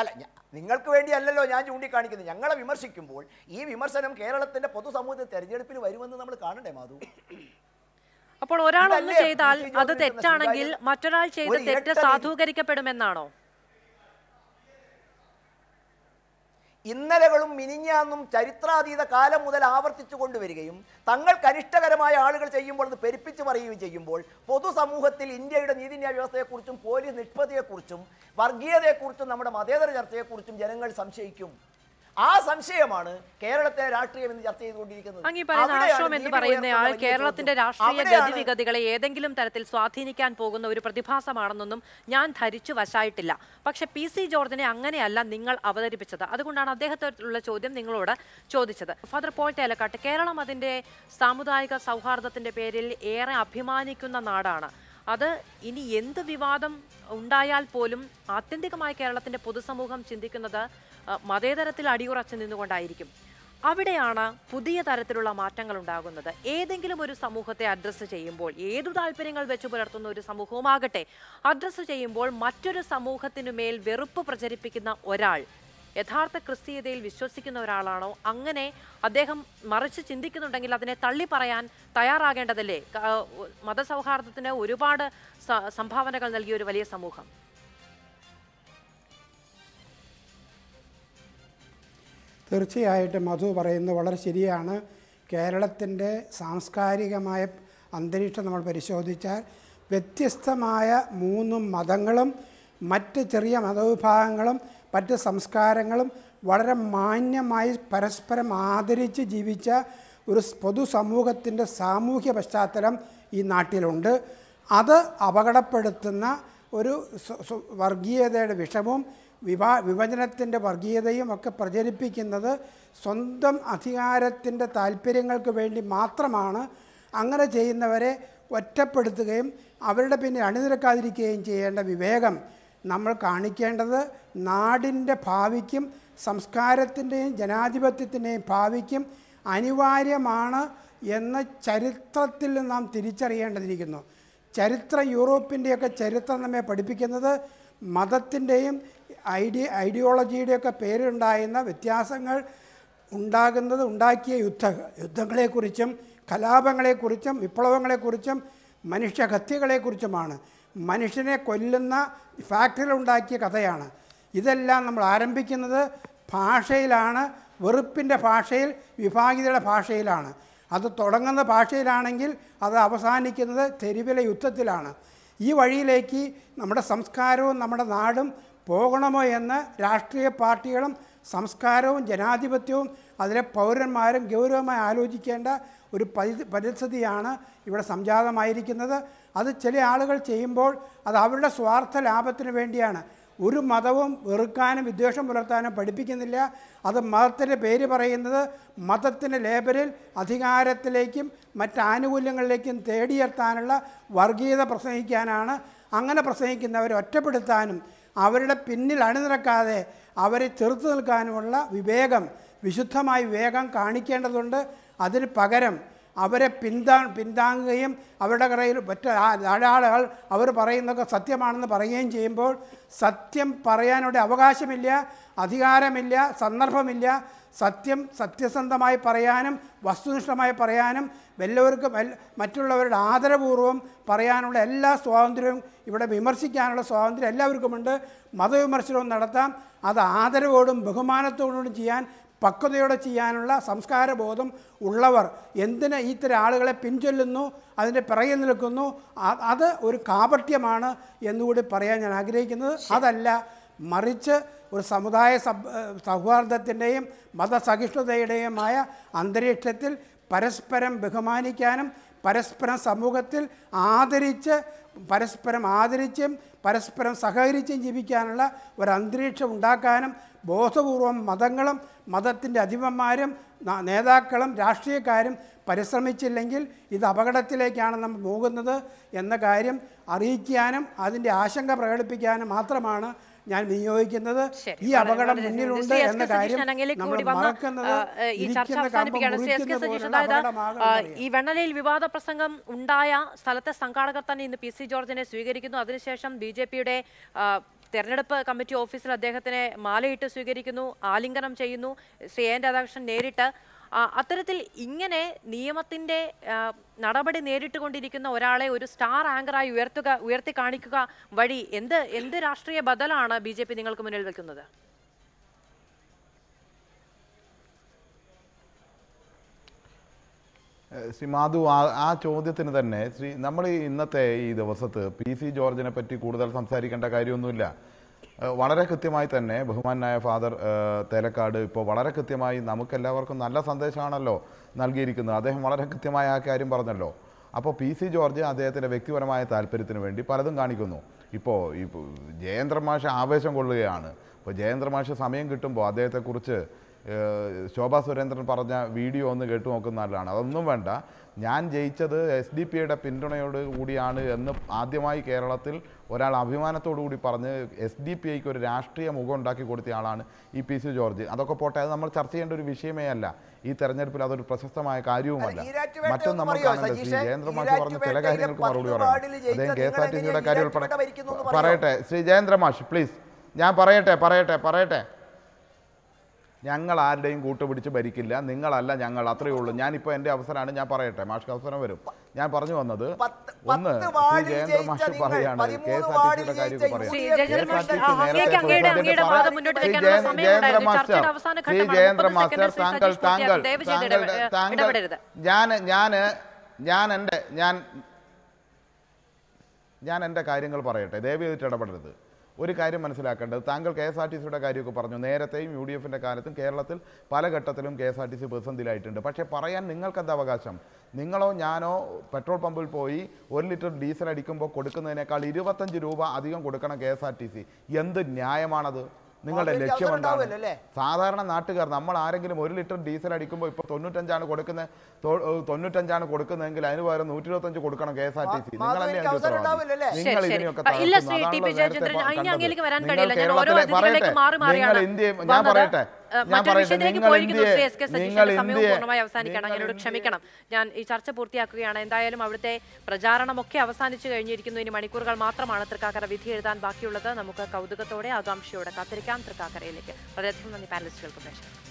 അല്ല നിങ്ങൾക്ക് വേണ്ടി അല്ലല്ലോ ഞാൻ ചൂണ്ടിക്കാണിക്കുന്നത് ഞങ്ങളെ വിമർശിക്കുമ്പോൾ ഈ വിമർശനം കേരളത്തിന്റെ പൊതുസമൂഹത്തെ തെരഞ്ഞെടുപ്പിൽ വരുമെന്ന് നമ്മൾ കാണണ്ടേ മാധു അപ്പോൾ ഒരാൾ ഒന്ന് ചെയ്താൽ അത് തെറ്റാണെങ്കിൽ മറ്റൊരാൾ ചെയ്ത് തെറ്റ് സാധൂകരിക്കപ്പെടുമെന്നാണോ ഇന്നലകളും മിനിഞ്ഞാന്നും ചരിത്രാതീത കാലം മുതൽ ആവർത്തിച്ചു കൊണ്ടുവരികയും തങ്ങൾക്ക് അനിഷ്ടകരമായ ആളുകൾ ചെയ്യുമ്പോൾ അത് പെരുപ്പിച്ചു പറയുകയും ചെയ്യുമ്പോൾ പൊതുസമൂഹത്തിൽ ഇന്ത്യയുടെ നീതിന്യായ വ്യവസ്ഥയെക്കുറിച്ചും പോലീസ് നിഷ്പതിയെക്കുറിച്ചും വർഗീയതയെക്കുറിച്ചും നമ്മുടെ മതേതര ചർച്ചയെക്കുറിച്ചും ജനങ്ങൾ സംശയിക്കും ആ സംശയമാണ് കേരളത്തെ രാഷ്ട്രീയം എന്ന് ചർച്ച ചെയ്തുകൊണ്ടിരിക്കുന്നത് കേരളത്തിന്റെ രാഷ്ട്രീയ ഗതിവിഗതികളെ ഏതെങ്കിലും തരത്തിൽ സ്വാധീനിക്കാൻ പോകുന്ന ഒരു പ്രതിഭാസമാണെന്നൊന്നും ഞാൻ ധരിച്ചു വശായിട്ടില്ല പക്ഷെ പി സി ജോർജിനെ അങ്ങനെയല്ല നിങ്ങൾ അവതരിപ്പിച്ചത് അതുകൊണ്ടാണ് അദ്ദേഹത്തിലുള്ള ചോദ്യം നിങ്ങളോട് ചോദിച്ചത് ഫാദർ പോൾ തേലക്കാട്ട് കേരളം അതിന്റെ സാമുദായിക സൗഹാർദ്ദത്തിന്റെ പേരിൽ ഏറെ അഭിമാനിക്കുന്ന നാടാണ് അത് ഇനി എന്ത് വിവാദം ഉണ്ടായാൽ പോലും ആത്യന്തികമായി കേരളത്തിന്റെ പൊതുസമൂഹം ചിന്തിക്കുന്നത് മതേതരത്തിൽ അടിയുറച്ച് നിന്നുകൊണ്ടായിരിക്കും അവിടെയാണ് പുതിയ തരത്തിലുള്ള മാറ്റങ്ങൾ ഉണ്ടാകുന്നത് ഏതെങ്കിലും ഒരു സമൂഹത്തെ അഡ്രസ്സ് ചെയ്യുമ്പോൾ ഏതു താല്പര്യങ്ങൾ വെച്ച് പുലർത്തുന്ന ഒരു സമൂഹവുമാകട്ടെ അഡ്രസ്സ് ചെയ്യുമ്പോൾ മറ്റൊരു സമൂഹത്തിനു മേൽ വെറുപ്പ് പ്രചരിപ്പിക്കുന്ന ഒരാൾ യഥാർത്ഥ ക്രിസ്തീയതയിൽ വിശ്വസിക്കുന്ന ഒരാളാണോ അങ്ങനെ അദ്ദേഹം മറിച്ച് ചിന്തിക്കുന്നുണ്ടെങ്കിൽ അതിനെ തള്ളി പറയാൻ തയ്യാറാകേണ്ടതല്ലേ മതസൗഹാർദ്ദത്തിന് ഒരുപാട് സംഭാവനകൾ നൽകിയ ഒരു വലിയ സമൂഹം തീർച്ചയായിട്ടും മധു പറയുന്നത് വളരെ ശരിയാണ് കേരളത്തിൻ്റെ സാംസ്കാരികമായ അന്തരീക്ഷം നമ്മൾ പരിശോധിച്ചാൽ വ്യത്യസ്തമായ മൂന്ന് മതങ്ങളും മറ്റ് ചെറിയ മതവിഭാഗങ്ങളും മറ്റ് സംസ്കാരങ്ങളും വളരെ മാന്യമായി പരസ്പരം ആദരിച്ച് ജീവിച്ച ഒരു പൊതുസമൂഹത്തിൻ്റെ സാമൂഹ്യ പശ്ചാത്തലം ഈ നാട്ടിലുണ്ട് അത് അപകടപ്പെടുത്തുന്ന ഒരു വർഗീയതയുടെ വിഷമവും വിഭാ വിഭജനത്തിൻ്റെ വർഗീയതയും ഒക്കെ പ്രചരിപ്പിക്കുന്നത് സ്വന്തം അധികാരത്തിൻ്റെ താല്പര്യങ്ങൾക്ക് വേണ്ടി മാത്രമാണ് അങ്ങനെ ചെയ്യുന്നവരെ ഒറ്റപ്പെടുത്തുകയും അവരുടെ പിന്നെ അണിനിരക്കാതിരിക്കുകയും ചെയ്യേണ്ട വിവേകം നമ്മൾ കാണിക്കേണ്ടത് നാടിൻ്റെ ഭാവിക്കും സംസ്കാരത്തിൻ്റെയും ജനാധിപത്യത്തിൻ്റെയും ഭാവിക്കും അനിവാര്യമാണ് എന്ന് ചരിത്രത്തിൽ നാം തിരിച്ചറിയേണ്ടതിരിക്കുന്നു ചരിത്ര യൂറോപ്പിൻ്റെയൊക്കെ ചരിത്രം നമ്മെ പഠിപ്പിക്കുന്നത് മതത്തിൻ്റെയും ഐഡിയ ഐഡിയോളജിയുടെയൊക്കെ പേരുണ്ടായിരുന്ന വ്യത്യാസങ്ങൾ ഉണ്ടാകുന്നത് ഉണ്ടാക്കിയ യുദ്ധ യുദ്ധങ്ങളെക്കുറിച്ചും കലാപങ്ങളെക്കുറിച്ചും വിപ്ലവങ്ങളെക്കുറിച്ചും മനുഷ്യഹത്യകളെക്കുറിച്ചുമാണ് മനുഷ്യനെ കൊല്ലുന്ന ഉണ്ടാക്കിയ കഥയാണ് ഇതെല്ലാം നമ്മൾ ആരംഭിക്കുന്നത് ഭാഷയിലാണ് വെറുപ്പിൻ്റെ ഭാഷയിൽ വിഭാഗീയതയുടെ ഭാഷയിലാണ് അത് തുടങ്ങുന്ന ഭാഷയിലാണെങ്കിൽ അത് അവസാനിക്കുന്നത് തെരുവിലെ യുദ്ധത്തിലാണ് ഈ വഴിയിലേക്ക് നമ്മുടെ സംസ്കാരവും നമ്മുടെ നാടും പോകണമോ എന്ന് രാഷ്ട്രീയ പാർട്ടികളും സംസ്കാരവും ജനാധിപത്യവും അതിലെ പൗരന്മാരും ഗൗരവമായി ആലോചിക്കേണ്ട ഒരു പരിസ്ഥിതിയാണ് ഇവിടെ സംജാതമായിരിക്കുന്നത് അത് ചില ആളുകൾ ചെയ്യുമ്പോൾ അത് അവരുടെ സ്വാർത്ഥ ലാഭത്തിന് വേണ്ടിയാണ് ഒരു മതവും വെറുക്കാനും വിദ്വേഷം പുലർത്താനും പഠിപ്പിക്കുന്നില്ല അത് മതത്തിൻ്റെ പേര് പറയുന്നത് മതത്തിൻ്റെ ലേബലിൽ അധികാരത്തിലേക്കും മറ്റ് ആനുകൂല്യങ്ങളിലേക്കും തേടിയെത്താനുള്ള വർഗീയത പ്രസംഗിക്കാനാണ് അങ്ങനെ പ്രസംഗിക്കുന്നവരെ ഒറ്റപ്പെടുത്താനും അവരുടെ പിന്നിൽ അണിനിരക്കാതെ അവരെ ചെറുത്തു നിൽക്കാനുമുള്ള വിവേകം വിശുദ്ധമായ വിവേകം കാണിക്കേണ്ടതുണ്ട് അതിന് പകരം അവരെ പിന്താ പിന്താങ്ങുകയും അവരുടെ കടയിൽ മറ്റ ധാരാളുകൾ അവർ പറയുന്നതൊക്കെ സത്യമാണെന്ന് പറയുകയും ചെയ്യുമ്പോൾ സത്യം പറയാനുള്ള അവകാശമില്ല അധികാരമില്ല സന്ദർഭമില്ല സത്യം സത്യസന്ധമായി പറയാനും വസ്തുനിഷ്ഠമായി പറയാനും വല്ലവർക്കും മറ്റുള്ളവരുടെ ആദരപൂർവ്വം പറയാനുള്ള എല്ലാ സ്വാതന്ത്ര്യവും ഇവിടെ വിമർശിക്കാനുള്ള സ്വാതന്ത്ര്യം എല്ലാവർക്കുമുണ്ട് മതവിമർശനവും നടത്താം അത് ആദരവോടും ബഹുമാനത്തോടും ചെയ്യാൻ പക്വതയോടെ ചെയ്യാനുള്ള സംസ്കാരബോധം ഉള്ളവർ എന്തിന് ഇത്തരം ആളുകളെ പിൻചൊല്ലുന്നു അതിൻ്റെ പിറകിൽ നിൽക്കുന്നു അത് ഒരു കാപട്യമാണ് എന്നുകൂടി പറയാൻ ഞാൻ ആഗ്രഹിക്കുന്നത് അതല്ല മറിച്ച് ഒരു സമുദായ സൗഹാർദ്ദത്തിൻ്റെയും മതസഹിഷ്ണുതയുടെയുമായ അന്തരീക്ഷത്തിൽ പരസ്പരം ബഹുമാനിക്കാനും പരസ്പരം സമൂഹത്തിൽ ആദരിച്ച് പരസ്പരം ആദരിച്ചും പരസ്പരം സഹകരിച്ചും ജീവിക്കാനുള്ള ഒരു അന്തരീക്ഷം ഉണ്ടാക്കാനും ബോധപൂർവം മതങ്ങളും മതത്തിൻ്റെ അധിപന്മാരും നേതാക്കളും രാഷ്ട്രീയക്കാരും പരിശ്രമിച്ചില്ലെങ്കിൽ ഇത് അപകടത്തിലേക്കാണ് നമ്മൾ പോകുന്നത് എന്ന കാര്യം അറിയിക്കാനും അതിൻ്റെ ആശങ്ക പ്രകടിപ്പിക്കാനും മാത്രമാണ് ഞാൻ വിനിയോഗിക്കുന്നത് ഈ അപകടം മുന്നിലുണ്ട് എന്ന കാര്യം നമ്മൾ ഈ ചർച്ച ഈ വെണ്ണലയിൽ വിവാദ പ്രസംഗം ഉണ്ടായ സ്ഥലത്തെ സംഘാടകർ തന്നെ ഇന്ന് പി സി ജോർജിനെ സ്വീകരിക്കുന്നു അതിനുശേഷം ബി ജെ പിയുടെ തെരഞ്ഞെടുപ്പ് കമ്മിറ്റി ഓഫീസിൽ അദ്ദേഹത്തിനെ മാലയിട്ട് സ്വീകരിക്കുന്നു ആലിംഗനം ചെയ്യുന്നു ശ്രീ എൻ രാധാകൃഷ്ണൻ നേരിട്ട് അത്തരത്തിൽ ഇങ്ങനെ നിയമത്തിൻ്റെ നടപടി നേരിട്ട് കൊണ്ടിരിക്കുന്ന ഒരാളെ ഒരു സ്റ്റാർ ആങ്കറായി ഉയർത്തുക ഉയർത്തി കാണിക്കുക വഴി എന്ത് എന്ത് രാഷ്ട്രീയ ബദലാണ് ബി നിങ്ങൾക്ക് മുന്നിൽ വെക്കുന്നത് ശ്രീ മാധു ആ ആ ചോദ്യത്തിന് തന്നെ ശ്രീ നമ്മൾ ഇന്നത്തെ ഈ ദിവസത്ത് പി സി ജോർജിനെ പറ്റി കൂടുതൽ സംസാരിക്കേണ്ട കാര്യമൊന്നുമില്ല വളരെ കൃത്യമായി തന്നെ ബഹുമാനായ ഫാദർ തേലക്കാട് ഇപ്പോൾ വളരെ കൃത്യമായി നമുക്കെല്ലാവർക്കും നല്ല സന്ദേശമാണല്ലോ നൽകിയിരിക്കുന്നത് അദ്ദേഹം വളരെ കൃത്യമായ ആ കാര്യം പറഞ്ഞല്ലോ അപ്പോൾ പി സി ജോർജ് അദ്ദേഹത്തിൻ്റെ വ്യക്തിപരമായ താല്പര്യത്തിന് വേണ്ടി പലതും കാണിക്കുന്നു ഇപ്പോൾ ഇപ്പോൾ ജയേന്ദ്രമാഷ ആവേശം കൊള്ളുകയാണ് അപ്പോൾ ജയേന്ദ്രമാഷ സമയം കിട്ടുമ്പോൾ അദ്ദേഹത്തെക്കുറിച്ച് ശോഭാ സുരേന്ദ്രൻ പറഞ്ഞ വീഡിയോ ഒന്ന് കേട്ടു നോക്കുന്ന നല്ലതാണ് അതൊന്നും വേണ്ട ഞാൻ ജയിച്ചത് എസ് ഡി പി യുടെ പിന്തുണയോട് കൂടിയാണ് എന്ന് ആദ്യമായി കേരളത്തിൽ ഒരാൾ അഭിമാനത്തോടു കൂടി പറഞ്ഞ് എസ് ഡി പി ഐക്ക് ഒരു രാഷ്ട്രീയ മുഖം ഉണ്ടാക്കി കൊടുത്ത ആളാണ് ഇ പി സി ജോർജ് അതൊക്കെ പോട്ടെ അത് നമ്മൾ ചർച്ച ചെയ്യേണ്ട ഒരു വിഷയമേ അല്ല ഈ തെരഞ്ഞെടുപ്പിൽ അതൊരു പ്രശസ്തമായ കാര്യവുമല്ല മറ്റും നമ്മൾ കാണേണ്ടത് ശ്രീ ജയേന്ദ്രമാഷ് പറഞ്ഞ ചില കാര്യങ്ങൾക്ക് മറുപടി പറയാം അദ്ദേഹം കെ എസ് ആർ ടി സിയുടെ കാര്യം ഉൾപ്പെടെ പറയട്ടെ ശ്രീ ജയേന്ദ്രമാഷ് പ്ലീസ് ഞാൻ പറയട്ടെ പറയട്ടെ പറയട്ടെ ഞങ്ങൾ ആരുടെയും കൂട്ടുപിടിച്ച് ഭരിക്കില്ല നിങ്ങളല്ല ഞങ്ങൾ അത്രയേ ഉള്ളൂ ഞാനിപ്പോൾ എൻ്റെ അവസരമാണ് ഞാൻ പറയട്ടെ മാഷ് അവസരം വരും ഞാൻ പറഞ്ഞു വന്നത് ഒന്ന് ജയേന്ദ്ര മാഷ് പറയാണ് കെ എസ് ആർ ടി സിയുടെ കാര്യമൊക്കെ പറയാം ജയേന്ദ്ര മാസ്റ്റർ ശ്രീ ജയേന്ദ്ര മാസ്റ്റർ താങ്കൾ താങ്കൾ താങ്കൾ താങ്കൾ ഞാൻ ഞാൻ ഞാൻ എൻ്റെ ഞാൻ ഞാൻ എൻ്റെ കാര്യങ്ങൾ പറയട്ടെ ദയവ് ചെയ്തിട്ട് ഇടപെടരുത് ഒരു കാര്യം മനസ്സിലാക്കേണ്ടത് താങ്കൾ കെ എസ് ആർ ടി സിയുടെ കാര്യമൊക്കെ പറഞ്ഞു നേരത്തെയും യു ഡി എഫിൻ്റെ കാലത്തും കേരളത്തിൽ പല ഘട്ടത്തിലും K S R T C പ്രതിസന്ധിയിലായിട്ടുണ്ട് പക്ഷേ പറയാൻ നിങ്ങൾക്കെന്ത് അവകാശം നിങ്ങളോ ഞാനോ പെട്രോൾ പമ്പിൽ പോയി ഒരു ലിറ്റർ ഡീസൽ അടിക്കുമ്പോൾ കൊടുക്കുന്നതിനേക്കാൾ ഇരുപത്തഞ്ച് രൂപ അധികം കൊടുക്കണം K S R T C എന്ത് ന്യായമാണത് നിങ്ങളുടെ ലക്ഷ്യം എന്താണ് സാധാരണ നാട്ടുകാർ നമ്മൾ ആരെങ്കിലും ഒരു ലിറ്റർ ഡീസൽ അടിക്കുമ്പോൾ ഇപ്പൊ തൊണ്ണൂറ്റഞ്ചാണ് കൊടുക്കുന്നത് തൊണ്ണൂറ്റഞ്ചാണ് കൊടുക്കുന്നതെങ്കിൽ അതിന് പകരം നൂറ്റി ഇരുപത്തി അഞ്ച് കൊടുക്കണം K S R T C നിങ്ങളല്ലേ ഞാൻ പറയട്ടെ മറ്റൊരു വിഷയത്തിലേക്ക് പോയിരിക്കുന്നു എസ് കെ സജീഷന്റെ സമയം പൂർണ്ണമായി അവസാനിക്കണം ക്ഷമിക്കണം ഞാൻ ഈ ചർച്ച പൂർത്തിയാക്കുകയാണ് എന്തായാലും അവിടുത്തെ പ്രചാരണമൊക്കെ അവസാനിച്ചു കഴിഞ്ഞിരിക്കുന്നു ഇനി മണിക്കൂറുകൾ മാത്രമാണ് തൃക്കാക്കര വിധി എഴുതാൻ ബാക്കിയുള്ളത് നമുക്ക് കൗതുകത്തോടെ ആകാംക്ഷയോടെ കാത്തിരിക്കാം തൃക്കാക്കരയിലേക്ക് വളരെയധികം നന്ദി പാനലിസ്റ്റുകൾക്കും